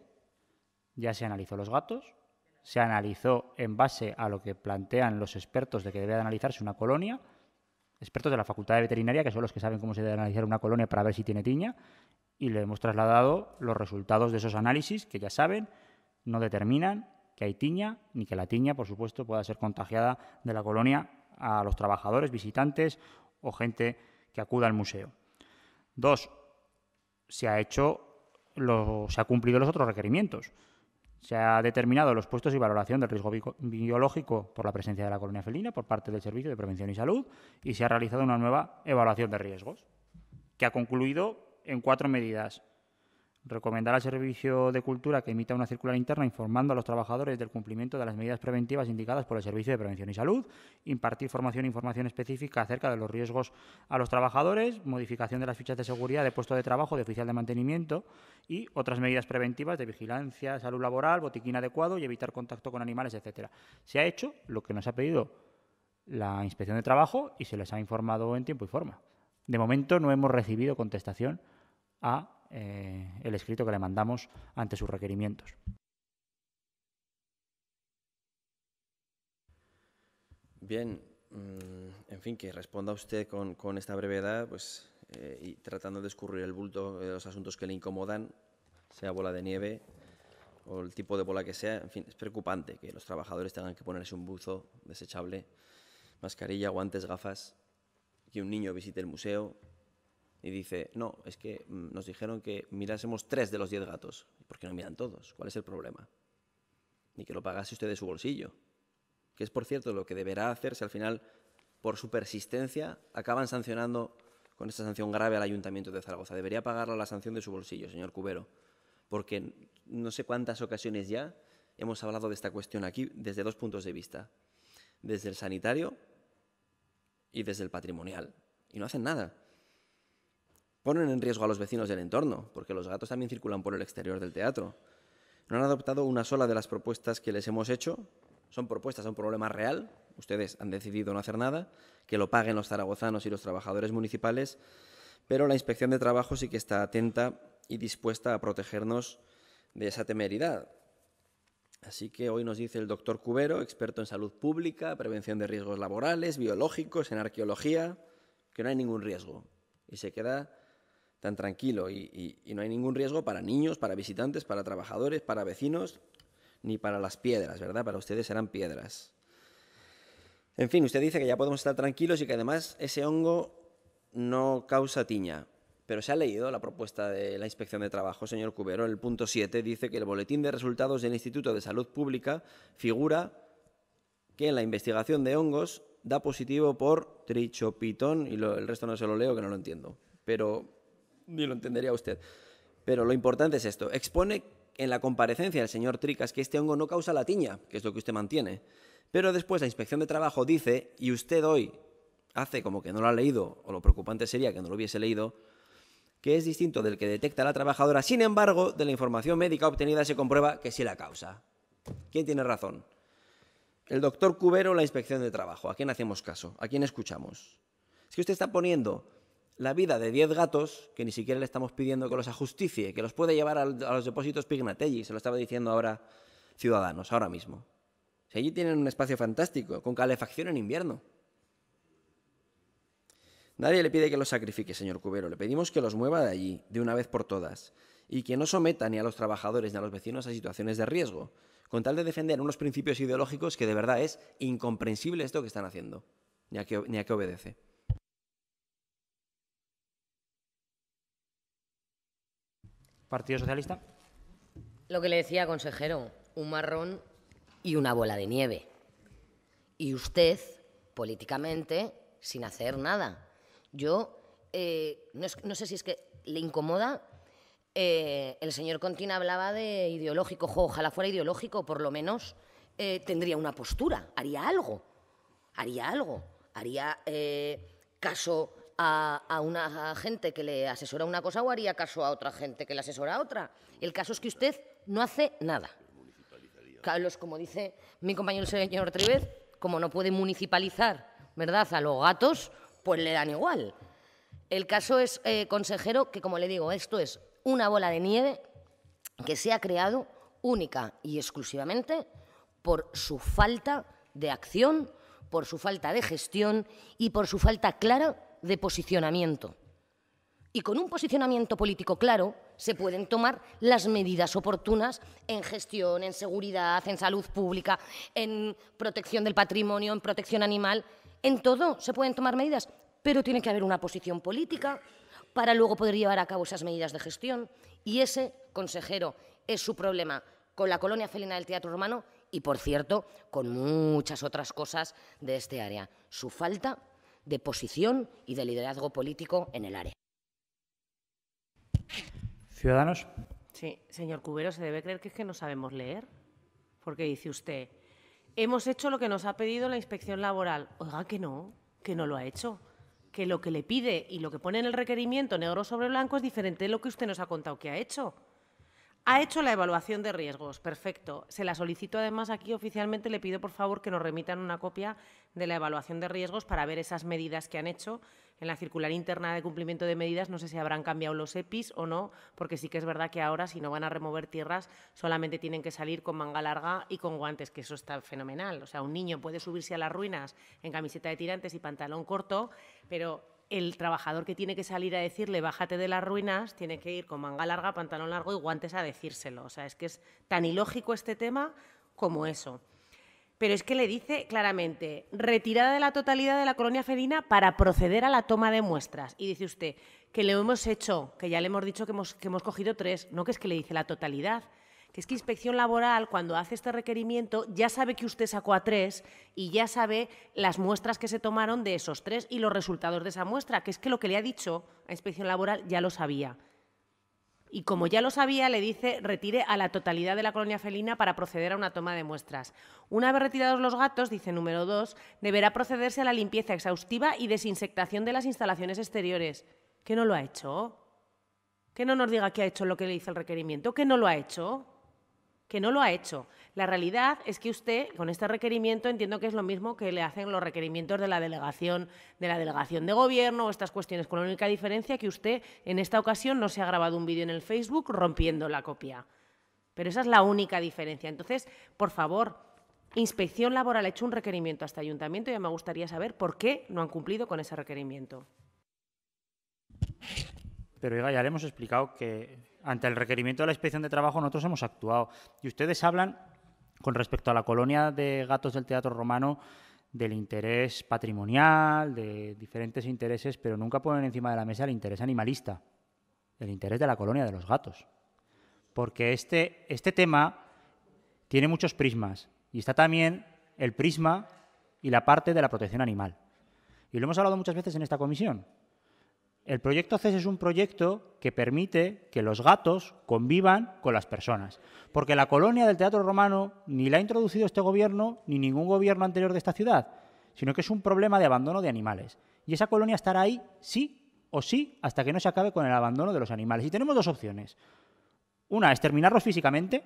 ya se analizó los gatos, se analizó en base a lo que plantean los expertos de que debe de analizarse una colonia, expertos de la Facultad de Veterinaria, que son los que saben cómo se debe analizar una colonia para ver si tiene tiña, y le hemos trasladado los resultados de esos análisis que ya saben, no determinan que hay tiña, ni que la tiña, por supuesto, pueda ser contagiada de la colonia a los trabajadores, visitantes o gente que acuda al museo. Dos, se ha hecho, se ha cumplido los otros requerimientos. Se ha determinado los puestos y valoración del riesgo biológico por la presencia de la colonia felina por parte del Servicio de Prevención y Salud y se ha realizado una nueva evaluación de riesgos que ha concluido en cuatro medidas recomendar al Servicio de Cultura que emita una circular interna informando a los trabajadores del cumplimiento de las medidas preventivas indicadas por el Servicio de Prevención y Salud, impartir formación e información específica acerca de los riesgos a los trabajadores, modificación de las fichas de seguridad de puesto de trabajo de oficial de mantenimiento y otras medidas preventivas de vigilancia, salud laboral, botiquín adecuado y evitar contacto con animales, etcétera. Se ha hecho lo que nos ha pedido la Inspección de Trabajo y se les ha informado en tiempo y forma. De momento no hemos recibido contestación a eh, el escrito que le mandamos ante sus requerimientos. Bien, mm, en fin, que responda usted con, esta brevedad pues, eh, y tratando de escurrir el bulto de los asuntos que le incomodan, sea bola de nieve o el tipo de bola que sea. En fin, es preocupante que los trabajadores tengan que ponerse un buzo desechable, mascarilla, guantes, gafas, que un niño visite el museo, y dice, no, es que mm, nos dijeron que mirásemos tres de los diez gatos. ¿Por qué no miran todos? ¿Cuál es el problema? Ni que lo pagase usted de su bolsillo. Que es, por cierto, lo que deberá hacerse al final, por su persistencia, acaban sancionando con esta sanción grave al Ayuntamiento de Zaragoza. Debería pagarla la sanción de su bolsillo, señor Cubero. Porque no sé cuántas ocasiones ya hemos hablado de esta cuestión aquí desde dos puntos de vista. Desde el sanitario y desde el patrimonial. Y no hacen nada ponen en riesgo a los vecinos del entorno, porque los gatos también circulan por el exterior del teatro. No han adoptado una sola de las propuestas que les hemos hecho. Son propuestas a un problema real. Ustedes han decidido no hacer nada, que lo paguen los zaragozanos y los trabajadores municipales, pero la Inspección de Trabajo sí que está atenta y dispuesta a protegernos de esa temeridad. Así que hoy nos dice el doctor Cubero, experto en salud pública, prevención de riesgos laborales, biológicos, en arqueología, que no hay ningún riesgo. Y se queda tan tranquilo y, no hay ningún riesgo para niños, para visitantes, para trabajadores, para vecinos, ni para las piedras, ¿verdad? Para ustedes serán piedras. En fin, usted dice que ya podemos estar tranquilos y que además ese hongo no causa tiña. Pero se ha leído la propuesta de la Inspección de Trabajo, señor Cubero. El punto 7 dice que el boletín de resultados del Instituto de Salud Pública figura que en la investigación de hongos da positivo por trichopitón, y el resto no se lo leo que no lo entiendo. Pero ni lo entendería usted. Pero lo importante es esto. Expone en la comparecencia del señor Tricas que este hongo no causa la tiña, que es lo que usted mantiene. Pero después la inspección de trabajo dice, y usted hoy hace como que no lo ha leído, o lo preocupante sería que no lo hubiese leído, que es distinto del que detecta la trabajadora. Sin embargo, de la información médica obtenida se comprueba que sí la causa. ¿Quién tiene razón? ¿El doctor Cubero o la inspección de trabajo? ¿A quién hacemos caso? ¿A quién escuchamos? Es que usted está poniendo la vida de 10 gatos, que ni siquiera le estamos pidiendo que los ajusticie, que los puede llevar a los depósitos Pignatelli, se lo estaba diciendo ahora Ciudadanos, ahora mismo. allí tienen un espacio fantástico, con calefacción en invierno. Nadie le pide que los sacrifique, señor Cubero, le pedimos que los mueva de allí, de una vez por todas, y que no someta ni a los trabajadores ni a los vecinos a situaciones de riesgo, con tal de defender unos principios ideológicos que de verdad es incomprensible esto que están haciendo, ni a qué, ni a qué obedece. Partido Socialista. Lo que le decía, consejero, un marrón y una bola de nieve. Y usted, políticamente, sin hacer nada. Yo eh, no, sé si es que le incomoda. Eh, el señor Contina hablaba de ideológico. ojalá fuera ideológico, por lo menos eh, tendría una postura, haría algo, haría algo, haría caso a, una gente que le asesora una cosa o haría caso a otra gente que le asesora otra. El caso es que usted no hace nada. Carlos, como dice mi compañero el señor Trivez, como no puede municipalizar, ¿verdad?, a los gatos, pues le dan igual. El caso es, eh, consejero, que como le digo, esto es una bola de nieve que se ha creado única y exclusivamente por su falta de acción, por su falta de gestión y por su falta clara de posicionamiento. Y con un posicionamiento político claro se pueden tomar las medidas oportunas en gestión, en seguridad, en salud pública, en protección del patrimonio, en protección animal. En todo se pueden tomar medidas, pero tiene que haber una posición política para luego poder llevar a cabo esas medidas de gestión. Y ese, consejero, es su problema con la colonia felina del Teatro Romano y, por cierto, con muchas otras cosas de este área. Su falta de posición y de liderazgo político en el área. Ciudadanos. Sí, señor Cubero, se debe creer que es que no sabemos leer, porque dice usted, hemos hecho lo que nos ha pedido la inspección laboral. Oiga, que no, que no lo ha hecho, que lo que le pide y lo que pone en el requerimiento negro sobre blanco es diferente de lo que usted nos ha contado que ha hecho. Ha hecho la evaluación de riesgos, perfecto. Se la solicito además aquí oficialmente, le pido por favor que nos remitan una copia de la evaluación de riesgos para ver esas medidas que han hecho. En la circular interna de cumplimiento de medidas no sé si habrán cambiado los EPIs o no, porque sí que es verdad que ahora si no van a remover tierras solamente tienen que salir con manga larga y con guantes, que eso está fenomenal. O sea, un niño puede subirse a las ruinas en camiseta de tirantes y pantalón corto, pero el trabajador que tiene que salir a decirle bájate de las ruinas tiene que ir con manga larga, pantalón largo y guantes a decírselo. O sea, es que es tan ilógico este tema como eso. Pero es que le dice claramente, retirada de la totalidad de la colonia felina para proceder a la toma de muestras. Y dice usted, que le hemos hecho, que ya le hemos dicho que hemos cogido tres, no que es que le dice la totalidad que es que inspección laboral, cuando hace este requerimiento, ya sabe que usted sacó a tres y ya sabe las muestras que se tomaron de esos tres y los resultados de esa muestra, que es que lo que le ha dicho a inspección laboral ya lo sabía. Y como ya lo sabía, le dice retire a la totalidad de la colonia felina para proceder a una toma de muestras. Una vez retirados los gatos, dice número dos, deberá procederse a la limpieza exhaustiva y desinsectación de las instalaciones exteriores. ¿Que no lo ha hecho? Que no nos diga que ha hecho lo que le dice el requerimiento, que no lo ha hecho que no lo ha hecho. La realidad es que usted, con este requerimiento, entiendo que es lo mismo que le hacen los requerimientos de la delegación, de la delegación de gobierno, estas cuestiones, con la única diferencia que usted en esta ocasión no se ha grabado un vídeo en el Facebook rompiendo la copia. Pero esa es la única diferencia. Entonces, por favor, Inspección Laboral ha hecho un requerimiento a este Ayuntamiento y ya me gustaría saber por qué no han cumplido con ese requerimiento. Pero ya le hemos explicado que ante el requerimiento de la inspección de trabajo nosotros hemos actuado. Y ustedes hablan con respecto a la colonia de gatos del teatro romano del interés patrimonial, de diferentes intereses, pero nunca ponen encima de la mesa el interés animalista, el interés de la colonia de los gatos. Porque este, este tema tiene muchos prismas y está también el prisma y la parte de la protección animal. Y lo hemos hablado muchas veces en esta comisión. El proyecto CES es un proyecto que permite que los gatos convivan con las personas. Porque la colonia del teatro romano ni la ha introducido este gobierno ni ningún gobierno anterior de esta ciudad, sino que es un problema de abandono de animales. Y esa colonia estará ahí sí o sí hasta que no se acabe con el abandono de los animales. Y tenemos dos opciones. Una, exterminarlos físicamente,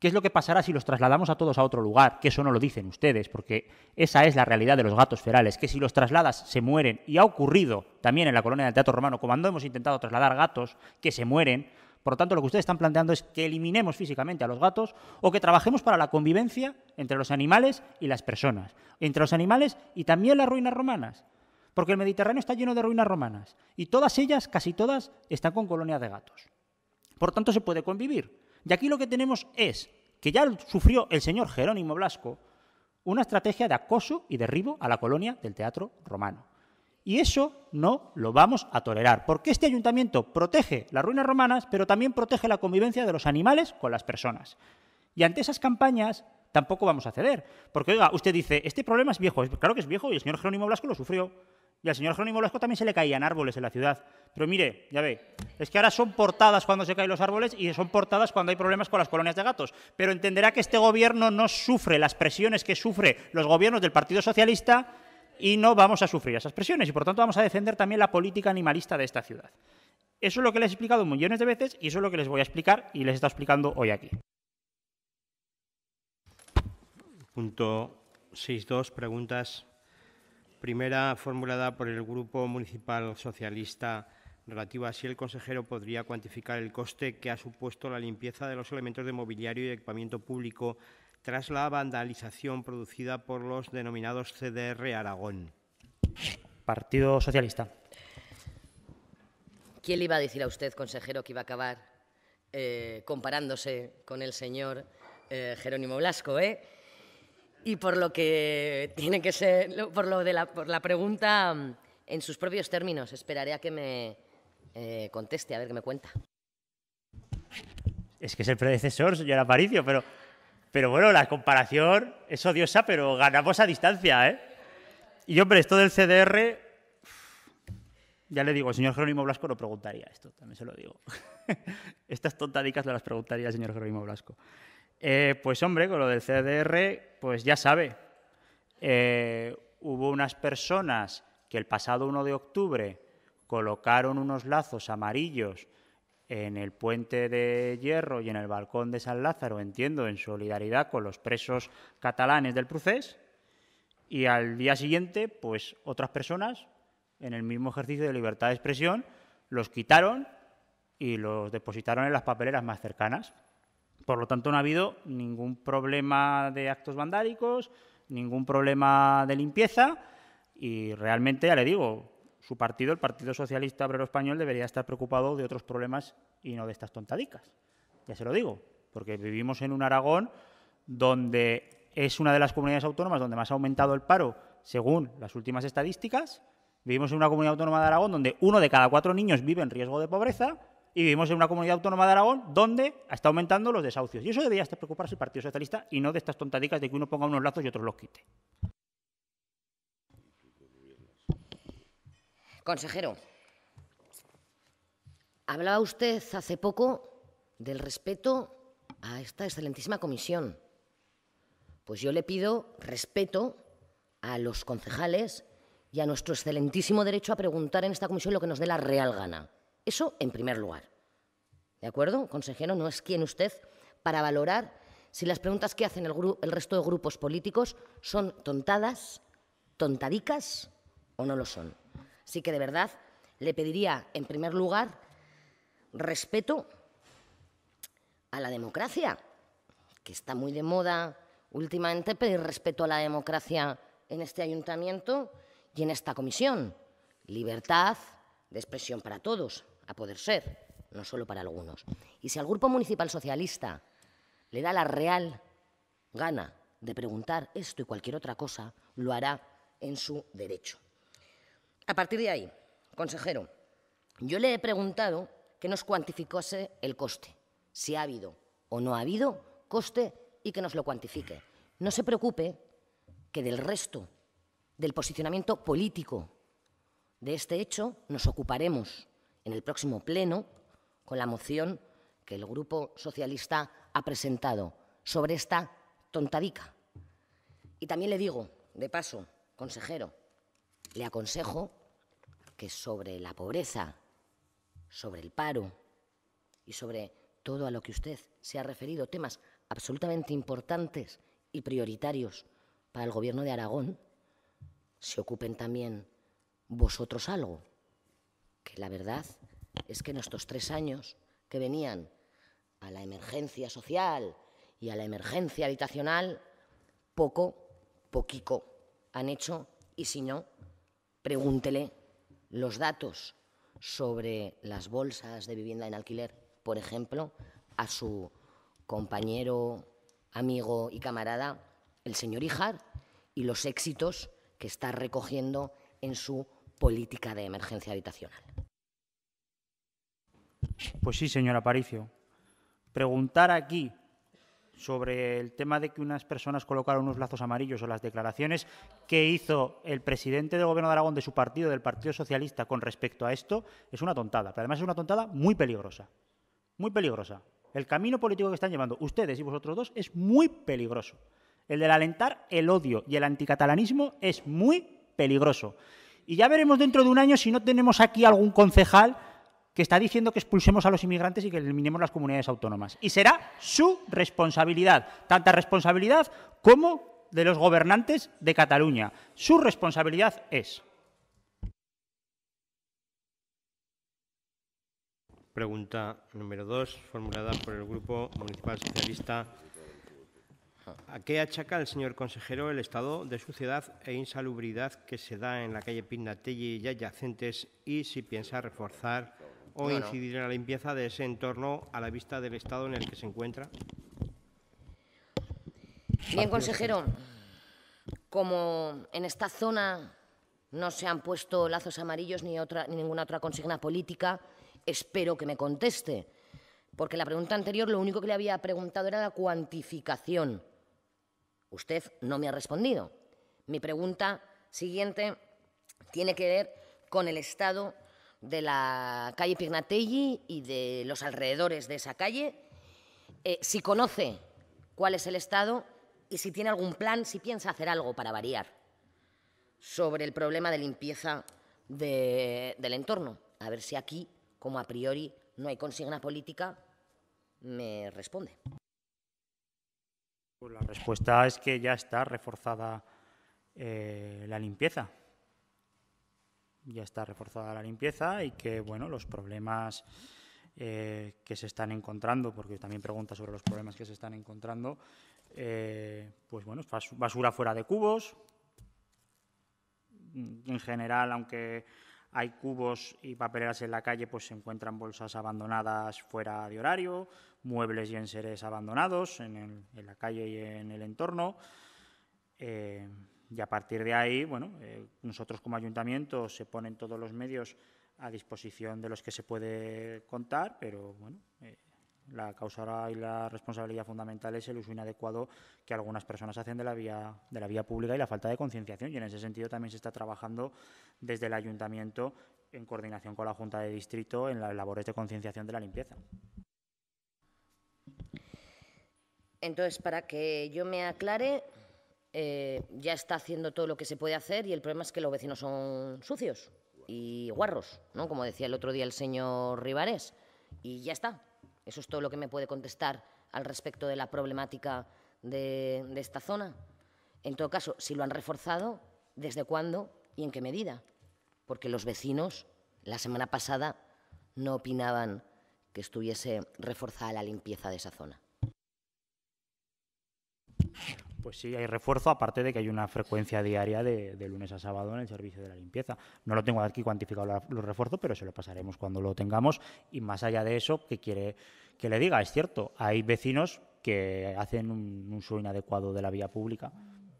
¿Qué es lo que pasará si los trasladamos a todos a otro lugar? Que eso no lo dicen ustedes, porque esa es la realidad de los gatos ferales, que si los trasladas se mueren, y ha ocurrido también en la colonia del Teatro Romano, cuando hemos intentado trasladar gatos que se mueren, por lo tanto lo que ustedes están planteando es que eliminemos físicamente a los gatos o que trabajemos para la convivencia entre los animales y las personas, entre los animales y también las ruinas romanas, porque el Mediterráneo está lleno de ruinas romanas, y todas ellas, casi todas, están con colonia de gatos. Por tanto, se puede convivir. Y aquí lo que tenemos es que ya sufrió el señor Jerónimo Blasco una estrategia de acoso y derribo a la colonia del teatro romano. Y eso no lo vamos a tolerar, porque este ayuntamiento protege las ruinas romanas, pero también protege la convivencia de los animales con las personas. Y ante esas campañas tampoco vamos a ceder, porque usted dice, este problema es viejo, claro que es viejo y el señor Jerónimo Blasco lo sufrió. Y al señor Jerónimo Blasco también se le caían árboles en la ciudad. Pero mire, ya ve, es que ahora son portadas cuando se caen los árboles y son portadas cuando hay problemas con las colonias de gatos. Pero entenderá que este gobierno no sufre las presiones que sufren los gobiernos del Partido Socialista y no vamos a sufrir esas presiones. Y por tanto vamos a defender también la política animalista de esta ciudad. Eso es lo que les he explicado millones de veces y eso es lo que les voy a explicar y les está explicando hoy aquí. Punto 6.2. Preguntas. Primera formulada por el Grupo Municipal Socialista relativa a si el consejero podría cuantificar el coste que ha supuesto la limpieza de los elementos de mobiliario y equipamiento público tras la vandalización producida por los denominados CDR Aragón. Partido Socialista. ¿Quién le iba a decir a usted, consejero, que iba a acabar eh, comparándose con el señor eh, Jerónimo Blasco? Eh? Y por lo que tiene que ser, por lo de la, por la pregunta mm, en sus propios términos, esperaré a que me eh, conteste, a ver qué me cuenta. Es que es el predecesor, señor Aparicio, pero, pero bueno, la comparación es odiosa, pero ganamos a distancia, ¿eh? Y hombre, esto del CDR, ya le digo, el señor Jerónimo Blasco lo preguntaría, esto también se lo digo. Estas tontadicas no las preguntaría el señor Jerónimo Blasco. Eh, pues hombre, con lo del CDR, pues ya sabe. Eh, hubo unas personas que el pasado 1 de octubre colocaron unos lazos amarillos en el puente de Hierro y en el balcón de San Lázaro, entiendo, en solidaridad con los presos catalanes del Procés. Y al día siguiente, pues otras personas, en el mismo ejercicio de libertad de expresión, los quitaron y los depositaron en las papeleras más cercanas. Por lo tanto, no ha habido ningún problema de actos vandálicos, ningún problema de limpieza y realmente, ya le digo, su partido, el Partido Socialista Obrero Español, debería estar preocupado de otros problemas y no de estas tontadicas. Ya se lo digo, porque vivimos en un Aragón donde es una de las comunidades autónomas donde más ha aumentado el paro según las últimas estadísticas. Vivimos en una comunidad autónoma de Aragón donde uno de cada cuatro niños vive en riesgo de pobreza y vivimos en una comunidad autónoma de Aragón donde está aumentando los desahucios. Y eso debería preocuparse el Partido Socialista y no de estas tontadicas de que uno ponga unos lazos y otros los quite. Consejero, hablaba usted hace poco del respeto a esta excelentísima comisión. Pues yo le pido respeto a los concejales y a nuestro excelentísimo derecho a preguntar en esta comisión lo que nos dé la real gana. Eso en primer lugar. ¿De acuerdo? Consejero, no es quien usted para valorar si las preguntas que hacen el, resto de grupos políticos son tontadas, tontadicas o no lo son. Así que de verdad le pediría, en primer lugar, respeto a la democracia, que está muy de moda últimamente pedir respeto a la democracia en este ayuntamiento y en esta comisión. Libertad de expresión para todos, a poder ser, no solo para algunos. Y si al Grupo Municipal Socialista le da la real gana de preguntar esto y cualquier otra cosa, lo hará en su derecho. A partir de ahí, consejero, yo le he preguntado que nos cuantificase el coste, si ha habido o no ha habido coste y que nos lo cuantifique. No se preocupe que del resto del posicionamiento político de este hecho nos ocuparemos en el próximo pleno con la moción que el Grupo Socialista ha presentado sobre esta tontadica. Y también le digo, de paso, consejero, le aconsejo que sobre la pobreza, sobre el paro y sobre todo a lo que usted se ha referido, temas absolutamente importantes y prioritarios para el Gobierno de Aragón, se ocupen también vosotros algo la verdad es que en estos tres años que venían a la emergencia social y a la emergencia habitacional, poco, poquico han hecho y si no, pregúntele los datos sobre las bolsas de vivienda en alquiler, por ejemplo, a su compañero, amigo y camarada, el señor Ijar, y los éxitos que está recogiendo en su política de emergencia habitacional. Pues sí, señor Aparicio. Preguntar aquí sobre el tema de que unas personas colocaron unos lazos amarillos o las declaraciones que hizo el presidente del Gobierno de Aragón de su partido, del Partido Socialista, con respecto a esto, es una tontada. Pero además es una tontada muy peligrosa. Muy peligrosa. El camino político que están llevando ustedes y vosotros dos es muy peligroso. El del alentar el odio y el anticatalanismo es muy peligroso. Y ya veremos dentro de un año si no tenemos aquí algún concejal que está diciendo que expulsemos a los inmigrantes y que eliminemos las comunidades autónomas. Y será su responsabilidad, tanta responsabilidad como de los gobernantes de Cataluña. Su responsabilidad es. Pregunta número dos, formulada por el Grupo Municipal Socialista. ¿A qué achaca el señor consejero el estado de suciedad e insalubridad que se da en la calle Pignatelli y adyacentes y si piensa reforzar o incidir en la limpieza de ese entorno a la vista del estado en el que se encuentra? Bien, consejero, como en esta zona no se han puesto lazos amarillos ni, otra, ni ninguna otra consigna política, espero que me conteste, porque la pregunta anterior lo único que le había preguntado era la cuantificación. Usted no me ha respondido. Mi pregunta siguiente tiene que ver con el estado de la calle Pignatelli y de los alrededores de esa calle, eh, si conoce cuál es el estado y si tiene algún plan, si piensa hacer algo para variar sobre el problema de limpieza del entorno. A ver si aquí, como a priori no hay consigna política, me responde. Pues la respuesta es que ya está reforzada eh, la limpieza ya está reforzada la limpieza y que bueno, los problemas eh, que se están encontrando, porque también pregunta sobre los problemas que se están encontrando, eh, pues bueno, basura fuera de cubos. En general, aunque hay cubos y papeleras en la calle, pues se encuentran bolsas abandonadas fuera de horario, muebles y enseres abandonados en, la calle y en el entorno. Eh, y a partir de ahí, bueno, eh, nosotros como ayuntamiento se ponen todos los medios a disposición de los que se puede contar, pero bueno, eh, la causa y la responsabilidad fundamental es el uso inadecuado que algunas personas hacen de la vía de la vía pública y la falta de concienciación. Y en ese sentido también se está trabajando desde el ayuntamiento en coordinación con la Junta de Distrito en las labores de concienciación de la limpieza. Entonces, para que yo me aclare, eh, ya está haciendo todo lo que se puede hacer y el problema es que los vecinos son sucios y guarros, ¿no? Como decía el otro día el señor Rivares. Y ya está. Eso es todo lo que me puede contestar al respecto de la problemática de esta zona. En todo caso, si lo han reforzado, ¿desde cuándo y en qué medida? Porque los vecinos la semana pasada no opinaban que estuviese reforzada la limpieza de esa zona. Pues sí, hay refuerzo, aparte de que hay una frecuencia diaria de, lunes a sábado en el servicio de la limpieza. No lo tengo aquí cuantificado los refuerzos, pero se lo pasaremos cuando lo tengamos. Y más allá de eso, ¿qué quiere que le diga? Es cierto, hay vecinos que hacen un uso inadecuado de la vía pública.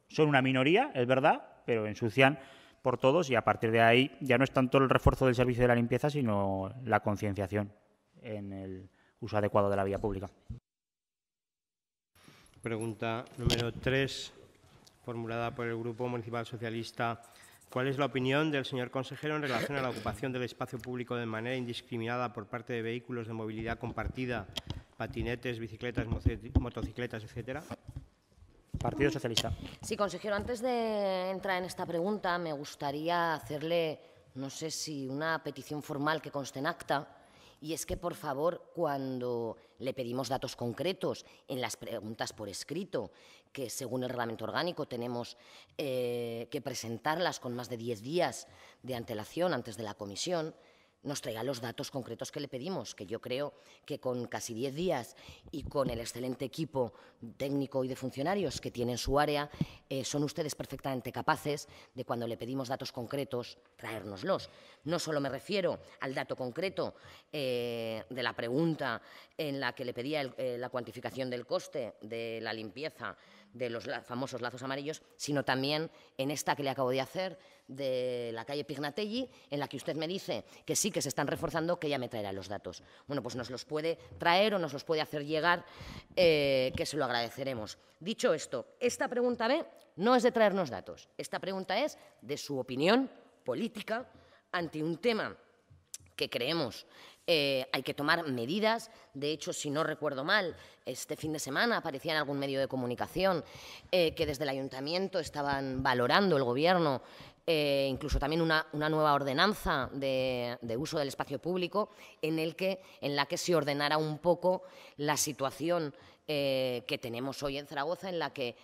Son una minoría, es verdad, pero ensucian por todos y a partir de ahí ya no es tanto el refuerzo del servicio de la limpieza, sino la concienciación en el uso adecuado de la vía pública. Pregunta número 3, formulada por el Grupo Municipal Socialista. ¿Cuál es la opinión del señor consejero en relación a la ocupación del espacio público de manera indiscriminada por parte de vehículos de movilidad compartida, patinetes, bicicletas, motocicletas, etcétera? Partido Socialista. Sí, consejero, antes de entrar en esta pregunta, me gustaría hacerle, no sé si una petición formal que conste en acta, y es que, por favor, cuando le pedimos datos concretos en las preguntas por escrito, que según el reglamento orgánico tenemos eh, que presentarlas con más de diez días de antelación antes de la comisión, nos traiga los datos concretos que le pedimos, que yo creo que con casi 10 días y con el excelente equipo técnico y de funcionarios que tiene en su área, eh, son ustedes perfectamente capaces de cuando le pedimos datos concretos, traérnoslos. No solo me refiero al dato concreto eh, de la pregunta en la que le pedía eh, la cuantificación del coste de la limpieza, de los famosos lazos amarillos, sino también en esta que le acabo de hacer de la calle Pignatelli, en la que usted me dice que sí que se están reforzando, que ya me traerá los datos. Bueno, pues nos los puede traer o nos los puede hacer llegar, eh, que se lo agradeceremos. Dicho esto, esta pregunta B no es de traernos datos, esta pregunta es de su opinión política ante un tema que creemos eh, hay que tomar medidas. De hecho, si no recuerdo mal, este fin de semana aparecía en algún medio de comunicación eh, que desde el ayuntamiento estaban valorando el gobierno eh, incluso también una, nueva ordenanza de, uso del espacio público en, la que se ordenara un poco la situación que tenemos hoy en Zaragoza, en la que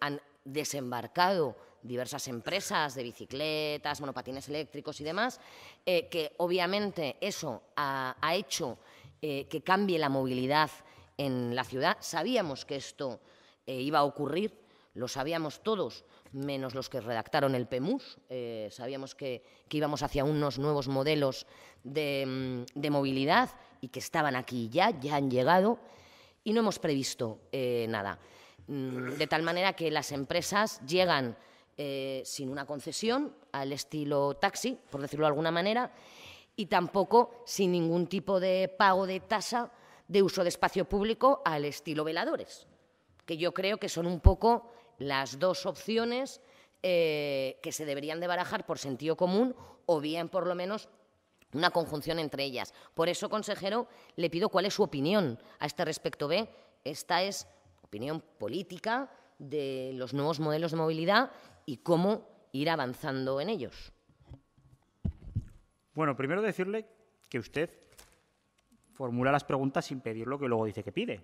han desembarcado diversas empresas de bicicletas, monopatines eléctricos y demás, eh, que obviamente eso ha, hecho eh, que cambie la movilidad en la ciudad. Sabíamos que esto eh, iba a ocurrir, lo sabíamos todos, menos los que redactaron el PEMUS. sabíamos que, íbamos hacia unos nuevos modelos de, mm, movilidad y que estaban aquí ya, ya han llegado, y no hemos previsto nada. Mm, de tal manera que las empresas llegan eh, sin una concesión, al estilo taxi, por decirlo de alguna manera, y tampoco sin ningún tipo de pago de tasa de uso de espacio público al estilo veladores, que yo creo que son un poco las dos opciones eh, que se deberían de barajar por sentido común o bien, por lo menos, una conjunción entre ellas. Por eso, consejero, le pido cuál es su opinión a este respecto. B, esta es opinión política de los nuevos modelos de movilidad y cómo ir avanzando en ellos. Bueno, primero decirle que usted formula las preguntas sin pedir lo que luego dice que pide.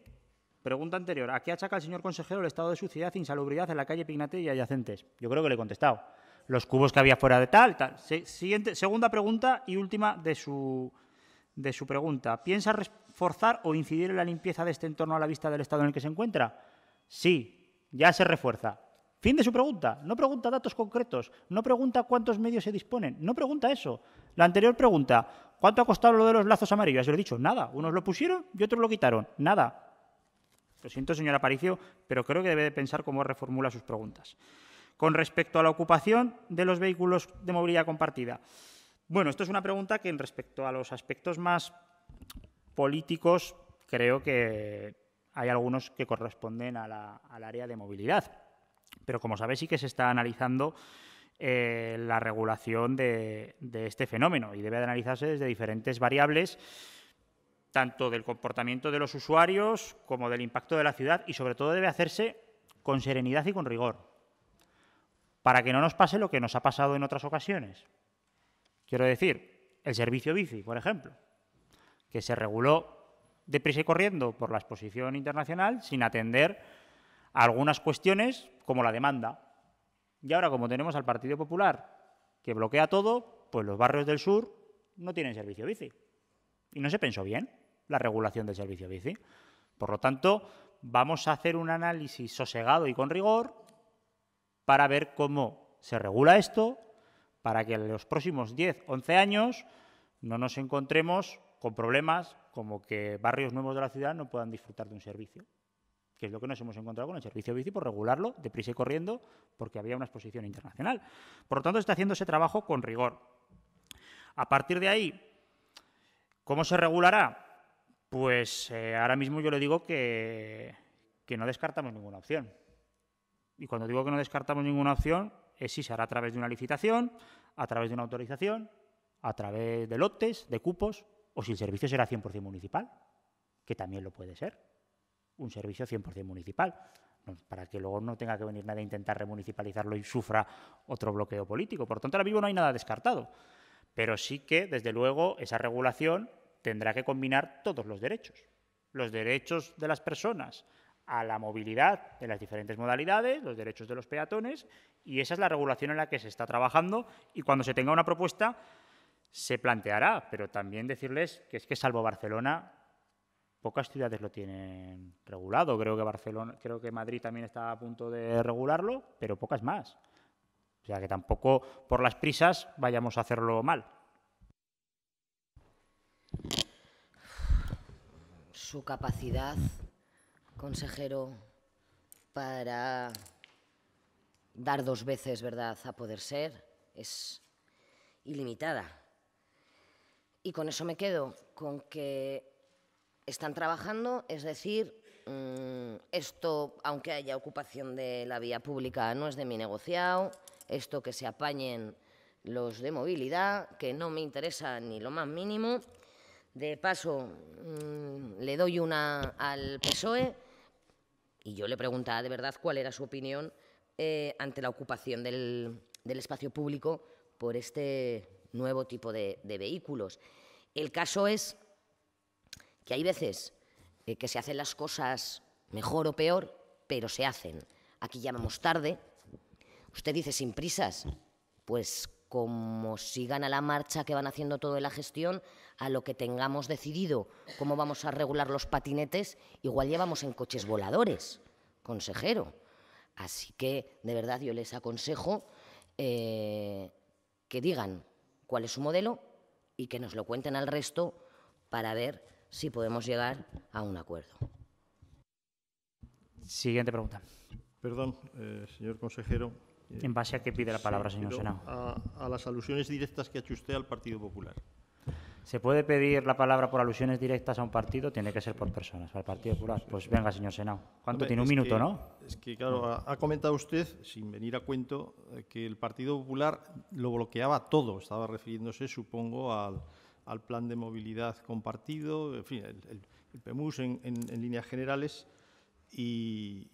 Pregunta anterior. ¿A qué achaca el señor consejero el estado de suciedad e insalubridad en la calle Pignate y adyacentes? Yo creo que le he contestado. Los cubos que había fuera de tal, tal. segunda pregunta y última de su, de su pregunta. ¿Piensa reforzar o incidir en la limpieza de este entorno a la vista del estado en el que se encuentra? Sí, ya se refuerza. Fin de su pregunta. No pregunta datos concretos, no pregunta cuántos medios se disponen, no pregunta eso. La anterior pregunta, ¿cuánto ha costado lo de los lazos amarillos? se lo he dicho, nada. Unos lo pusieron y otros lo quitaron, nada. Lo siento, señor Aparicio, pero creo que debe de pensar cómo reformula sus preguntas. Con respecto a la ocupación de los vehículos de movilidad compartida. Bueno, esto es una pregunta que en respecto a los aspectos más políticos, creo que hay algunos que corresponden al área de movilidad pero como sabéis, sí que se está analizando eh, la regulación de, este fenómeno y debe de analizarse desde diferentes variables, tanto del comportamiento de los usuarios como del impacto de la ciudad y sobre todo debe hacerse con serenidad y con rigor, para que no nos pase lo que nos ha pasado en otras ocasiones. Quiero decir, el servicio bici, por ejemplo, que se reguló deprisa y corriendo por la exposición internacional sin atender algunas cuestiones como la demanda. Y ahora, como tenemos al Partido Popular que bloquea todo, pues los barrios del sur no tienen servicio bici. Y no se pensó bien la regulación del servicio bici. Por lo tanto, vamos a hacer un análisis sosegado y con rigor para ver cómo se regula esto, para que en los próximos 10, 11 años no nos encontremos con problemas como que barrios nuevos de la ciudad no puedan disfrutar de un servicio que es lo que nos hemos encontrado con el servicio bici, por regularlo deprisa y corriendo, porque había una exposición internacional. Por lo tanto, está haciendo ese trabajo con rigor. A partir de ahí, ¿cómo se regulará? Pues eh, ahora mismo yo le digo que, que no descartamos ninguna opción. Y cuando digo que no descartamos ninguna opción, es si se hará a través de una licitación, a través de una autorización, a través de lotes, de cupos, o si el servicio será 100% municipal, que también lo puede ser un servicio 100% municipal, para que luego no tenga que venir nadie a intentar remunicipalizarlo y sufra otro bloqueo político. Por tanto, ahora mismo no hay nada descartado, pero sí que, desde luego, esa regulación tendrá que combinar todos los derechos. Los derechos de las personas a la movilidad de las diferentes modalidades, los derechos de los peatones, y esa es la regulación en la que se está trabajando y cuando se tenga una propuesta se planteará, pero también decirles que es que salvo Barcelona Pocas ciudades lo tienen regulado. Creo que Barcelona, creo que Madrid también está a punto de regularlo, pero pocas más. O sea que tampoco por las prisas vayamos a hacerlo mal. Su capacidad, consejero, para dar dos veces verdad a poder ser es ilimitada. Y con eso me quedo, con que están trabajando, es decir, mm, esto, aunque haya ocupación de la vía pública, no es de mi negociado, esto que se apañen los de movilidad, que no me interesa ni lo más mínimo. De paso, mm, le doy una al PSOE y yo le preguntaba de verdad cuál era su opinión eh, ante la ocupación del, espacio público por este nuevo tipo de vehículos. El caso es que hay veces eh, que se hacen las cosas mejor o peor, pero se hacen. Aquí llamamos tarde. Usted dice sin prisas. Pues como sigan a la marcha que van haciendo de la gestión, a lo que tengamos decidido cómo vamos a regular los patinetes, igual llevamos en coches voladores, consejero. Así que, de verdad, yo les aconsejo eh, que digan cuál es su modelo y que nos lo cuenten al resto para ver si podemos llegar a un acuerdo. Siguiente pregunta. Perdón, eh, señor consejero. ¿En base a qué pide la palabra, señor Senado? A, las alusiones directas que ha hecho usted al Partido Popular. ¿Se puede pedir la palabra por alusiones directas a un partido? Tiene que ser por personas, al Partido Popular. Pues venga, señor Senado. ¿Cuánto tiene? Un minuto, ¿no? Es que, claro, ha comentado usted, sin venir a cuento, eh, que el Partido Popular lo bloqueaba todo. Estaba refiriéndose, supongo, al, al plan de movilidad compartido, en fin, el, el, PEMUS en, líneas generales. Y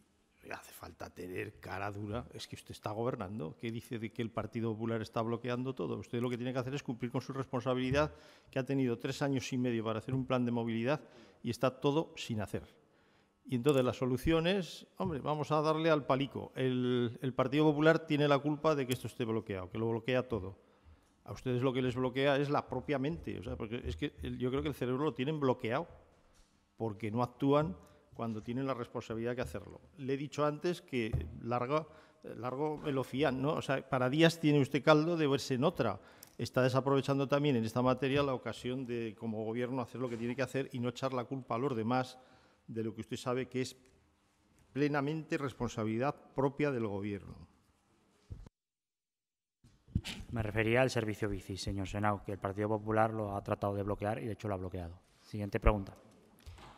hace falta tener cara dura. Es que usted está gobernando. ¿Qué dice de que el Partido Popular está bloqueando todo? Usted lo que tiene que hacer es cumplir con su responsabilidad, que ha tenido tres años y medio para hacer un plan de movilidad y está todo sin hacer. Y entonces la solución es, hombre, vamos a darle al palico. el Partido Popular tiene la culpa de que esto esté bloqueado, que lo bloquea todo. A ustedes lo que les bloquea es la propia mente, o sea, porque es que yo creo que el cerebro lo tienen bloqueado, porque no actúan cuando tienen la responsabilidad de hacerlo. Le he dicho antes que largo, largo me lo fían, para días tiene usted caldo de verse en otra. Está desaprovechando también en esta materia la ocasión de, como gobierno, hacer lo que tiene que hacer y no echar la culpa a los demás de lo que usted sabe que es plenamente responsabilidad propia del gobierno. Me refería al servicio bici, señor Senado, que el Partido Popular lo ha tratado de bloquear y de hecho lo ha bloqueado. Siguiente pregunta.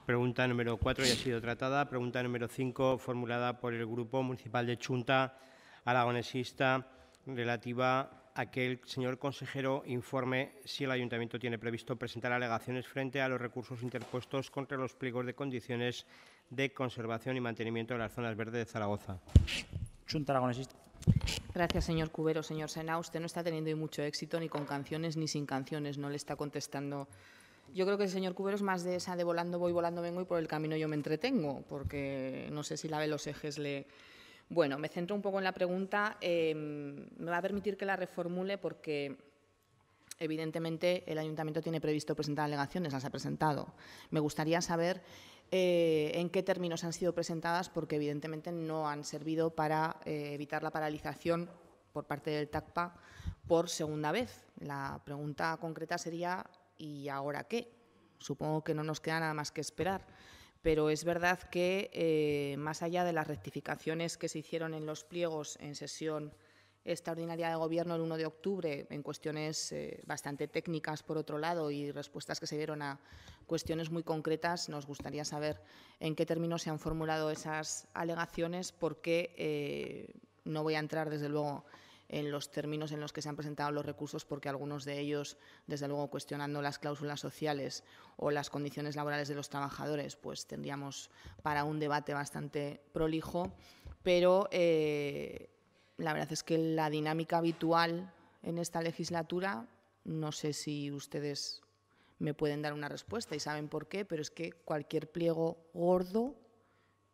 Pregunta número cuatro ya ha sido tratada. Pregunta número cinco, formulada por el Grupo Municipal de Chunta Aragonesista, relativa a que el señor consejero informe si el Ayuntamiento tiene previsto presentar alegaciones frente a los recursos interpuestos contra los pliegos de condiciones de conservación y mantenimiento de las zonas verdes de Zaragoza. Chunta Aragonesista. Gracias, señor Cubero. Señor Sena, usted no está teniendo mucho éxito ni con canciones ni sin canciones. No le está contestando. Yo creo que el señor Cubero es más de esa de volando voy, volando vengo y por el camino yo me entretengo, porque no sé si la ve los ejes le... Bueno, me centro un poco en la pregunta. Em, me va a permitir que la reformule porque, evidentemente, el ayuntamiento tiene previsto presentar alegaciones, las ha presentado. Me gustaría saber eh, en qué términos han sido presentadas, porque evidentemente no han servido para eh, evitar la paralización por parte del TACPA por segunda vez. La pregunta concreta sería, ¿y ahora qué? Supongo que no nos queda nada más que esperar pero es verdad que eh, más allá de las rectificaciones que se hicieron en los pliegos en sesión extraordinaria de gobierno el 1 de octubre en cuestiones eh, bastante técnicas, por otro lado, y respuestas que se dieron a cuestiones muy concretas. Nos gustaría saber en qué términos se han formulado esas alegaciones, porque eh, no voy a entrar, desde luego, en los términos en los que se han presentado los recursos, porque algunos de ellos, desde luego, cuestionando las cláusulas sociales o las condiciones laborales de los trabajadores, pues tendríamos para un debate bastante prolijo, pero eh, la verdad es que la dinámica habitual en esta legislatura, no sé si ustedes me pueden dar una respuesta y saben por qué, pero es que cualquier pliego gordo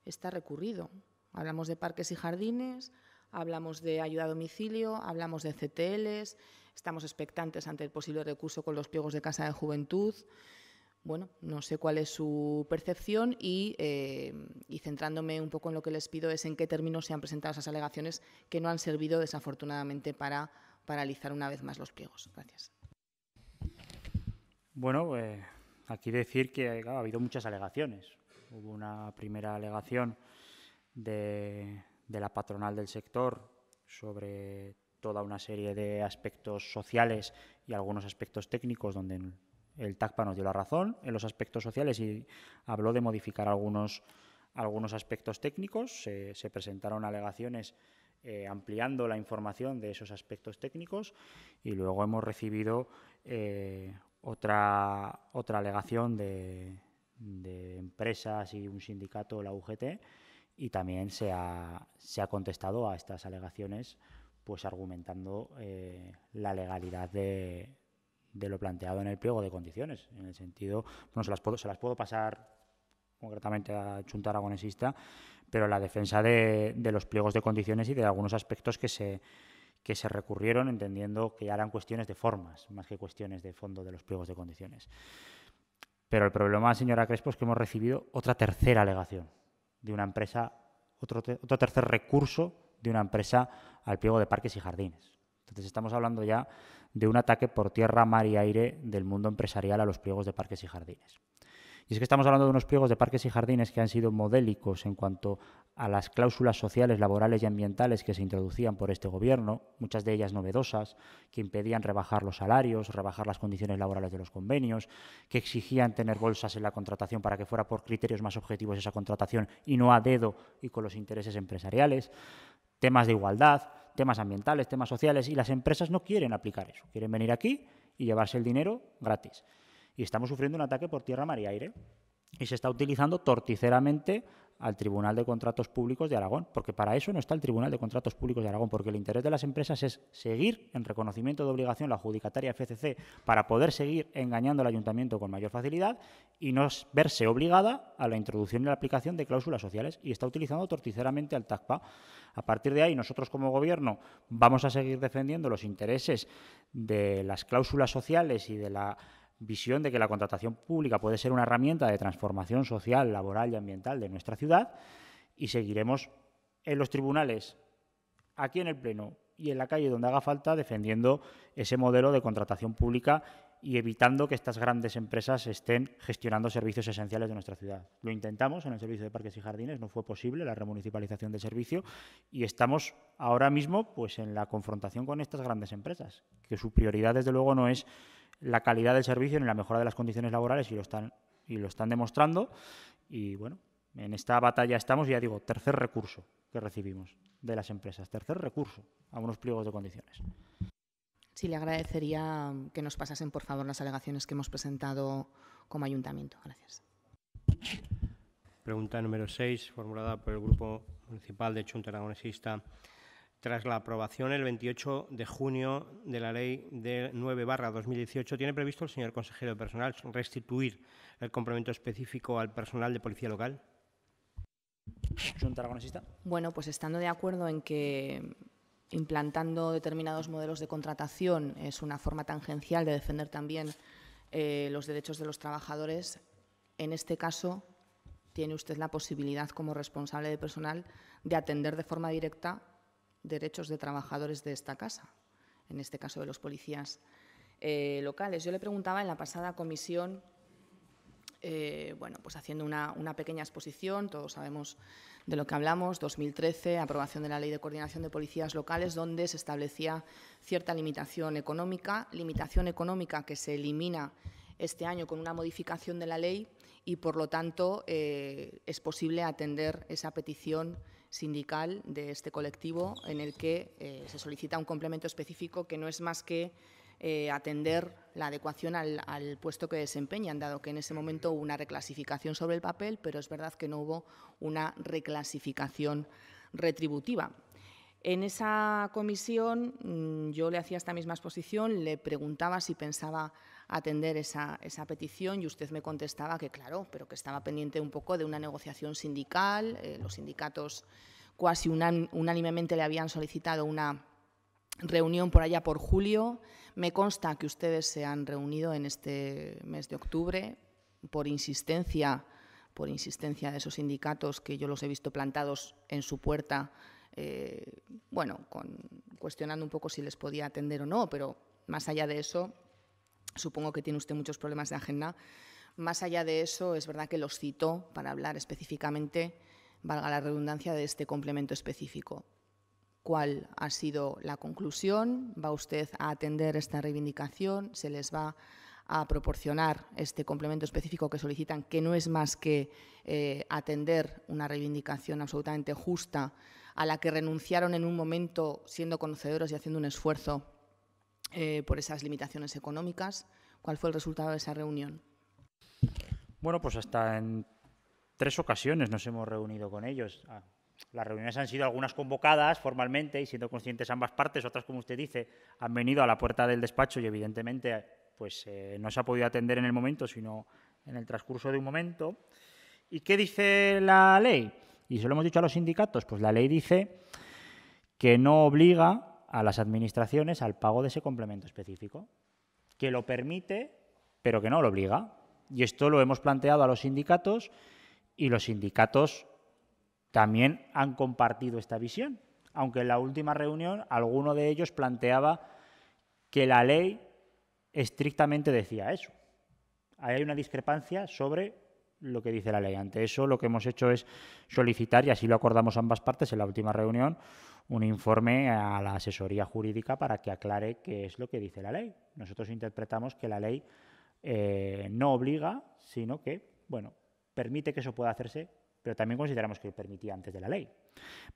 está recurrido. Hablamos de parques y jardines, hablamos de ayuda a domicilio, hablamos de CTLs, estamos expectantes ante el posible recurso con los pliegos de Casa de Juventud bueno, no sé cuál es su percepción eh, y, centrándome un poco en lo que les pido es en qué términos se han presentado esas alegaciones que no han servido desafortunadamente para paralizar una vez más los pliegos. Gracias. Bueno, eh, aquí decir que ha habido muchas alegaciones. Hubo una primera alegación de, de la patronal del sector sobre toda una serie de aspectos sociales y algunos aspectos técnicos donde el TACPA nos dio la razón en los aspectos sociales y habló de modificar algunos, algunos aspectos técnicos. Se, presentaron alegaciones eh, ampliando la información de esos aspectos técnicos y luego hemos recibido eh, otra, otra alegación de, empresas y un sindicato, la UGT, y también se ha, contestado a estas alegaciones pues argumentando eh, la legalidad de, de lo planteado en el pliego de condiciones, en el sentido, bueno, se las puedo, se las puedo pasar concretamente a Chunta Aragonesista, pero la defensa de, los pliegos de condiciones y de algunos aspectos que se, que se recurrieron, entendiendo que ya eran cuestiones de formas, más que cuestiones de fondo de los pliegos de condiciones. Pero el problema, señora Crespo, es que hemos recibido otra tercera alegación de una empresa, otro, otro tercer recurso de una empresa al pliego de parques y jardines. Entonces estamos hablando ya de un ataque por tierra, mar y aire del mundo empresarial a los pliegos de parques y jardines. Y es que estamos hablando de unos pliegos de parques y jardines que han sido modélicos en cuanto a las cláusulas sociales, laborales y ambientales que se introducían por este gobierno, muchas de ellas novedosas, que impedían rebajar los salarios, rebajar las condiciones laborales de los convenios, que exigían tener bolsas en la contratación para que fuera por criterios más objetivos esa contratación y no a dedo y con los intereses empresariales, temas de igualdad, temas ambientales, temas sociales, y las empresas no quieren aplicar eso. Quieren venir aquí y llevarse el dinero gratis. Y estamos sufriendo un ataque por tierra, mar y aire. Y se está utilizando torticeramente al Tribunal de Contratos Públicos de Aragón, porque para eso no está el Tribunal de Contratos Públicos de Aragón, porque el interés de las empresas es seguir en reconocimiento de obligación la adjudicataria FCC para poder seguir engañando al ayuntamiento con mayor facilidad y no verse obligada a la introducción y la aplicación de cláusulas sociales y está utilizando torticeramente al TACPA. A partir de ahí, nosotros como gobierno vamos a seguir defendiendo los intereses de las cláusulas sociales y de la visión de que la contratación pública puede ser una herramienta de transformación social, laboral y ambiental de nuestra ciudad y seguiremos en los tribunales, aquí en el Pleno y en la calle donde haga falta defendiendo ese modelo de contratación pública y evitando que estas grandes empresas estén gestionando servicios esenciales de nuestra ciudad. Lo intentamos en el servicio de parques y jardines, no fue posible la remunicipalización del servicio y estamos ahora mismo pues en la confrontación con estas grandes empresas, que su prioridad desde luego no es la calidad del servicio, ni la mejora de las condiciones laborales y lo están, y lo están demostrando. Y bueno, en esta batalla estamos, ya digo, tercer recurso que recibimos de las empresas, tercer recurso a unos pliegos de condiciones. Sí, le agradecería que nos pasasen, por favor, las alegaciones que hemos presentado como ayuntamiento. Gracias. Pregunta número 6, formulada por el Grupo Municipal de Chunta Aragonesista tras la aprobación el 28 de junio de la Ley de 9-2018, tiene previsto el señor consejero de personal restituir el complemento específico al personal de policía local? Bueno, pues estando de acuerdo en que implantando determinados modelos de contratación es una forma tangencial de defender también eh, los derechos de los trabajadores, en este caso tiene usted la posibilidad como responsable de personal de atender de forma directa derechos de trabajadores de esta casa, en este caso de los policías eh, locales. Yo le preguntaba en la pasada comisión, eh, bueno, pues haciendo una, pequeña exposición, todos sabemos de lo que hablamos, 2013, aprobación de la Ley de Coordinación de Policías Locales, donde se establecía cierta limitación económica, limitación económica que se elimina este año con una modificación de la ley y, por lo tanto, eh, es posible atender esa petición sindical de este colectivo en el que eh, se solicita un complemento específico que no es más que eh, atender la adecuación al, al, puesto que desempeñan, dado que en ese momento hubo una reclasificación sobre el papel, pero es verdad que no hubo una reclasificación retributiva. En esa comisión mm, yo le hacía esta misma exposición, le preguntaba si pensaba atender esa, petición y usted me contestaba que, claro, pero que estaba pendiente un poco de una negociación sindical, eh, los sindicatos casi unánimemente le habían solicitado una reunión por allá por julio. Me consta que ustedes se han reunido en este mes de octubre por insistencia, por insistencia de esos sindicatos que yo los he visto plantados en su puerta, eh, bueno, cuestionando un poco si les podía atender o no, pero más allá de eso, Supongo que tiene usted muchos problemas de agenda. Más allá de eso, es verdad que los citó para hablar específicamente, valga la redundancia, de este complemento específico. ¿Cuál ha sido la conclusión? ¿Va usted a atender esta reivindicación? ¿Se les va a proporcionar este complemento específico que solicitan, que no es más que eh, atender una reivindicación absolutamente justa a la que renunciaron en un momento siendo conocedores y haciendo un esfuerzo eh, por esas limitaciones económicas. ¿Cuál fue el resultado de esa reunión? Bueno, pues hasta en tres ocasiones nos hemos reunido con ellos. Ah, las reuniones han sido algunas convocadas formalmente y siendo conscientes ambas partes, otras, como usted dice, han venido a la puerta del despacho y evidentemente pues, eh, no se ha podido atender en el momento, sino en el transcurso de un momento. ¿Y qué dice la ley? Y se lo hemos dicho a los sindicatos, pues la ley dice que no obliga a las administraciones al pago de ese complemento específico, que lo permite, pero que no lo obliga. Y esto lo hemos planteado a los sindicatos y los sindicatos también han compartido esta visión, aunque en la última reunión alguno de ellos planteaba que la ley estrictamente decía eso. Ahí hay una discrepancia sobre lo que dice la ley. Ante eso, lo que hemos hecho es solicitar, y así lo acordamos ambas partes en la última reunión, un informe a la asesoría jurídica para que aclare qué es lo que dice la ley. Nosotros interpretamos que la ley eh, no obliga, sino que, bueno, permite que eso pueda hacerse, pero también consideramos que permitía antes de la ley.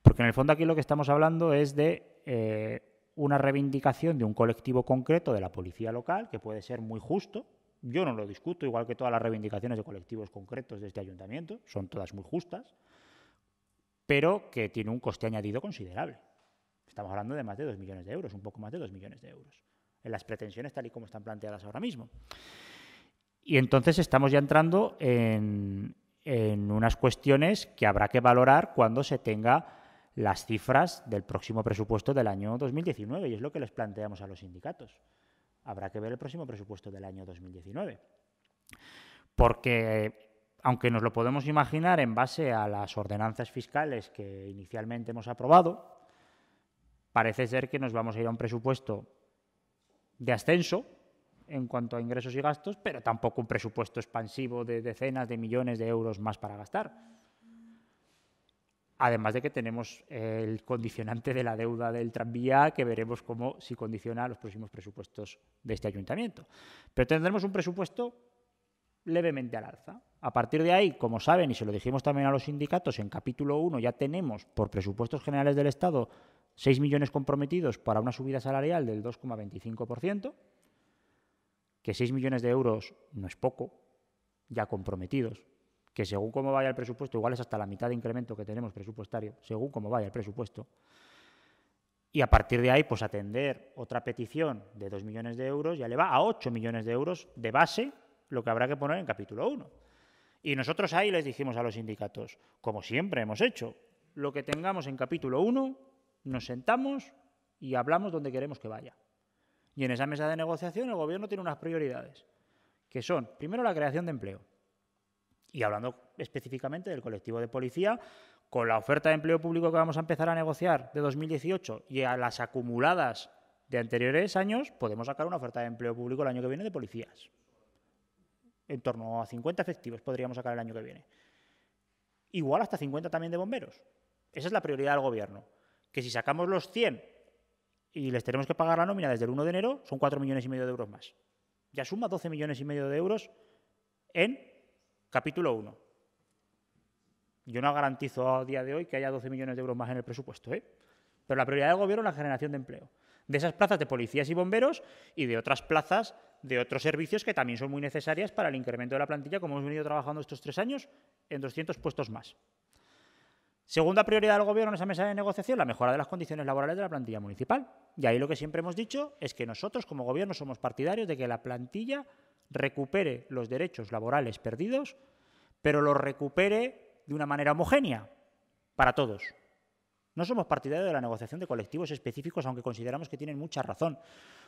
Porque en el fondo aquí lo que estamos hablando es de eh, una reivindicación de un colectivo concreto de la policía local, que puede ser muy justo, yo no lo discuto, igual que todas las reivindicaciones de colectivos concretos de este ayuntamiento, son todas muy justas, pero que tiene un coste añadido considerable. Estamos hablando de más de 2 millones de euros, un poco más de 2 millones de euros, en las pretensiones tal y como están planteadas ahora mismo. Y entonces estamos ya entrando en, en unas cuestiones que habrá que valorar cuando se tenga las cifras del próximo presupuesto del año 2019, y es lo que les planteamos a los sindicatos. Habrá que ver el próximo presupuesto del año 2019. Porque aunque nos lo podemos imaginar en base a las ordenanzas fiscales que inicialmente hemos aprobado, parece ser que nos vamos a ir a un presupuesto de ascenso en cuanto a ingresos y gastos, pero tampoco un presupuesto expansivo de decenas de millones de euros más para gastar. Además de que tenemos el condicionante de la deuda del tranvía, que veremos cómo si condiciona los próximos presupuestos de este ayuntamiento. Pero tendremos un presupuesto levemente al alza. A partir de ahí, como saben, y se lo dijimos también a los sindicatos, en capítulo 1 ya tenemos por presupuestos generales del Estado 6 millones comprometidos para una subida salarial del 2,25%, que 6 millones de euros no es poco, ya comprometidos, que según cómo vaya el presupuesto, igual es hasta la mitad de incremento que tenemos presupuestario, según cómo vaya el presupuesto, y a partir de ahí, pues atender otra petición de 2 millones de euros ya le va a 8 millones de euros de base lo que habrá que poner en capítulo 1. Y nosotros ahí les dijimos a los sindicatos, como siempre hemos hecho, lo que tengamos en capítulo 1, nos sentamos y hablamos donde queremos que vaya. Y en esa mesa de negociación el gobierno tiene unas prioridades, que son, primero, la creación de empleo. Y hablando específicamente del colectivo de policía, con la oferta de empleo público que vamos a empezar a negociar de 2018 y a las acumuladas de anteriores años, podemos sacar una oferta de empleo público el año que viene de policías. En torno a 50 efectivos podríamos sacar el año que viene. Igual hasta 50 también de bomberos. Esa es la prioridad del gobierno. Que si sacamos los 100 y les tenemos que pagar la nómina desde el 1 de enero, son 4 millones y medio de euros más. Ya suma 12 millones y medio de euros en Capítulo 1. Yo no garantizo a día de hoy que haya 12 millones de euros más en el presupuesto, ¿eh? pero la prioridad del gobierno es la generación de empleo. De esas plazas de policías y bomberos y de otras plazas de otros servicios que también son muy necesarias para el incremento de la plantilla, como hemos venido trabajando estos tres años, en 200 puestos más. Segunda prioridad del Gobierno en esa mesa de negociación, la mejora de las condiciones laborales de la plantilla municipal. Y ahí lo que siempre hemos dicho es que nosotros como Gobierno somos partidarios de que la plantilla recupere los derechos laborales perdidos, pero los recupere de una manera homogénea para todos. No somos partidarios de la negociación de colectivos específicos, aunque consideramos que tienen mucha razón,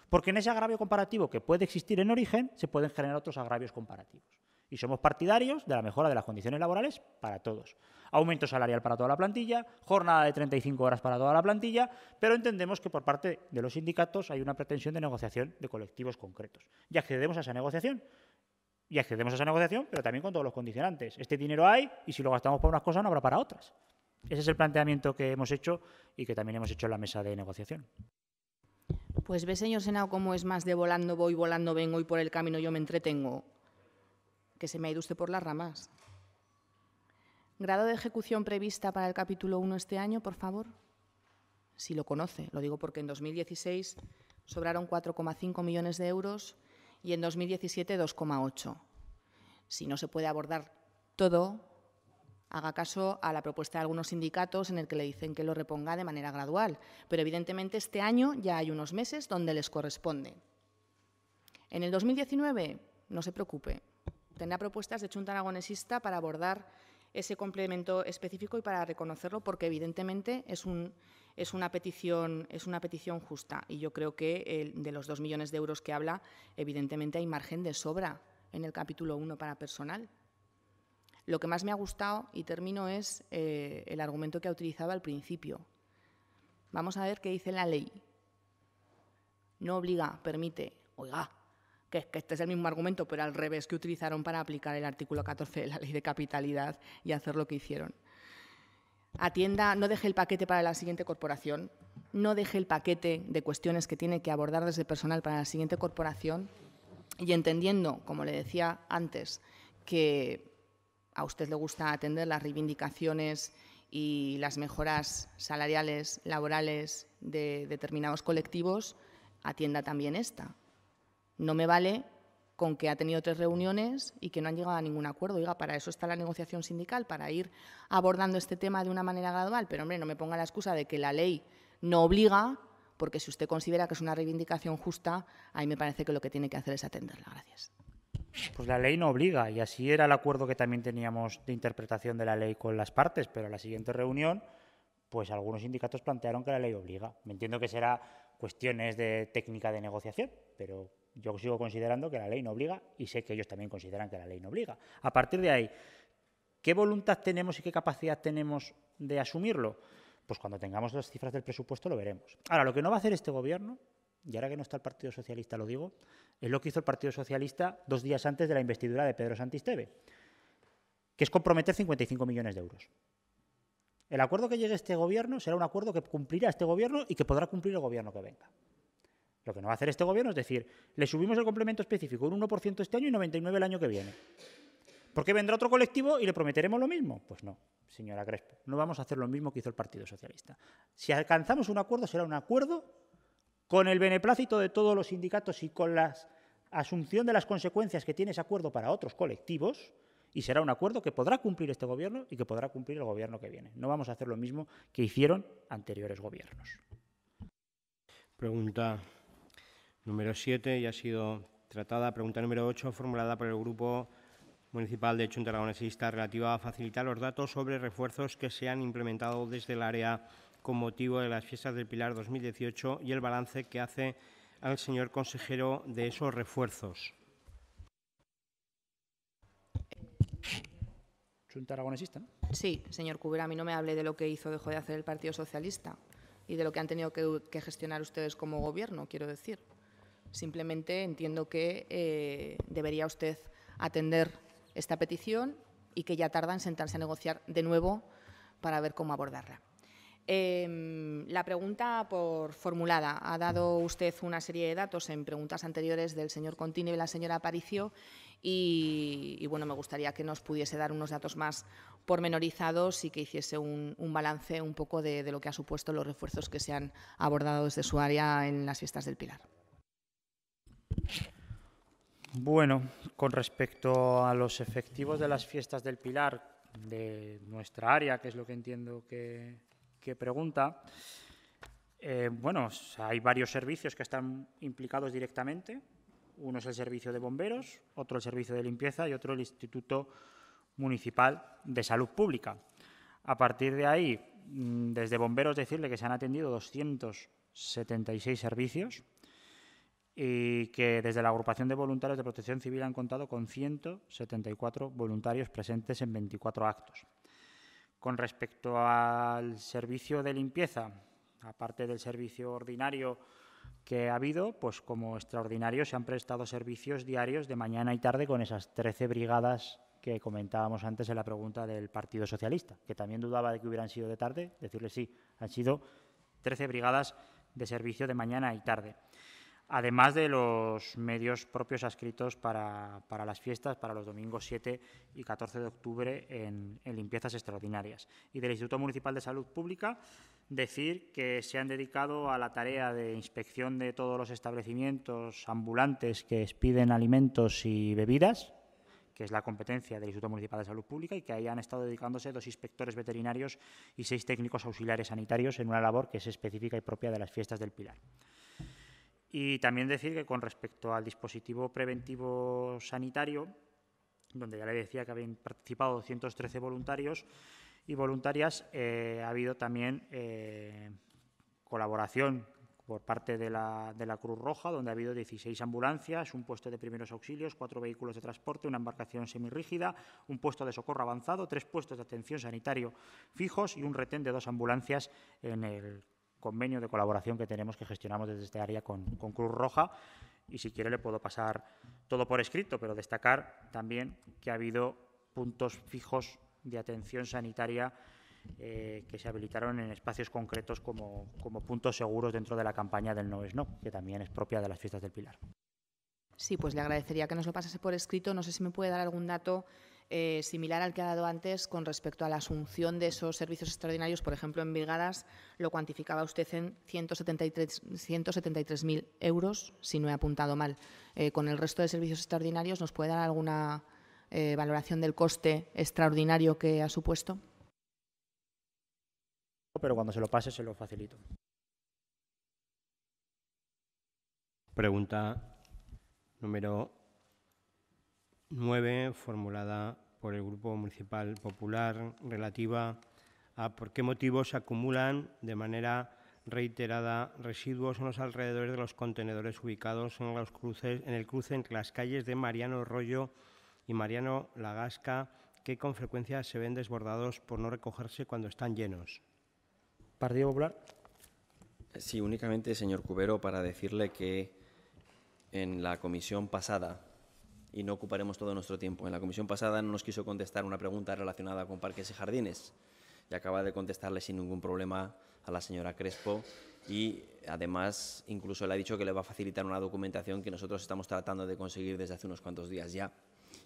porque en ese agravio comparativo que puede existir en origen se pueden generar otros agravios comparativos. Y somos partidarios de la mejora de las condiciones laborales para todos. Aumento salarial para toda la plantilla, jornada de 35 horas para toda la plantilla, pero entendemos que por parte de los sindicatos hay una pretensión de negociación de colectivos concretos. Y accedemos a esa negociación. Y accedemos a esa negociación, pero también con todos los condicionantes. Este dinero hay y si lo gastamos por unas cosas no habrá para otras. Ese es el planteamiento que hemos hecho y que también hemos hecho en la mesa de negociación. Pues ve, señor Senado, cómo es más de volando voy, volando vengo y por el camino yo me entretengo que se me ha ido usted por las ramas. Grado de ejecución prevista para el capítulo 1 este año, por favor. Si lo conoce, lo digo porque en 2016 sobraron 4,5 millones de euros y en 2017 2,8. Si no se puede abordar todo, haga caso a la propuesta de algunos sindicatos en el que le dicen que lo reponga de manera gradual. Pero evidentemente este año ya hay unos meses donde les corresponde. En el 2019, no se preocupe, Tendrá propuestas de Chunta Aragonesista para abordar ese complemento específico y para reconocerlo, porque evidentemente es, una, petición, justa. Y yo creo que de los dos millones de euros que habla, evidentemente hay margen de sobra en el capítulo 1 para personal. Lo que más me ha gustado, y termino, es eh, el argumento que ha utilizado al principio. Vamos a ver qué dice la ley. No obliga, permite. Oiga, que, este es el mismo argumento, pero al revés que utilizaron para aplicar el artículo 14 de la ley de capitalidad y hacer lo que hicieron. Atienda, no deje el paquete para la siguiente corporación, no deje el paquete de cuestiones que tiene que abordar desde personal para la siguiente corporación y entendiendo, como le decía antes, que a usted le gusta atender las reivindicaciones y las mejoras salariales, laborales de determinados colectivos, atienda también esta. No me vale con que ha tenido tres reuniones y que no han llegado a ningún acuerdo. Oiga, para eso está la negociación sindical, para ir abordando este tema de una manera gradual. Pero, hombre, no me ponga la excusa de que la ley no obliga, porque si usted considera que es una reivindicación justa, ahí me parece que lo que tiene que hacer es atenderla. Gracias. Pues la ley no obliga, y así era el acuerdo que también teníamos de interpretación de la ley con las partes, pero a la siguiente reunión, pues algunos sindicatos plantearon que la ley obliga. Me entiendo que será cuestiones de técnica de negociación, pero yo sigo considerando que la ley no obliga y sé que ellos también consideran que la ley no obliga. A partir de ahí, ¿qué voluntad tenemos y qué capacidad tenemos de asumirlo? Pues cuando tengamos las cifras del presupuesto lo veremos. Ahora, lo que no va a hacer este gobierno, y ahora que no está el Partido Socialista lo digo, es lo que hizo el Partido Socialista dos días antes de la investidura de Pedro Santisteve, que es comprometer 55 millones de euros. El acuerdo que llegue este gobierno será un acuerdo que cumplirá este gobierno y que podrá cumplir el gobierno que venga. Lo que no va a hacer este gobierno es decir, le subimos el complemento específico un 1% este año y 99% el año que viene. ¿Por qué vendrá otro colectivo y le prometeremos lo mismo. Pues no, señora Crespo, no vamos a hacer lo mismo que hizo el Partido Socialista. Si alcanzamos un acuerdo, será un acuerdo con el beneplácito de todos los sindicatos y con la asunción de las consecuencias que tiene ese acuerdo para otros colectivos, y será un acuerdo que podrá cumplir este gobierno y que podrá cumplir el gobierno que viene. No vamos a hacer lo mismo que hicieron anteriores gobiernos. Pregunta número 7 ya ha sido tratada. Pregunta número 8, formulada por el Grupo Municipal de Chunta Aragonesista, relativa a facilitar los datos sobre refuerzos que se han implementado desde el área con motivo de las fiestas del Pilar 2018 y el balance que hace al señor consejero de esos refuerzos. Chunta Sí, señor Cubera, a mí no me hable de lo que hizo dejó de hacer el Partido Socialista y de lo que han tenido que gestionar ustedes como gobierno, quiero decir. Simplemente entiendo que eh, debería usted atender esta petición y que ya tarda en sentarse a negociar de nuevo para ver cómo abordarla. Em, la pregunta por formulada. Ha dado usted una serie de datos en preguntas anteriores del señor Contini y la señora Aparicio y, bueno, me gustaría que nos pudiese dar unos datos más pormenorizados y que hiciese un, balance un poco de, de lo que ha supuesto los refuerzos que se han abordado desde su área en las fiestas del Pilar. Bueno, con respecto a los efectivos de las fiestas del Pilar de nuestra área, que es lo que entiendo que, pregunta, eh, bueno, hay varios servicios que están implicados directamente. Uno es el servicio de bomberos, otro el servicio de limpieza y otro el Instituto Municipal de Salud Pública. A partir de ahí, mm, desde bomberos decirle que se han atendido 276 servicios, y que desde la agrupación de voluntarios de protección civil han contado con 174 voluntarios presentes en 24 actos. Con respecto al servicio de limpieza, aparte del servicio ordinario que ha habido, pues como extraordinario se han prestado servicios diarios de mañana y tarde con esas 13 brigadas que comentábamos antes en la pregunta del Partido Socialista, que también dudaba de que hubieran sido de tarde, decirle sí, han sido 13 brigadas de servicio de mañana y tarde además de los medios propios adscritos para, las fiestas, para los domingos 7 y 14 de octubre en, en, limpiezas extraordinarias. Y del Instituto Municipal de Salud Pública, decir que se han dedicado a la tarea de inspección de todos los establecimientos ambulantes que expiden alimentos y bebidas que es la competencia del Instituto Municipal de Salud Pública, y que ahí han estado dedicándose dos inspectores veterinarios y seis técnicos auxiliares sanitarios en una labor que es específica y propia de las fiestas del Pilar. Y también decir que con respecto al dispositivo preventivo sanitario, donde ya le decía que habían participado 213 voluntarios y voluntarias, eh, ha habido también eh, colaboración por parte de la, de la, Cruz Roja, donde ha habido 16 ambulancias, un puesto de primeros auxilios, cuatro vehículos de transporte, una embarcación semirrígida, un puesto de socorro avanzado, tres puestos de atención sanitario fijos y un retén de dos ambulancias en el convenio de colaboración que tenemos que gestionamos desde este área con, Cruz Roja. Y si quiere le puedo pasar todo por escrito, pero destacar también que ha habido puntos fijos de atención sanitaria eh, que se habilitaron en espacios concretos como, como, puntos seguros dentro de la campaña del No es No, que también es propia de las fiestas del Pilar. Sí, pues le agradecería que nos lo pasase por escrito. No sé si me puede dar algún dato eh, similar al que ha dado antes con respecto a la asunción de esos servicios extraordinarios. Por ejemplo, en Vilgadas, lo cuantificaba usted en 173.000 euros, si no he apuntado mal. Eh, con el resto de servicios extraordinarios, ¿nos puede dar alguna eh, valoración del coste extraordinario que ha supuesto? Pero cuando se lo pase, se lo facilito. Pregunta número 9, formulada por el Grupo Municipal Popular, relativa a por qué motivos se acumulan de manera reiterada residuos en los alrededores de los contenedores ubicados en, los cruces, en el cruce entre las calles de Mariano Rollo y Mariano Lagasca, que con frecuencia se ven desbordados por no recogerse cuando están llenos. Partido Popular. Sí, únicamente, señor Cubero, para decirle que en la comisión pasada y no ocuparemos todo nuestro tiempo. En la comisión pasada no nos quiso contestar una pregunta relacionada con parques y jardines y acaba de contestarle sin ningún problema a la señora Crespo y además incluso le ha dicho que le va a facilitar una documentación que nosotros estamos tratando de conseguir desde hace unos cuantos días ya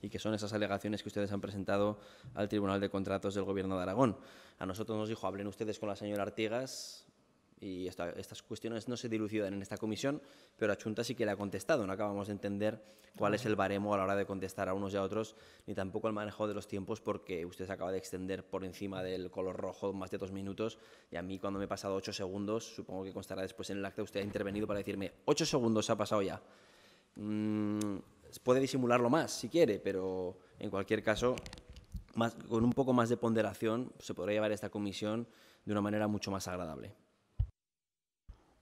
y que son esas alegaciones que ustedes han presentado al Tribunal de Contratos del Gobierno de Aragón. A nosotros nos dijo, hablen ustedes con la señora Artigas, y estas cuestiones no se dilucidan en esta comisión, pero a Junta sí que le ha contestado. No acabamos de entender cuál es el baremo a la hora de contestar a unos y a otros, ni tampoco el manejo de los tiempos, porque usted se acaba de extender por encima del color rojo más de dos minutos, y a mí cuando me he pasado ocho segundos, supongo que constará después en el acta, usted ha intervenido para decirme, ocho segundos se ha pasado ya. Mm, puede disimularlo más, si quiere, pero en cualquier caso, con un poco más de ponderación, se podrá llevar esta comisión de una manera mucho más agradable.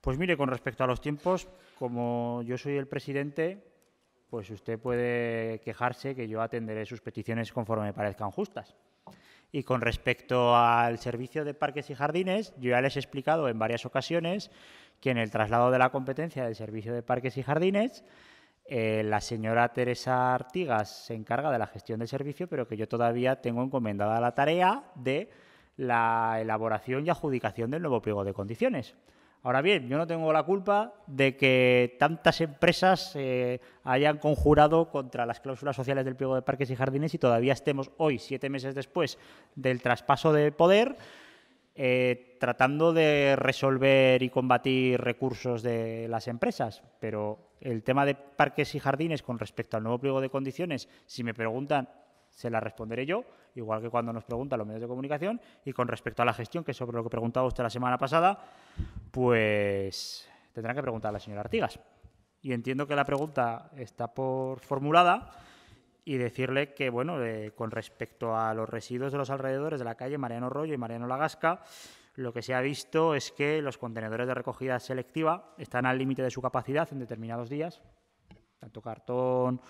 Pues mire, con respecto a los tiempos, como yo soy el presidente, pues usted puede quejarse que yo atenderé sus peticiones conforme me parezcan justas. Y con respecto al servicio de parques y jardines, yo ya les he explicado en varias ocasiones que en el traslado de la competencia del servicio de parques y jardines, eh, la señora Teresa Artigas se encarga de la gestión del servicio, pero que yo todavía tengo encomendada la tarea de la elaboración y adjudicación del nuevo pliego de condiciones. Ahora bien, yo no tengo la culpa de que tantas empresas eh, hayan conjurado contra las cláusulas sociales del pliego de parques y jardines y todavía estemos hoy, siete meses después del traspaso de poder, eh, tratando de resolver y combatir recursos de las empresas. Pero el tema de parques y jardines con respecto al nuevo pliego de condiciones, si me preguntan se la responderé yo, igual que cuando nos preguntan los medios de comunicación. Y con respecto a la gestión, que es sobre lo que preguntaba usted la semana pasada, pues tendrá que preguntar a la señora Artigas. Y entiendo que la pregunta está por formulada y decirle que, bueno, eh, con respecto a los residuos de los alrededores de la calle Mariano Rollo y Mariano Lagasca, lo que se ha visto es que los contenedores de recogida selectiva están al límite de su capacidad en determinados días, tanto cartón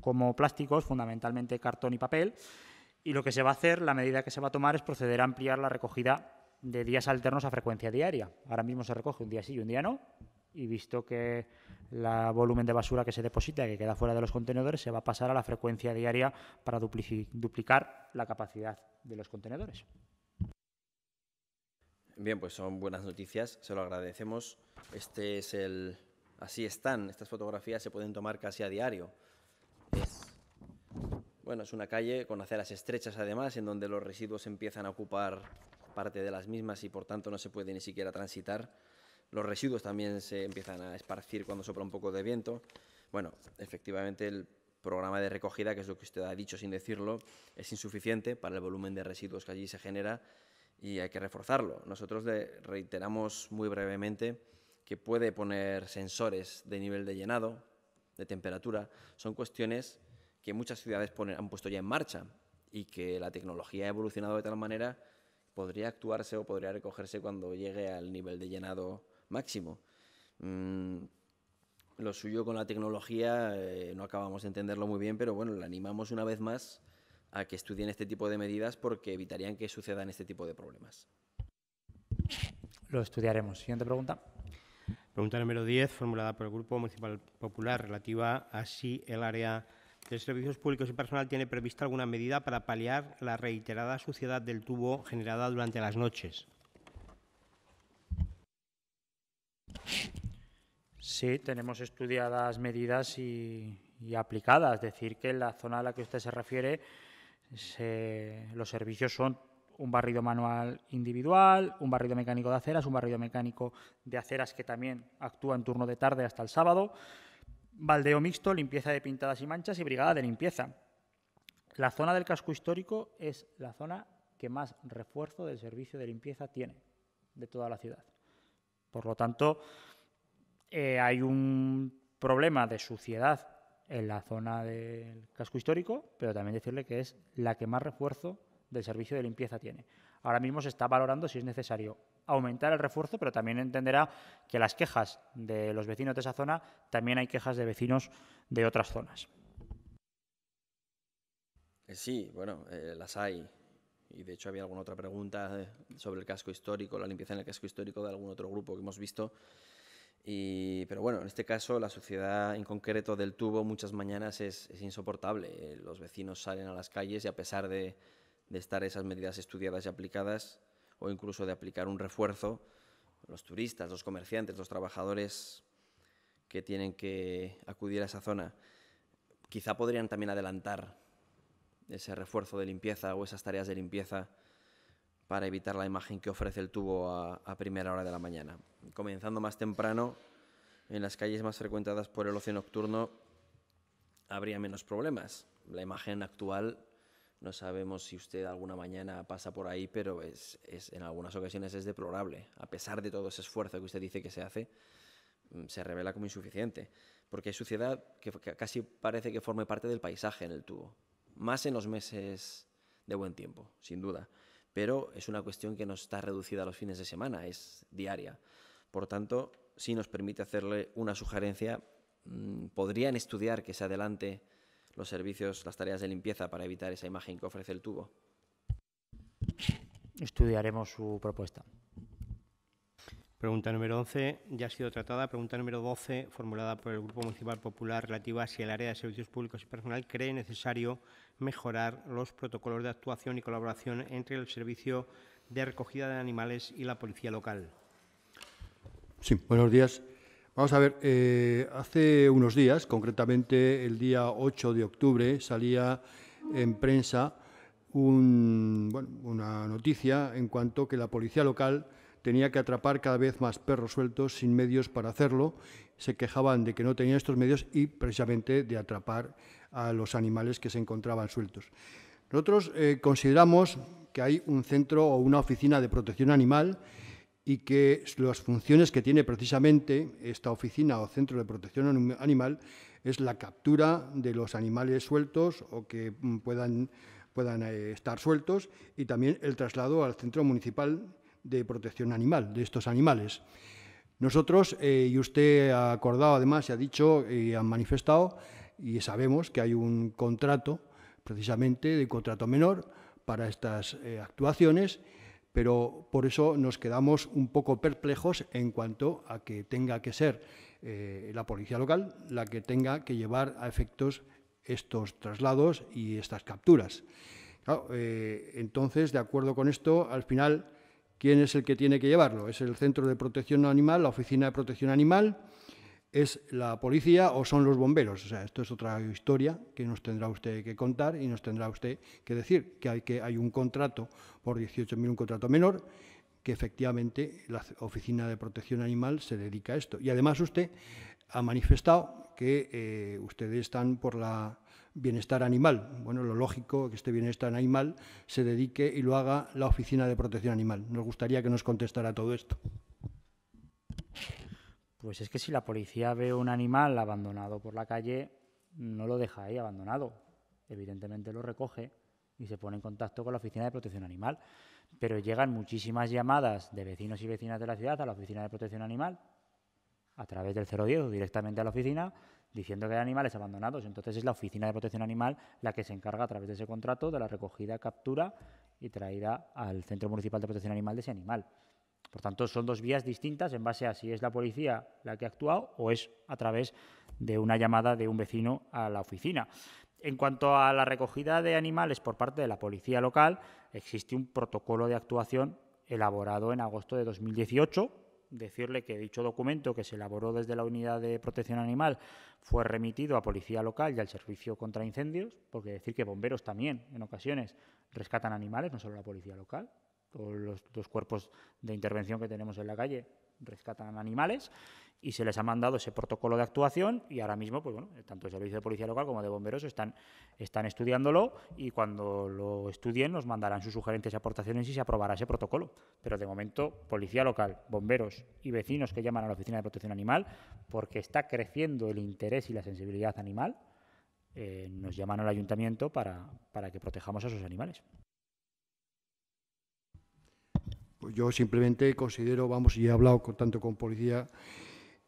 como plásticos, fundamentalmente cartón y papel. Y lo que se va a hacer, la medida que se va a tomar es proceder a ampliar la recogida de días alternos a frecuencia diaria. Ahora mismo se recoge un día sí y un día no, y visto que el volumen de basura que se deposita, que queda fuera de los contenedores, se va a pasar a la frecuencia diaria para duplicar la capacidad de los contenedores. Bien, pues son buenas noticias, se lo agradecemos. Este es el. Así están, estas fotografías se pueden tomar casi a diario. Bueno, es una calle con aceras estrechas además, en donde los residuos empiezan a ocupar parte de las mismas y por tanto no se puede ni siquiera transitar. Los residuos también se empiezan a esparcir cuando sopla un poco de viento. Bueno, efectivamente el programa de recogida, que es lo que usted ha dicho sin decirlo, es insuficiente para el volumen de residuos que allí se genera y hay que reforzarlo. Nosotros le reiteramos muy brevemente que puede poner sensores de nivel de llenado, de temperatura. Son cuestiones que muchas ciudades han puesto ya en marcha y que la tecnología ha evolucionado de tal manera podría actuarse o podría recogerse cuando llegue al nivel de llenado máximo. Mm, lo suyo con la tecnología eh, no acabamos de entenderlo muy bien, pero bueno, le animamos una vez más a que estudien este tipo de medidas porque evitarían que sucedan este tipo de problemas. Lo estudiaremos. Siguiente pregunta. Pregunta número 10, formulada por el Grupo Municipal Popular, relativa a si el área ¿El Servicios Públicos y Personal tiene prevista alguna medida para paliar la reiterada suciedad del tubo generada durante las noches. Sí, tenemos estudiadas medidas y, aplicadas. Es decir, que en la zona a la que usted se refiere, los servicios son un barrido manual individual, un barrido mecánico de aceras, un barrido mecánico de aceras que también actúa en turno de tarde hasta el sábado, baldeo mixto, limpieza de pintadas y manchas y brigada de limpieza. La zona del casco histórico es la zona que más refuerzo del servicio de limpieza tiene de toda la ciudad. Por lo tanto, eh, hay un problema de suciedad en la zona del casco histórico, pero también decirle que es la que más refuerzo del servicio de limpieza tiene. Ahora mismo se está valorando si es necesario aumentar el refuerzo, pero también entenderá que las quejas de los vecinos de esa zona también hay quejas de vecinos de otras zonas. Eh, sí, bueno, eh, las hay. Y de hecho había alguna otra pregunta eh, sobre el casco histórico, la limpieza en el casco histórico de algún otro grupo que hemos visto. pero bueno, en este caso la suciedad en concreto del tubo muchas mañanas es, insoportable. Los vecinos salen a las calles y a pesar de estar esas medidas estudiadas y aplicadas, o incluso de aplicar un refuerzo, los turistas, los comerciantes, los trabajadores que tienen que acudir a esa zona, quizá podrían también adelantar ese refuerzo de limpieza o esas tareas de limpieza para evitar la imagen que ofrece el tubo a, primera hora de la mañana. Comenzando más temprano, en las calles más frecuentadas por el ocio nocturno habría menos problemas. La imagen actual no sabemos si usted alguna mañana pasa por ahí, pero es, en algunas ocasiones es deplorable. A pesar de todo ese esfuerzo que usted dice que se hace, mm, se revela como insuficiente. Porque hay suciedad que, que casi parece que forme parte del paisaje en el tubo. Más en los meses de buen tiempo, sin duda. Pero es una cuestión que no está reducida a los fines de semana, es diaria. Por tanto, si nos permite hacerle una sugerencia, mm, podrían estudiar que se adelante los servicios, las tareas de limpieza para evitar esa imagen que ofrece el tubo? Estudiaremos su propuesta. Pregunta número 11 ya ha sido tratada. Pregunta número 12, formulada por el Grupo Municipal Popular, relativa a si el área de servicios públicos y personal cree necesario mejorar los protocolos de actuación y colaboración entre el servicio de recogida de animales y la policía local. Sí, buenos días. Vamos a ver, eh, hace unos días, concretamente el día 8 de octubre, salía en prensa una noticia en cuanto que la policía local tenía que atrapar cada vez más perros sueltos sin medios para hacerlo. Se quejaban de que no tenían estos medios y precisamente de atrapar a los animales que se encontraban sueltos. Nosotros eh, consideramos que hay un centro o una oficina de protección animal y que las funciones que tiene precisamente esta oficina o centro de protección animal es la captura de los animales sueltos o que mm, puedan, puedan eh, estar sueltos y también el traslado al centro municipal de protección animal de estos animales. Nosotros, eh, y usted ha acordado además, se ha dicho y ha manifestado, y sabemos que hay un contrato, precisamente de contrato menor, para estas eh, actuaciones pero por eso nos quedamos un poco perplejos en cuanto a que tenga que ser eh, la policía local la que tenga que llevar a efectos estos traslados y estas capturas. Eh, entonces, de acuerdo con esto, al final, ¿quién es el que tiene que llevarlo? ¿Es el Centro de Protección Animal, la Oficina de Protección Animal? es la policía o son los bomberos. O sea, esto es otra historia que nos tendrá usted que contar y nos tendrá usted que decir que hay, que hay un contrato por 18.000, un contrato menor, que efectivamente la Oficina de Protección Animal se dedica a esto. Y además usted ha manifestado que eh, ustedes están por la bienestar animal. Bueno, lo lógico que este bienestar animal se dedique y lo haga la Oficina de Protección Animal. Nos gustaría que nos contestara todo esto. Pues es que si la policía ve un animal abandonado por la calle, no lo deja ahí abandonado. Evidentemente lo recoge y se pone en contacto con la Oficina de Protección Animal. Pero llegan muchísimas llamadas de vecinos y vecinas de la ciudad a la Oficina de Protección Animal, a través del 010 o directamente a la oficina, diciendo que hay animales abandonados. Entonces es la Oficina de Protección Animal la que se encarga a través de ese contrato de la recogida, captura y traída al Centro Municipal de Protección Animal de ese animal. Por tanto, son dos vías distintas en base a si es la policía la que ha actuado o es a través de una llamada de un vecino a la oficina. En cuanto a la recogida de animales por parte de la policía local, existe un protocolo de actuación elaborado en agosto de 2018. Decirle que dicho documento que se elaboró desde la Unidad de Protección Animal fue remitido a Policía Local y al Servicio contra Incendios, porque decir que bomberos también en ocasiones rescatan animales, no solo la Policía Local, los, dos cuerpos de intervención que tenemos en la calle rescatan animales y se les ha mandado ese protocolo de actuación y ahora mismo, pues bueno, tanto el servicio de policía local como de bomberos están, están estudiándolo y cuando lo estudien nos mandarán sus sugerencias y aportaciones y se aprobará ese protocolo. Pero de momento, policía local, bomberos y vecinos que llaman a la Oficina de Protección Animal, porque está creciendo el interés y la sensibilidad animal, eh, nos llaman al ayuntamiento para, para que protejamos a esos animales yo simplemente considero, vamos, y he hablado tanto con policía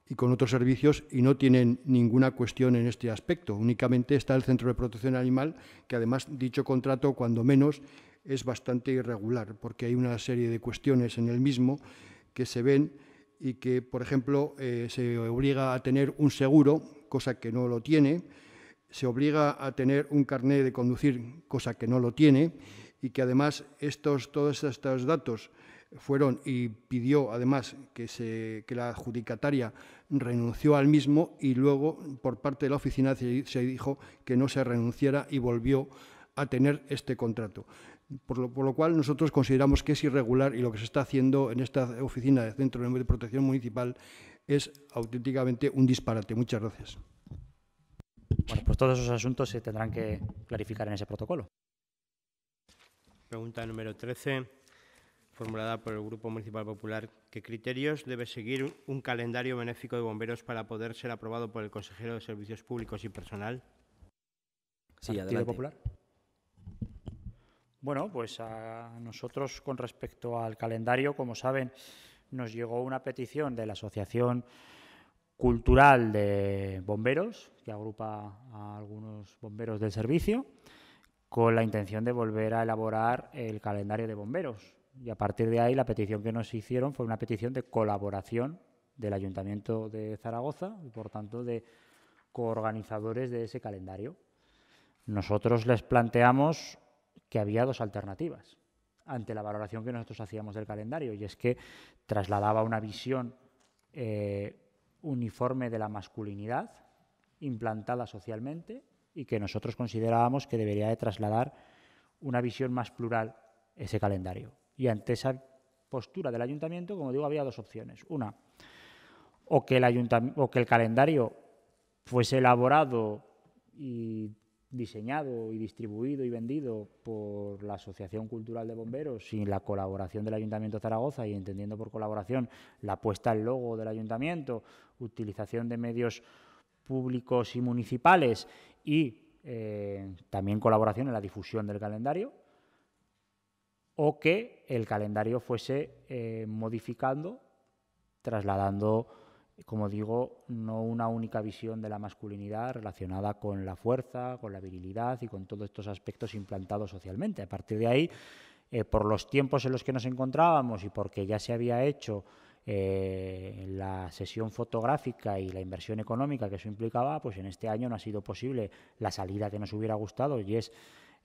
y con otros servicios y no tienen ninguna cuestión en este aspecto. Únicamente está el Centro de Protección Animal, que además dicho contrato, cuando menos, es bastante irregular, porque hay una serie de cuestiones en el mismo que se ven y que, por ejemplo, eh, se obliga a tener un seguro, cosa que no lo tiene, se obliga a tener un carnet de conducir, cosa que no lo tiene, y que además todos estos datos fueron y pidió además que, la adjudicataria renunció al mismo y luego por parte de la oficina se, dijo que no se renunciara y volvió a tener este contrato. Por lo, cual nosotros consideramos que es irregular y lo que se está haciendo en esta oficina de Centro de Protección Municipal es auténticamente un disparate. Muchas gracias. Bueno, pues todos esos asuntos se tendrán que clarificar en ese protocolo. Pregunta número 13 formulada por el Grupo Municipal Popular, ¿qué criterios debe seguir un calendario benéfico de bomberos para poder ser aprobado por el consejero de Servicios Públicos y Personal? Sí, adelante. Bueno, pues a nosotros con respecto al calendario, como saben, nos llegó una petición de la Asociación Cultural de Bomberos, que agrupa a algunos bomberos del servicio, con la intención de volver a elaborar el calendario de bomberos y a partir de ahí la petición que nos hicieron fue una petición de colaboración del Ayuntamiento de Zaragoza y por tanto de coorganizadores de ese calendario. Nosotros les planteamos que había dos alternativas ante la valoración que nosotros hacíamos del calendario y es que trasladaba una visión eh, uniforme de la masculinidad implantada socialmente y que nosotros considerábamos que debería de trasladar una visión más plural ese calendario. Y ante esa postura del ayuntamiento, como digo, había dos opciones. Una, o que el, calendario fuese elaborado y diseñado y distribuido y vendido por la Asociación Cultural de Bomberos sin la colaboración del Ayuntamiento de Zaragoza y entendiendo por colaboración la puesta al logo del Ayuntamiento, utilización de medios públicos y municipales y eh, también colaboración en la difusión del calendario, o que el calendario fuese eh, modificando, trasladando, como digo, no una única visión de la masculinidad relacionada con la fuerza, con la virilidad y con todos estos aspectos implantados socialmente. A partir de ahí, eh, por los tiempos en los que nos encontrábamos y porque ya se había hecho eh, la sesión fotográfica y la inversión económica que eso implicaba, pues en este año no ha sido posible la salida que nos hubiera gustado y es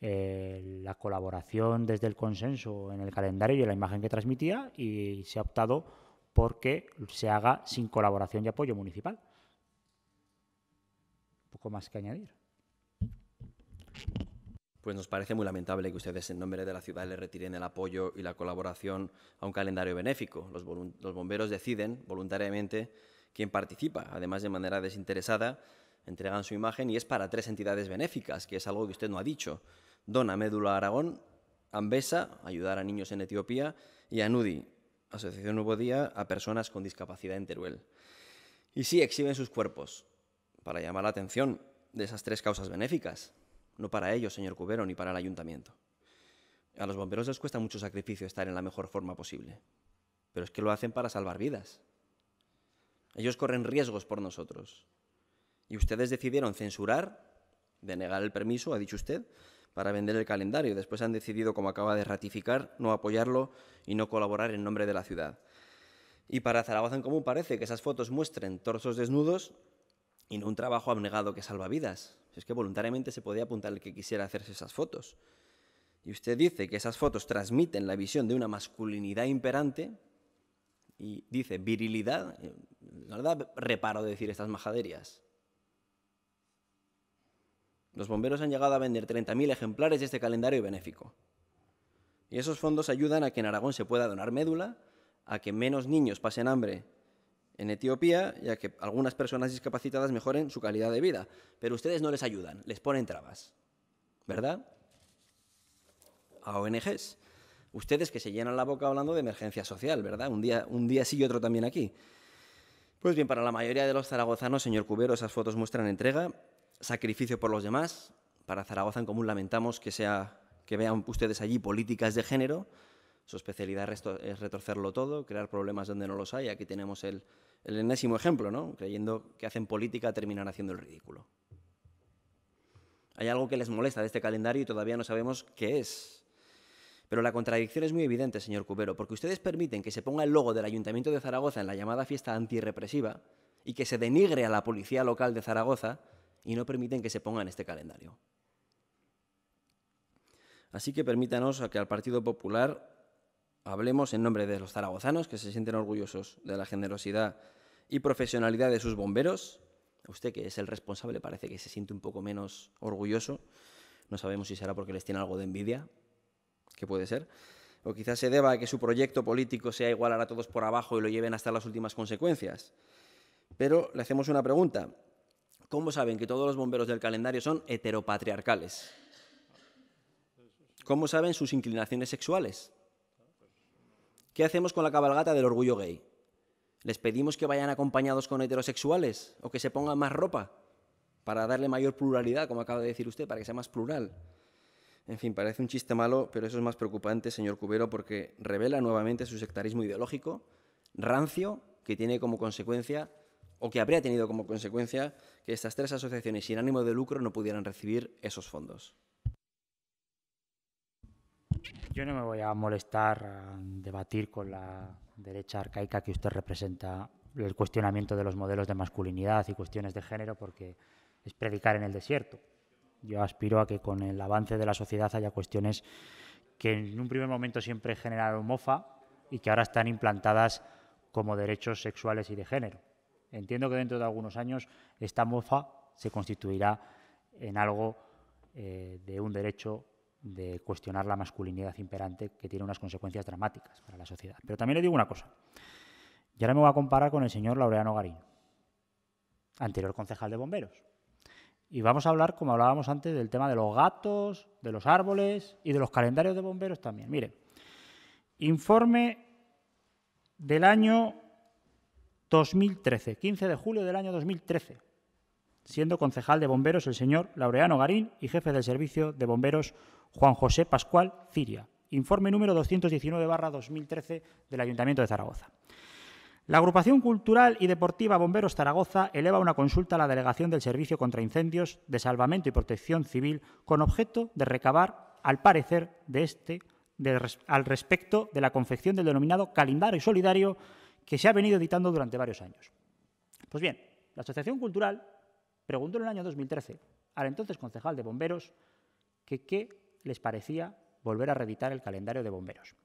eh, la colaboración desde el consenso en el calendario y la imagen que transmitía y se ha optado porque se haga sin colaboración y apoyo municipal. Poco más que añadir. Pues nos parece muy lamentable que ustedes en nombre de la ciudad le retiren el apoyo y la colaboración a un calendario benéfico. Los, los bomberos deciden voluntariamente quién participa, además de manera desinteresada entregan su imagen y es para tres entidades benéficas, que es algo que usted no ha dicho. Dona Médula Aragón, Ambesa, ayudar a niños en Etiopía, y ANUDI, Asociación Nuevo Día a Personas con Discapacidad en Teruel. Y sí, exhiben sus cuerpos, para llamar la atención de esas tres causas benéficas, no para ellos, señor Cubero, ni para el ayuntamiento. A los bomberos les cuesta mucho sacrificio estar en la mejor forma posible, pero es que lo hacen para salvar vidas. Ellos corren riesgos por nosotros. Y ustedes decidieron censurar, denegar el permiso, ha dicho usted, para vender el calendario. Después han decidido, como acaba de ratificar, no apoyarlo y no colaborar en nombre de la ciudad. Y para Zaragoza en Común parece que esas fotos muestren torsos desnudos y no un trabajo abnegado que salva vidas. Es que voluntariamente se podía apuntar el que quisiera hacerse esas fotos. Y usted dice que esas fotos transmiten la visión de una masculinidad imperante y dice virilidad. Eh, la verdad, reparo de decir estas majaderías. Los bomberos han llegado a vender 30.000 ejemplares de este calendario benéfico. Y esos fondos ayudan a que en Aragón se pueda donar médula, a que menos niños pasen hambre en Etiopía y a que algunas personas discapacitadas mejoren su calidad de vida. Pero ustedes no les ayudan, les ponen trabas. ¿Verdad? A ONGs. Ustedes que se llenan la boca hablando de emergencia social, ¿verdad? Un día, un día sí y otro también aquí. Pues bien, para la mayoría de los zaragozanos, señor Cubero, esas fotos muestran entrega sacrificio por los demás. Para Zaragoza en Común lamentamos que, sea, que vean ustedes allí políticas de género. Su especialidad es retorcerlo todo, crear problemas donde no los hay. Aquí tenemos el, enésimo ejemplo, Creyendo que hacen política terminan haciendo el ridículo. Hay algo que les molesta de este calendario y todavía no sabemos qué es. Pero la contradicción es muy evidente, señor Cubero, porque ustedes permiten que se ponga el logo del Ayuntamiento de Zaragoza en la llamada fiesta antirrepresiva y que se denigre a la policía local de Zaragoza y no permiten que se ponga en este calendario. Así que permítanos a que al Partido Popular hablemos en nombre de los zaragozanos, que se sienten orgullosos de la generosidad y profesionalidad de sus bomberos. Usted, que es el responsable, parece que se siente un poco menos orgulloso. No sabemos si será porque les tiene algo de envidia, que puede ser. O quizás se deba a que su proyecto político sea igualar a todos por abajo y lo lleven hasta las últimas consecuencias. Pero le hacemos una pregunta. ¿Cómo saben que todos los bomberos del calendario son heteropatriarcales? ¿Cómo saben sus inclinaciones sexuales? ¿Qué hacemos con la cabalgata del orgullo gay? ¿Les pedimos que vayan acompañados con heterosexuales o que se pongan más ropa para darle mayor pluralidad, como acaba de decir usted, para que sea más plural? En fin, parece un chiste malo, pero eso es más preocupante, señor Cubero, porque revela nuevamente su sectarismo ideológico, rancio, que tiene como consecuencia o que habría tenido como consecuencia que estas tres asociaciones sin ánimo de lucro no pudieran recibir esos fondos. Yo no me voy a molestar a debatir con la derecha arcaica que usted representa el cuestionamiento de los modelos de masculinidad y cuestiones de género porque es predicar en el desierto. Yo aspiro a que con el avance de la sociedad haya cuestiones que en un primer momento siempre generaron mofa y que ahora están implantadas como derechos sexuales y de género. Entiendo que dentro de algunos años esta mofa se constituirá en algo eh, de un derecho de cuestionar la masculinidad imperante que tiene unas consecuencias dramáticas para la sociedad. Pero también le digo una cosa. Y ahora me voy a comparar con el señor Laureano Garín, anterior concejal de bomberos. Y vamos a hablar, como hablábamos antes, del tema de los gatos, de los árboles y de los calendarios de bomberos también. Mire, informe del año 2013, 15 de julio del año 2013, siendo concejal de bomberos el señor Laureano Garín y jefe del servicio de bomberos Juan José Pascual Ciria. Informe número 219-2013 del Ayuntamiento de Zaragoza. La agrupación cultural y deportiva Bomberos Zaragoza eleva una consulta a la delegación del Servicio contra Incendios de Salvamento y Protección Civil con objeto de recabar, al parecer, de este, al respecto de la confección del denominado calendario solidario que se ha venido editando durante varios años. Pues bien, la Asociación Cultural preguntó en el año 2013 al entonces concejal de bomberos que qué les parecía volver a reeditar el calendario de bomberos.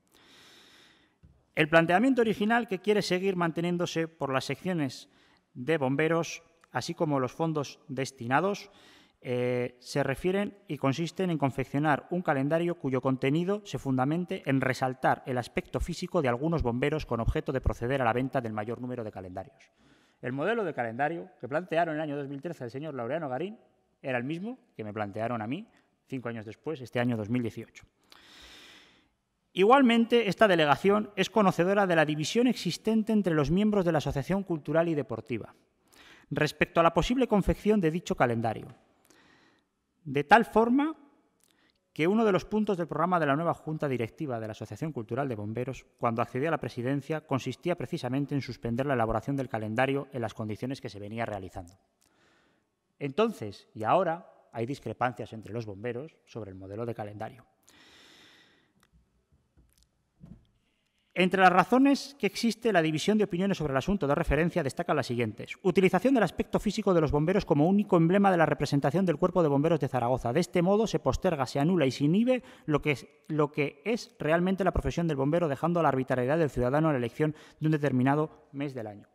El planteamiento original que quiere seguir manteniéndose por las secciones de bomberos, así como los fondos destinados, eh, se refieren y consisten en confeccionar un calendario cuyo contenido se fundamente en resaltar el aspecto físico de algunos bomberos con objeto de proceder a la venta del mayor número de calendarios. El modelo de calendario que plantearon en el año 2013 el señor Laureano Garín era el mismo que me plantearon a mí cinco años después, este año 2018. Igualmente, esta delegación es conocedora de la división existente entre los miembros de la Asociación Cultural y Deportiva respecto a la posible confección de dicho calendario, de tal forma que uno de los puntos del programa de la nueva Junta Directiva de la Asociación Cultural de Bomberos, cuando accedía a la presidencia, consistía precisamente en suspender la elaboración del calendario en las condiciones que se venía realizando. Entonces y ahora hay discrepancias entre los bomberos sobre el modelo de calendario. Entre las razones que existe la división de opiniones sobre el asunto de referencia destacan las siguientes. Utilización del aspecto físico de los bomberos como único emblema de la representación del cuerpo de bomberos de Zaragoza. De este modo se posterga, se anula y se inhibe lo que es, realmente la profesión del bombero, dejando a la arbitrariedad del ciudadano en la elección de un determinado mes del año.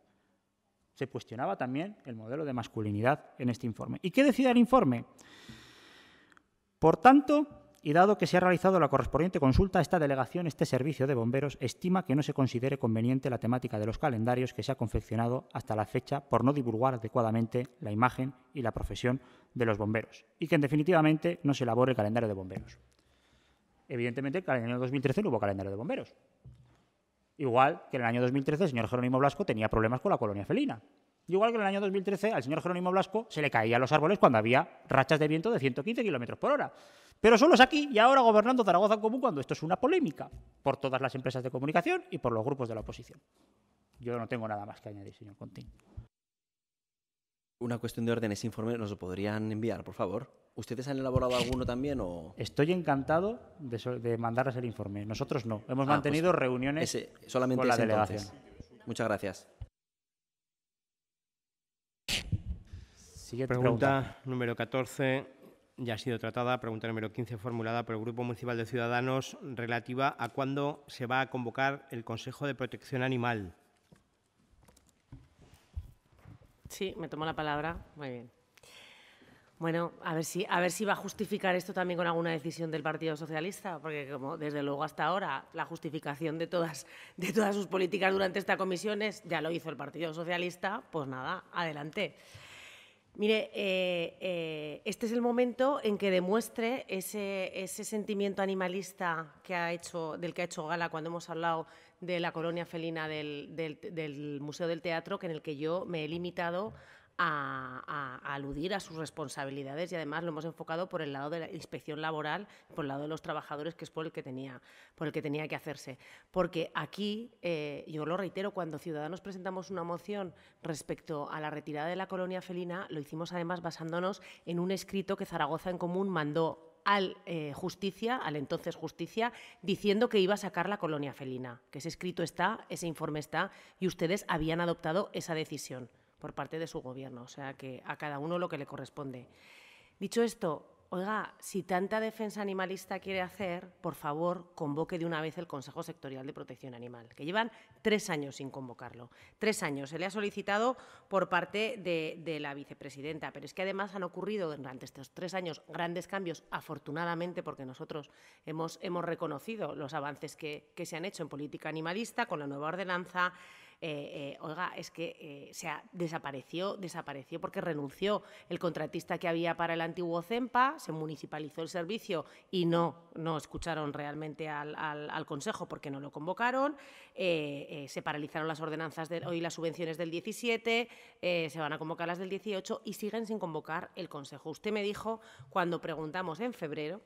Se cuestionaba también el modelo de masculinidad en este informe. ¿Y qué decía el informe? Por tanto, y dado que se ha realizado la correspondiente consulta, esta delegación, este servicio de bomberos, estima que no se considere conveniente la temática de los calendarios que se ha confeccionado hasta la fecha por no divulgar adecuadamente la imagen y la profesión de los bomberos y que, en definitivamente, no se elabore el calendario de bomberos. Evidentemente, en el año 2013 no hubo calendario de bomberos. Igual que en el año 2013 el señor Jerónimo Blasco tenía problemas con la colonia felina. Igual que en el año 2013 al señor Jerónimo Blasco se le caían los árboles cuando había rachas de viento de 115 kilómetros por hora. Pero solo es aquí y ahora gobernando Zaragoza común cuando esto es una polémica por todas las empresas de comunicación y por los grupos de la oposición. Yo no tengo nada más que añadir, señor Contín. Una cuestión de orden, ese informe nos lo podrían enviar, por favor. ¿Ustedes han elaborado alguno también o...? Estoy encantado de, mandarles el informe. Nosotros no. Hemos ah, mantenido pues, reuniones solamente con la delegación. Muchas gracias. Siguiente pregunta, número 14 ya ha sido tratada. Pregunta número 15 formulada por el Grupo Municipal de Ciudadanos relativa a cuándo se va a convocar el Consejo de Protección Animal. Sí, me tomo la palabra. Muy bien. Bueno, a ver si, a ver si va a justificar esto también con alguna decisión del Partido Socialista, porque como desde luego hasta ahora la justificación de todas, de todas sus políticas durante esta comisión es ya lo hizo el Partido Socialista, pues nada, adelante. Mire, eh, eh, este es el momento en que demuestre ese, sentimiento animalista que ha hecho, del que ha hecho gala cuando hemos hablado de la colonia felina del, del Museo del Teatro, que en el que yo me he limitado a, aludir a sus responsabilidades y además lo hemos enfocado por el lado de la inspección laboral, por el lado de los trabajadores, que es por el que tenía, por el que, tenía que hacerse. Porque aquí, eh, yo lo reitero, cuando Ciudadanos presentamos una moción respecto a la retirada de la colonia felina, lo hicimos además basándonos en un escrito que Zaragoza en Común mandó al eh, Justicia, al entonces Justicia, diciendo que iba a sacar la colonia felina, que ese escrito está, ese informe está, y ustedes habían adoptado esa decisión por parte de su gobierno, o sea que a cada uno lo que le corresponde. Dicho esto, oiga, si tanta defensa animalista quiere hacer, por favor, convoque de una vez el Consejo Sectorial de Protección Animal, que llevan tres años sin convocarlo. Tres años. Se le ha solicitado por parte de, la vicepresidenta, pero es que además han ocurrido durante estos tres años grandes cambios, afortunadamente, porque nosotros hemos, hemos reconocido los avances que, que se han hecho en política animalista con la nueva ordenanza eh, eh, oiga, es que eh, se desapareció, desapareció porque renunció el contratista que había para el antiguo CEMPA, se municipalizó el servicio y no, no escucharon realmente al, Consejo porque no lo convocaron, se paralizaron las ordenanzas de, hoy las subvenciones del 17, se van a convocar las del 18 y siguen sin convocar el Consejo. Usted me dijo cuando preguntamos en febrero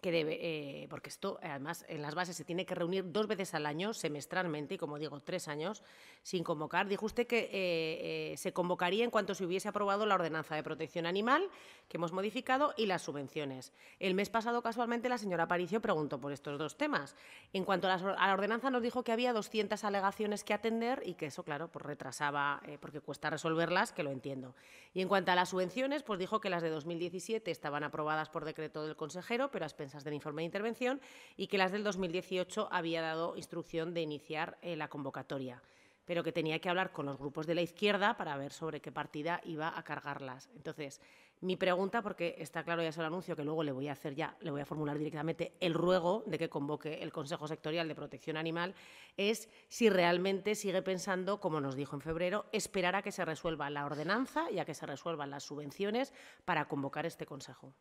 que debe, eh, porque esto además en las bases se tiene que reunir dos veces al año, semestralmente, y como digo, tres años, sin convocar. Dijo usted que eh, eh, se convocaría en cuanto se hubiese aprobado la ordenanza de protección animal que hemos modificado y las subvenciones. El mes pasado, casualmente, la señora Aparicio preguntó por estos dos temas. En cuanto a la, a la ordenanza, nos dijo que había 200 alegaciones que atender y que eso, claro, pues retrasaba, porque cuesta resolverlas, que lo entiendo. Y en cuanto a las subvenciones, pues dijo que las de 2017 estaban aprobadas por decreto del consejero, pero pensas del informe de intervención y que las del 2018 había dado instrucción de iniciar eh, la convocatoria, pero que tenía que hablar con los grupos de la izquierda para ver sobre qué partida iba a cargarlas. Entonces, mi pregunta, porque está claro, ya se lo anuncio, que luego le voy a hacer ya, le voy a formular directamente el ruego de que convoque el Consejo Sectorial de Protección Animal, es si realmente sigue pensando, como nos dijo en febrero, esperar a que se resuelva la ordenanza y a que se resuelvan las subvenciones para convocar este Consejo.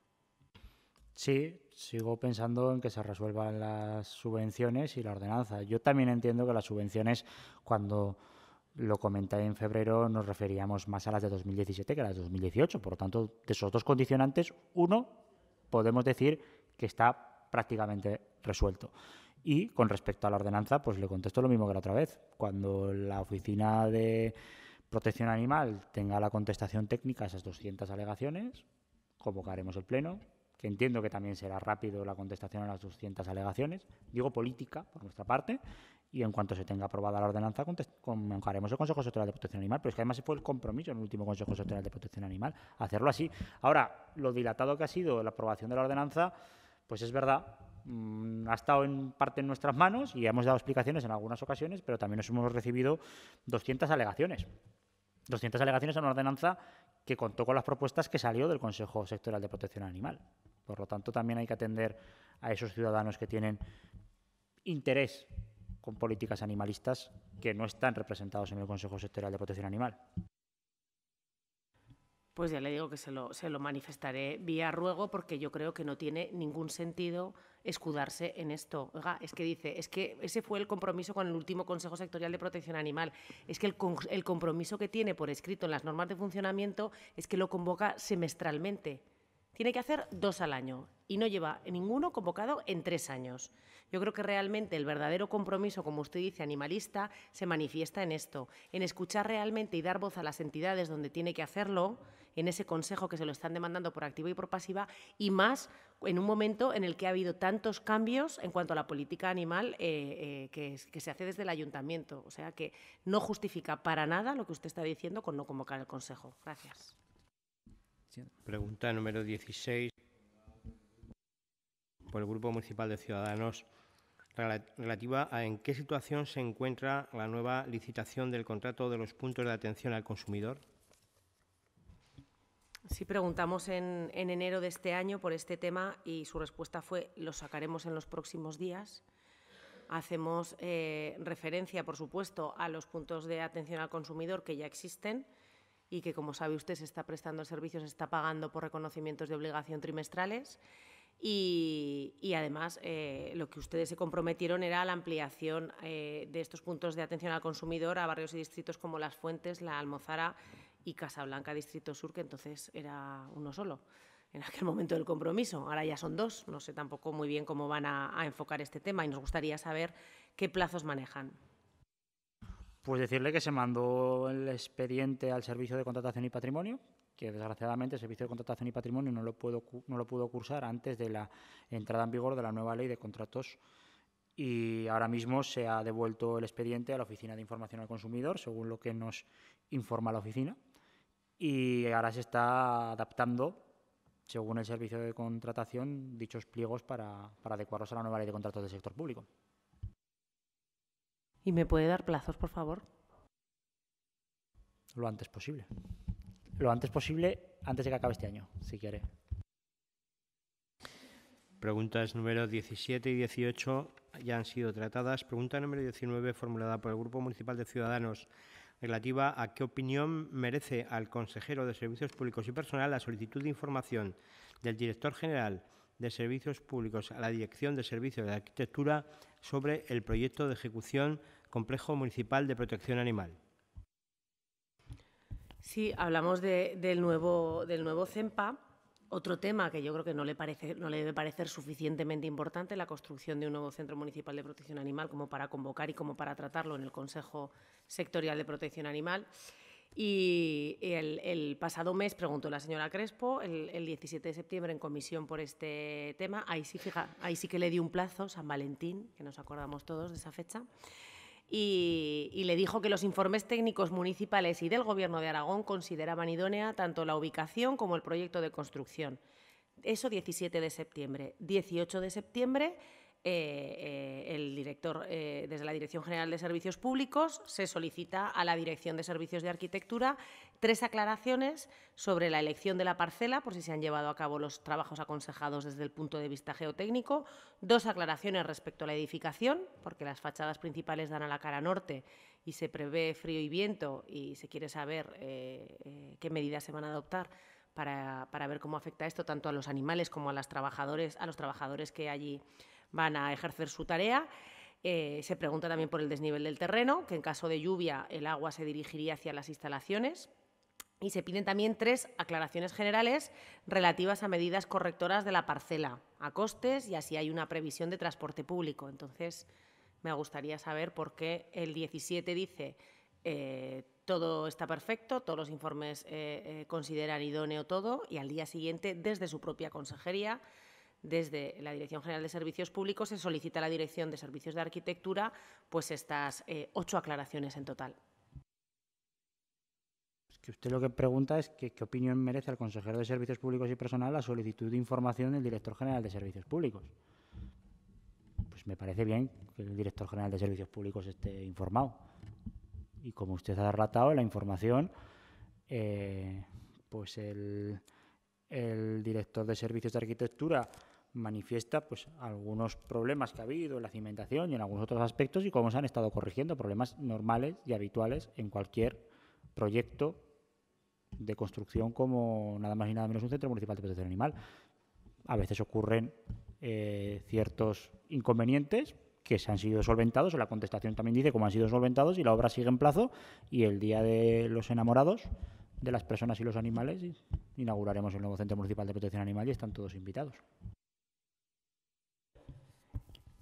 Sí, sigo pensando en que se resuelvan las subvenciones y la ordenanza. Yo también entiendo que las subvenciones, cuando lo comenté en febrero, nos referíamos más a las de 2017 que a las de 2018. Por lo tanto, de esos dos condicionantes, uno podemos decir que está prácticamente resuelto. Y con respecto a la ordenanza, pues le contesto lo mismo que la otra vez. Cuando la oficina de protección animal tenga la contestación técnica a esas 200 alegaciones, convocaremos el pleno, que entiendo que también será rápido la contestación a las 200 alegaciones, digo política por nuestra parte, y en cuanto se tenga aprobada la ordenanza, convocaremos el Consejo social de Protección Animal, pero es que además se fue el compromiso en el último Consejo Sectorial de Protección Animal, hacerlo así. Ahora, lo dilatado que ha sido la aprobación de la ordenanza, pues es verdad, mm, ha estado en parte en nuestras manos y hemos dado explicaciones en algunas ocasiones, pero también nos hemos recibido 200 alegaciones. 200 alegaciones a una ordenanza que contó con las propuestas que salió del Consejo Sectoral de Protección Animal. Por lo tanto, también hay que atender a esos ciudadanos que tienen interés con políticas animalistas que no están representados en el Consejo Sectoral de Protección Animal pues ya le digo que se lo, manifestaré vía ruego porque yo creo que no tiene ningún sentido escudarse en esto. es que dice, es que ese fue el compromiso con el último Consejo Sectorial de Protección Animal. Es que el, el compromiso que tiene por escrito en las normas de funcionamiento es que lo convoca semestralmente. Tiene que hacer dos al año y no lleva ninguno convocado en tres años. Yo creo que realmente el verdadero compromiso, como usted dice, animalista, se manifiesta en esto, en escuchar realmente y dar voz a las entidades donde tiene que hacerlo en ese consejo que se lo están demandando por activa y por pasiva, y más en un momento en el que ha habido tantos cambios en cuanto a la política animal eh, eh, que, que, se hace desde el ayuntamiento. O sea que no justifica para nada lo que usted está diciendo con no convocar el consejo. Gracias. Pregunta número 16 por el Grupo Municipal de Ciudadanos relativa a en qué situación se encuentra la nueva licitación del contrato de los puntos de atención al consumidor. Sí, preguntamos en, enero de este año por este tema y su respuesta fue lo sacaremos en los próximos días. Hacemos eh, referencia, por supuesto, a los puntos de atención al consumidor que ya existen y que, como sabe usted, se está prestando el servicio, se está pagando por reconocimientos de obligación trimestrales. Y, además, eh, lo que ustedes se comprometieron era la ampliación eh, de estos puntos de atención al consumidor a barrios y distritos como Las Fuentes, La Almozara, y Casablanca Distrito Sur, que entonces era uno solo en aquel momento del compromiso. Ahora ya son dos, no sé tampoco muy bien cómo van a, enfocar este tema y nos gustaría saber qué plazos manejan. Pues decirle que se mandó el expediente al Servicio de Contratación y Patrimonio, que desgraciadamente el Servicio de Contratación y Patrimonio no lo, puedo, no lo pudo cursar antes de la entrada en vigor de la nueva ley de contratos y ahora mismo se ha devuelto el expediente a la Oficina de Información al Consumidor, según lo que nos informa la oficina y ahora se está adaptando, según el servicio de contratación, dichos pliegos para, adecuarlos a la nueva ley de contratos del sector público. ¿Y me puede dar plazos, por favor? Lo antes posible. Lo antes posible, antes de que acabe este año, si quiere. Preguntas número 17 y 18 ya han sido tratadas. Pregunta número 19, formulada por el Grupo Municipal de Ciudadanos relativa a qué opinión merece al consejero de Servicios Públicos y Personal la solicitud de información del director general de Servicios Públicos a la Dirección de Servicios de Arquitectura sobre el proyecto de ejecución Complejo Municipal de Protección Animal. Sí, hablamos del, nuevo, del nuevo CEMPA. Otro tema que yo creo que no le, parece, no le debe parecer suficientemente importante, la construcción de un nuevo Centro Municipal de Protección Animal, como para convocar y como para tratarlo en el Consejo sectorial de protección animal. Y el, pasado mes preguntó la señora Crespo, el, 17 de septiembre, en comisión por este tema. Ahí sí, fija, ahí sí que le di un plazo, San Valentín, que nos acordamos todos de esa fecha. Y, y, le dijo que los informes técnicos municipales y del Gobierno de Aragón consideraban idónea tanto la ubicación como el proyecto de construcción. Eso 17 de septiembre. 18 de septiembre eh, eh, el director, eh, desde la Dirección General de Servicios Públicos, se solicita a la Dirección de Servicios de Arquitectura tres aclaraciones sobre la elección de la parcela, por si se han llevado a cabo los trabajos aconsejados desde el punto de vista geotécnico, dos aclaraciones respecto a la edificación, porque las fachadas principales dan a la cara norte y se prevé frío y viento y se quiere saber qué medidas se van a adoptar para, ver cómo afecta esto tanto a los animales como a, las trabajadores, a los trabajadores que allí van a ejercer su tarea. Eh, se pregunta también por el desnivel del terreno, que en caso de lluvia el agua se dirigiría hacia las instalaciones. Y se piden también tres aclaraciones generales relativas a medidas correctoras de la parcela, a costes y así hay una previsión de transporte público. Entonces, me gustaría saber por qué el 17 dice eh, todo está perfecto, todos los informes eh, consideran idóneo todo y al día siguiente, desde su propia consejería, desde la Dirección General de Servicios Públicos se solicita a la Dirección de Servicios de Arquitectura pues estas eh, ocho aclaraciones en total. que usted lo que pregunta es qué opinión merece al consejero de Servicios Públicos y Personal la solicitud de información del director general de Servicios Públicos. Pues me parece bien que el director general de Servicios Públicos esté informado. Y como usted ha relatado, la información, eh, pues el director de Servicios de Arquitectura manifiesta pues algunos problemas que ha habido en la cimentación y en algunos otros aspectos y cómo se han estado corrigiendo problemas normales y habituales en cualquier proyecto de construcción como nada más y nada menos un centro municipal de protección animal. A veces ocurren eh, ciertos inconvenientes que se han sido solventados, o la contestación también dice cómo han sido solventados y la obra sigue en plazo y el día de los enamorados de las personas y los animales inauguraremos el nuevo centro municipal de protección animal y están todos invitados.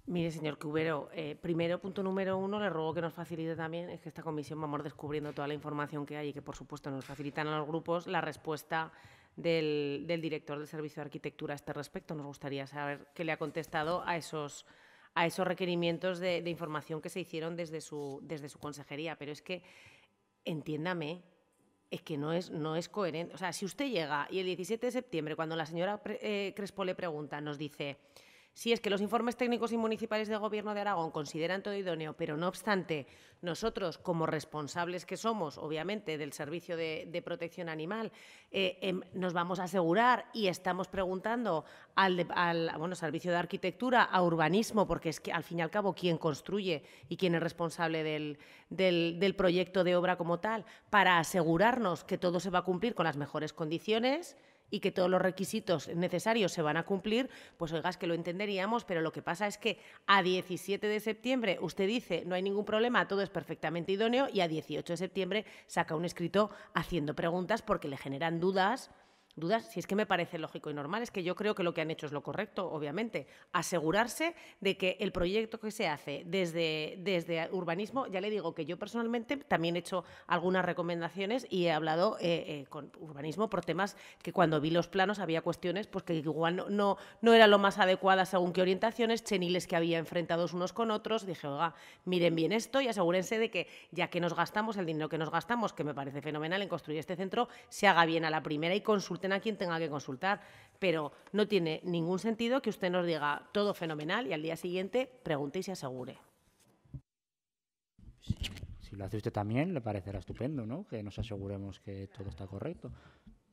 Mire, señor Cubero, eh, primero, punto número uno, le ruego que nos facilite también, es que esta comisión vamos descubriendo toda la información que hay y que, por supuesto, nos facilitan a los grupos la respuesta del, director del Servicio de Arquitectura a este respecto. Nos gustaría saber qué le ha contestado a esos, requerimientos de, información que se hicieron desde su, desde su consejería. Pero es que, entiéndame, es que no es, coherente. O sea, si usted llega y el 17 de septiembre, cuando la señora eh, Crespo le pregunta, nos dice… Si es que los informes técnicos y municipales del Gobierno de Aragón consideran todo idóneo, pero no obstante, nosotros, como responsables que somos, obviamente, del Servicio de, Protección Animal, eh, em, nos vamos a asegurar y estamos preguntando al, bueno, Servicio de Arquitectura, a Urbanismo, porque es que, al fin y al cabo, quien construye y quién es responsable del, del proyecto de obra como tal, para asegurarnos que todo se va a cumplir con las mejores condiciones y que todos los requisitos necesarios se van a cumplir, pues oigas que lo entenderíamos, pero lo que pasa es que a 17 de septiembre usted dice no hay ningún problema, todo es perfectamente idóneo y a 18 de septiembre saca un escrito haciendo preguntas porque le generan dudas dudas, si es que me parece lógico y normal, es que yo creo que lo que han hecho es lo correcto, obviamente. Asegurarse de que el proyecto que se hace desde, desde urbanismo, ya le digo que yo personalmente también he hecho algunas recomendaciones y he hablado eh, eh, con urbanismo por temas que cuando vi los planos había cuestiones pues que igual no, no, era lo más adecuada según qué orientaciones, cheniles que había enfrentados unos con otros. Dije, oiga, miren bien esto y asegúrense de que ya que nos gastamos el dinero que nos gastamos, que me parece fenomenal en construir este centro, se haga bien a la primera y consulten a quien tenga que consultar, pero no tiene ningún sentido que usted nos diga todo fenomenal y al día siguiente pregunte y se asegure. si lo hace usted también, le parecerá estupendo, ¿no? Que nos aseguremos que todo está correcto.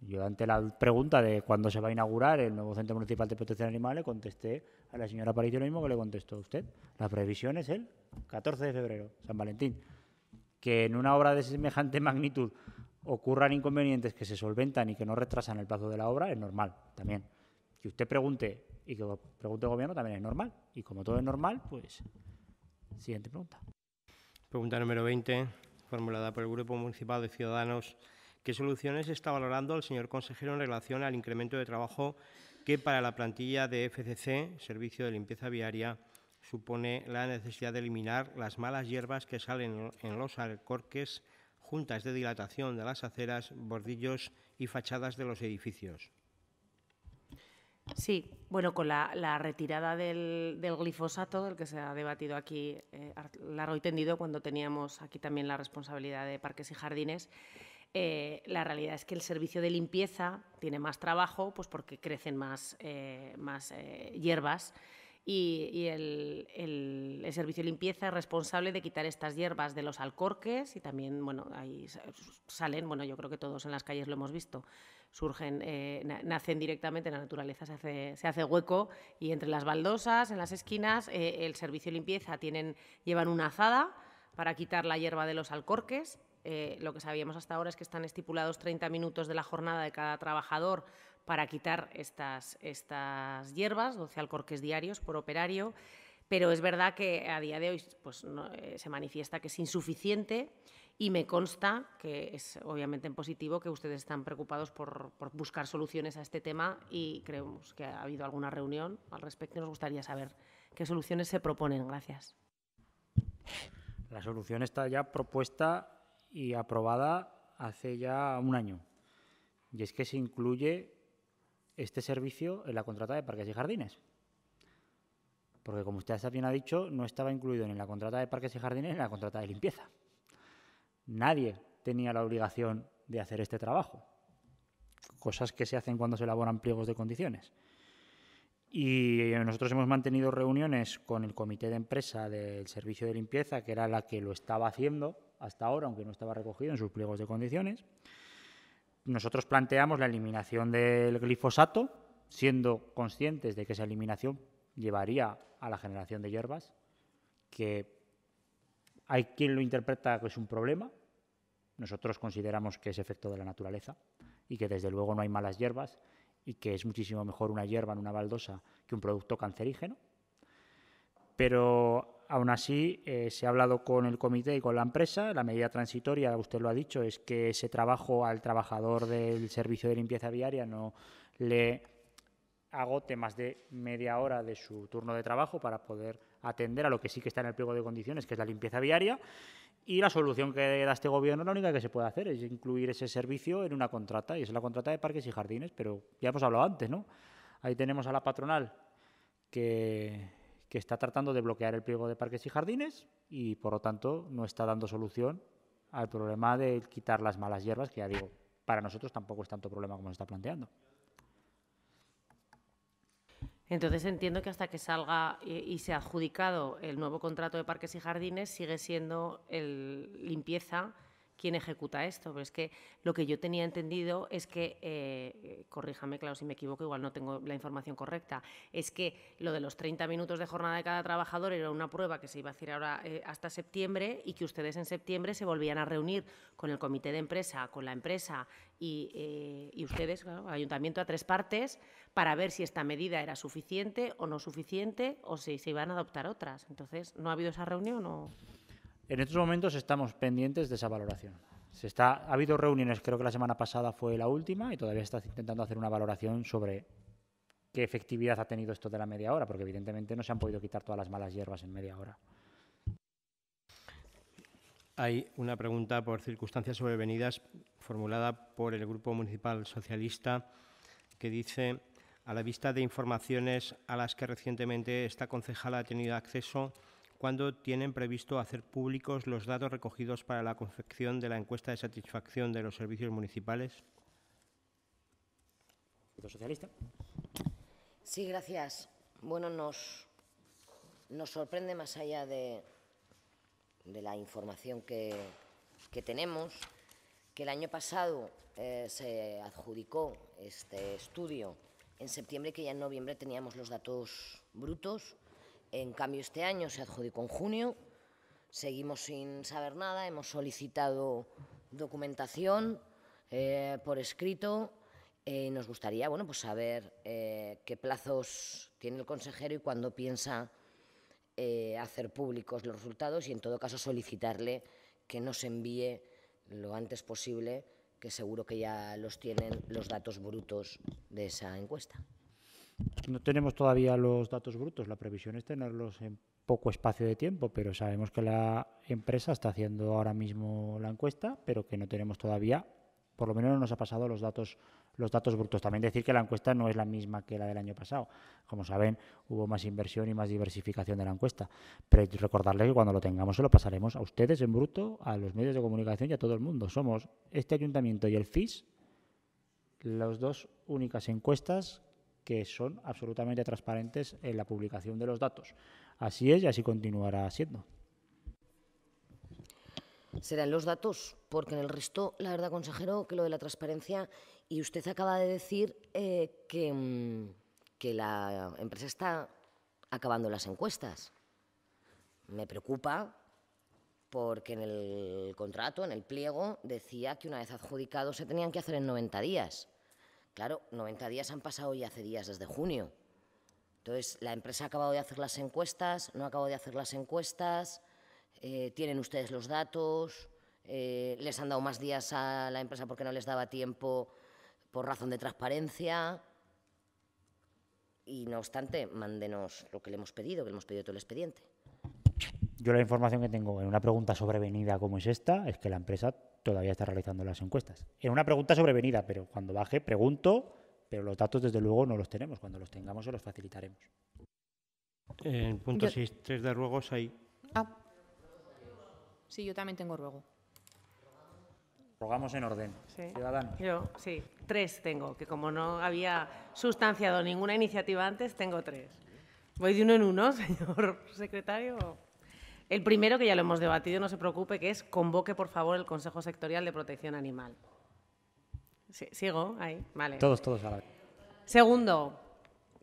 Yo ante la pregunta de cuándo se va a inaugurar el nuevo Centro Municipal de Protección Animal, le contesté a la señora Paricio lo mismo que le contestó a usted. La previsión es el 14 de febrero, San Valentín. Que en una obra de semejante magnitud ocurran inconvenientes que se solventan y que no retrasan el plazo de la obra, es normal también. Que usted pregunte y que pregunte el gobierno también es normal. Y como todo es normal, pues. Siguiente pregunta. Pregunta número 20, formulada por el Grupo Municipal de Ciudadanos. ¿Qué soluciones está valorando el señor consejero en relación al incremento de trabajo que para la plantilla de FCC, Servicio de Limpieza Viaria, supone la necesidad de eliminar las malas hierbas que salen en los alcorques juntas de dilatación de las aceras, bordillos y fachadas de los edificios. Sí, bueno, con la, retirada del, glifosato, del que se ha debatido aquí eh, largo y tendido cuando teníamos aquí también la responsabilidad de parques y jardines, eh, la realidad es que el servicio de limpieza tiene más trabajo, pues porque crecen más eh, hierbas y, el, servicio de limpieza es responsable de quitar estas hierbas de los alcorques y también, bueno, ahí salen, bueno, yo creo que todos en las calles lo hemos visto, surgen, eh, nacen directamente en la naturaleza, se hace, se hace hueco y entre las baldosas, en las esquinas, eh, el servicio de limpieza tienen, llevan una azada para quitar la hierba de los alcorques. Eh, lo que sabíamos hasta ahora es que están estipulados 30 minutos de la jornada de cada trabajador para quitar estas, estas hierbas, 12 alcorques diarios por operario, pero es verdad que a día de hoy pues, eh, se manifiesta que es insuficiente y me consta que es obviamente en positivo que ustedes están preocupados por, buscar soluciones a este tema y creemos que ha habido alguna reunión al respecto y nos gustaría saber qué soluciones se proponen. Gracias. La solución está ya propuesta y aprobada hace ya un año y es que se incluye este servicio en la contrata de parques y jardines. Porque como usted bien ha dicho, no estaba incluido en la contrata de parques y jardines ni en la contrata de limpieza. Nadie tenía la obligación de hacer este trabajo. Cosas que se hacen cuando se elaboran pliegos de condiciones. Y nosotros hemos mantenido reuniones con el comité de empresa del servicio de limpieza, que era la que lo estaba haciendo hasta ahora, aunque no estaba recogido en sus pliegos de condiciones nosotros planteamos la eliminación del glifosato, siendo conscientes de que esa eliminación llevaría a la generación de hierbas, que hay quien lo interpreta como es un problema, nosotros consideramos que es efecto de la naturaleza y que desde luego no hay malas hierbas y que es muchísimo mejor una hierba en una baldosa que un producto cancerígeno. Pero Aún así, eh, se ha hablado con el comité y con la empresa. La medida transitoria, usted lo ha dicho, es que ese trabajo al trabajador del servicio de limpieza viaria no le agote más de media hora de su turno de trabajo para poder atender a lo que sí que está en el pliego de condiciones, que es la limpieza viaria. Y la solución que da este gobierno, la única que se puede hacer es incluir ese servicio en una contrata, y es la contrata de parques y jardines, pero ya hemos hablado antes, ¿no? Ahí tenemos a la patronal que está tratando de bloquear el pliego de parques y jardines y, por lo tanto, no está dando solución al problema de quitar las malas hierbas, que ya digo, para nosotros tampoco es tanto problema como se está planteando. Entonces entiendo que hasta que salga y sea adjudicado el nuevo contrato de parques y jardines sigue siendo el limpieza quién ejecuta esto. Pero es que lo que yo tenía entendido es que, eh, corríjame, claro, si me equivoco, igual no tengo la información correcta, es que lo de los 30 minutos de jornada de cada trabajador era una prueba que se iba a hacer ahora eh, hasta septiembre y que ustedes en septiembre se volvían a reunir con el comité de empresa, con la empresa y, eh, y ustedes, claro, ayuntamiento a tres partes, para ver si esta medida era suficiente o no suficiente o si se iban a adoptar otras. Entonces, ¿no ha habido esa reunión o...? En estos momentos estamos pendientes de esa valoración. Se ha habido reuniones, creo que la semana pasada fue la última, y todavía está intentando hacer una valoración sobre qué efectividad ha tenido esto de la media hora, porque evidentemente no se han podido quitar todas las malas hierbas en media hora. Hay una pregunta por circunstancias sobrevenidas formulada por el Grupo Municipal Socialista que dice, a la vista de informaciones a las que recientemente esta concejala ha tenido acceso, cuándo tienen previsto hacer públicos los datos recogidos para la confección de la encuesta de satisfacción de los servicios municipales. Socialista. Sí, gracias. Bueno, nos, nos sorprende más allá de, de la información que, tenemos, que el año pasado eh, se adjudicó este estudio en septiembre, que ya en noviembre teníamos los datos brutos en cambio, este año se adjudicó en junio, seguimos sin saber nada, hemos solicitado documentación eh, por escrito eh, nos gustaría bueno, pues saber eh, qué plazos tiene el consejero y cuándo piensa hacer públicos los resultados y, en todo caso, solicitarle que nos envíe lo antes posible, que seguro que ya los tienen los datos brutos de esa encuesta. No tenemos todavía los datos brutos, la previsión es tenerlos en poco espacio de tiempo, pero sabemos que la empresa está haciendo ahora mismo la encuesta, pero que no tenemos todavía, por lo menos no nos ha pasado los datos los datos brutos. También decir que la encuesta no es la misma que la del año pasado. Como saben, hubo más inversión y más diversificación de la encuesta. Pero recordarles que cuando lo tengamos se lo pasaremos a ustedes en bruto, a los medios de comunicación y a todo el mundo. Somos este ayuntamiento y el FIS las dos únicas encuestas que son absolutamente transparentes en la publicación de los datos. Así es y así continuará siendo. Serán los datos, porque en el resto, la verdad, consejero, que lo de la transparencia, y usted acaba de decir eh, que, mm, que la empresa está acabando las encuestas. Me preocupa porque en el contrato, en el pliego, decía que una vez adjudicado... se tenían que hacer en 90 días. Claro, 90 días han pasado y hace días desde junio. Entonces, la empresa ha acabado de hacer las encuestas, no ha acabado de hacer las encuestas, eh, tienen ustedes los datos, eh, les han dado más días a la empresa porque no les daba tiempo por razón de transparencia. Y no obstante, mándenos lo que le hemos pedido, que le hemos pedido todo el expediente. Yo la información que tengo en una pregunta sobrevenida como es esta es que la empresa todavía está realizando las encuestas. Era una pregunta sobrevenida, pero cuando baje pregunto, pero los datos desde luego no los tenemos. Cuando los tengamos se los facilitaremos. En punto tres de ruegos hay. Ah. Sí, yo también tengo ruego. Rogamos en orden. Sí. Yo, sí, tres tengo, que como no había sustanciado ninguna iniciativa antes, tengo tres. ¿Voy de uno en uno, señor secretario? El primero, que ya lo hemos debatido, no se preocupe, que es convoque, por favor, el Consejo Sectorial de Protección Animal. ¿Sigo? Ahí, vale. Todos, todos Segundo,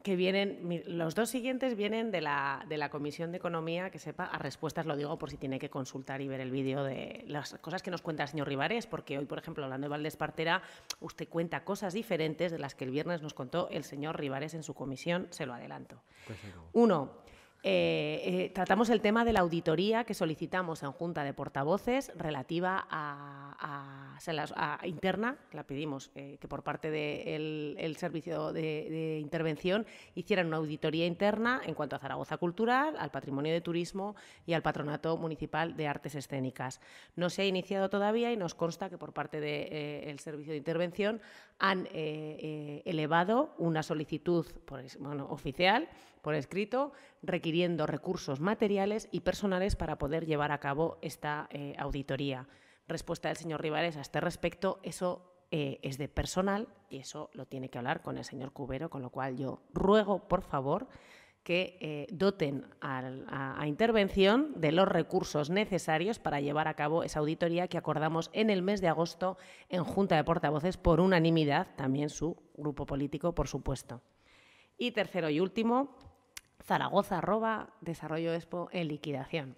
que vienen, los dos siguientes vienen de la, de la, Comisión de Economía, que sepa, a respuestas lo digo por si tiene que consultar y ver el vídeo de las cosas que nos cuenta el señor Rivares, porque hoy, por ejemplo, hablando de Valdés Partera, usted cuenta cosas diferentes de las que el viernes nos contó el señor Rivares en su comisión, se lo adelanto. Pues Uno, eh, eh, tratamos el tema de la auditoría que solicitamos en Junta de Portavoces relativa a, interna. La pedimos eh, que por parte del Servicio de, Intervención hicieran una auditoría interna en cuanto a Zaragoza Cultural, al patrimonio de turismo y al Patronato Municipal de Artes Escénicas. No se ha iniciado todavía y nos consta que por parte del Servicio de Intervención han eh, eh, elevado una solicitud por, oficial por escrito requiriendo recursos materiales y personales para poder llevar a cabo esta eh, auditoría. Respuesta del señor Rivares a este respecto, eso es de personal y eso lo tiene que hablar con el señor Cubero, con lo cual yo ruego, por favor, que eh, doten a, intervención de los recursos necesarios para llevar a cabo esa auditoría que acordamos en el mes de agosto en Junta de Portavoces por unanimidad, también su grupo político, por supuesto. Y tercero y último, Zaragoza arroba desarrollo expo en liquidación.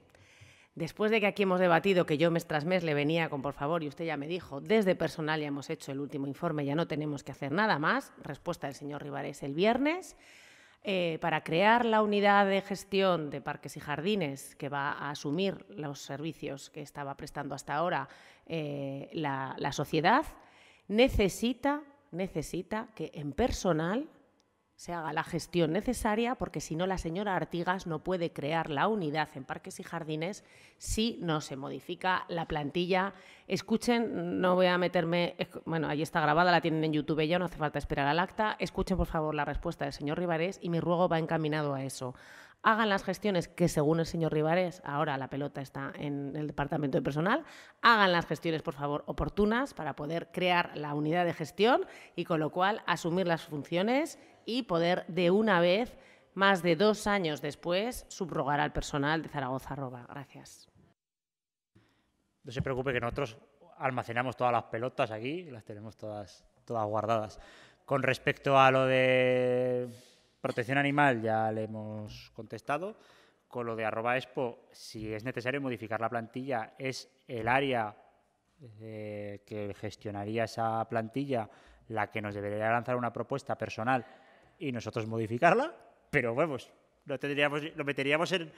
Después de que aquí hemos debatido que yo mes tras mes le venía con por favor y usted ya me dijo, desde personal ya hemos hecho el último informe, ya no tenemos que hacer nada más, respuesta del señor Rivares el viernes. Eh, para crear la unidad de gestión de parques y jardines que va a asumir los servicios que estaba prestando hasta ahora eh, la, sociedad, necesita que en personal se haga la gestión necesaria, porque si no la señora Artigas no puede crear la unidad en parques y jardines si no se modifica la plantilla. Escuchen, no voy a meterme, bueno, ahí está grabada, la tienen en YouTube ya, no hace falta esperar al acta. Escuchen, por favor, la respuesta del señor Rivares y mi ruego va encaminado a eso. Hagan las gestiones que, según el señor Rivares, ahora la pelota está en el departamento de personal, hagan las gestiones, por favor, oportunas para poder crear la unidad de gestión y, con lo cual, asumir las funciones y poder de una vez, más de dos años después, subrogar al personal de Zaragoza Gracias. No se preocupe que nosotros almacenamos todas las pelotas aquí, las tenemos todas, todas guardadas. Con respecto a lo de protección animal, ya le hemos contestado. Con lo de arroba expo, si es necesario modificar la plantilla, es el área eh, que gestionaría esa plantilla la que nos debería lanzar una propuesta personal y nosotros modificarla, pero bueno, lo, lo meteríamos en...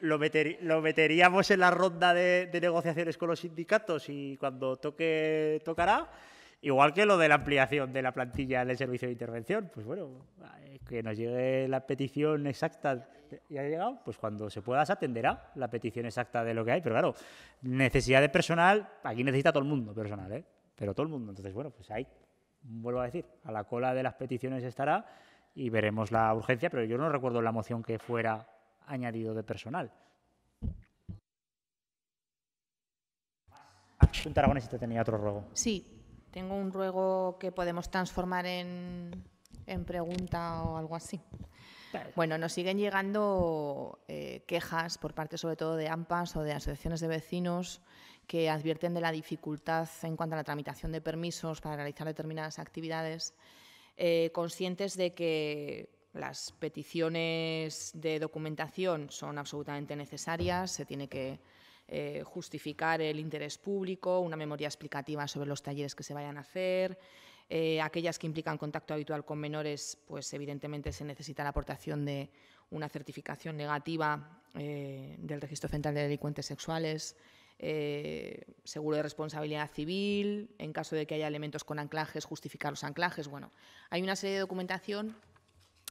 Lo, meteríamos en la ronda de, negociaciones con los sindicatos y cuando toque tocará, igual que lo de la ampliación de la plantilla del servicio de intervención, pues bueno, eh, que nos llegue la petición exacta, ya ha llegado, pues cuando se pueda se atenderá la petición exacta de lo que hay, pero claro, necesidad de personal, aquí necesita todo el mundo personal, ¿eh? pero todo el mundo, entonces bueno, pues hay vuelvo a decir, a la cola de las peticiones estará y veremos la urgencia, pero yo no recuerdo la moción que fuera añadido de personal. Junta te tenía otro ruego. Sí, tengo un ruego que podemos transformar en, pregunta o algo así. Bueno, nos siguen llegando eh, quejas por parte sobre todo de AMPAs o de asociaciones de vecinos que advierten de la dificultad en cuanto a la tramitación de permisos para realizar determinadas actividades, eh, conscientes de que las peticiones de documentación son absolutamente necesarias, se tiene que eh, justificar el interés público, una memoria explicativa sobre los talleres que se vayan a hacer. Eh, aquellas que implican contacto habitual con menores, pues evidentemente se necesita la aportación de una certificación negativa del Registro Central de Delincuentes Sexuales. Eh, seguro de responsabilidad civil, en caso de que haya elementos con anclajes, justificar los anclajes. Bueno, hay una serie de documentación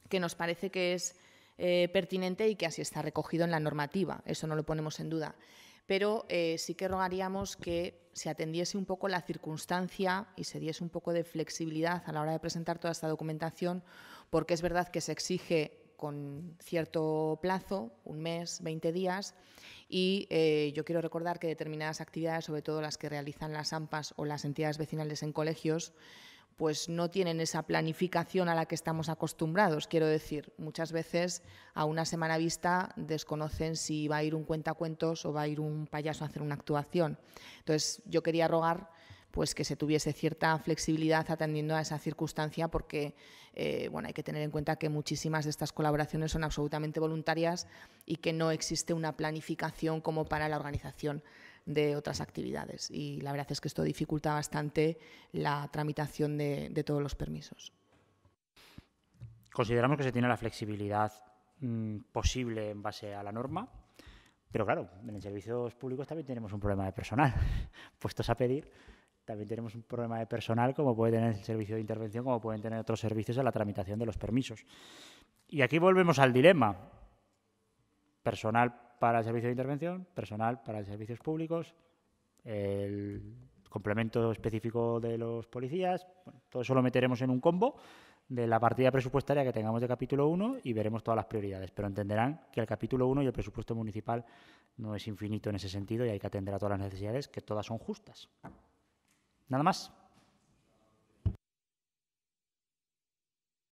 que nos parece que es eh, pertinente y que así está recogido en la normativa, eso no lo ponemos en duda. Pero eh, sí que rogaríamos que se atendiese un poco la circunstancia y se diese un poco de flexibilidad a la hora de presentar toda esta documentación, porque es verdad que se exige con cierto plazo, un mes, 20 días, y eh, yo quiero recordar que determinadas actividades, sobre todo las que realizan las AMPAs o las entidades vecinales en colegios, pues no tienen esa planificación a la que estamos acostumbrados. Quiero decir, muchas veces a una semana vista desconocen si va a ir un cuentacuentos o va a ir un payaso a hacer una actuación. Entonces, yo quería rogar pues que se tuviese cierta flexibilidad atendiendo a esa circunstancia porque eh, bueno, hay que tener en cuenta que muchísimas de estas colaboraciones son absolutamente voluntarias y que no existe una planificación como para la organización de otras actividades. Y la verdad es que esto dificulta bastante la tramitación de, todos los permisos. Consideramos que se tiene la flexibilidad mm, posible en base a la norma, pero claro, en servicios públicos también tenemos un problema de personal, puestos a pedir también tenemos un problema de personal, como puede tener el servicio de intervención, como pueden tener otros servicios en la tramitación de los permisos. Y aquí volvemos al dilema. Personal para el servicio de intervención, personal para los servicios públicos, el complemento específico de los policías. todo eso lo meteremos en un combo de la partida presupuestaria que tengamos de capítulo 1 y veremos todas las prioridades. Pero entenderán que el capítulo 1 y el presupuesto municipal no es infinito en ese sentido y hay que atender a todas las necesidades, que todas son justas. Nada más.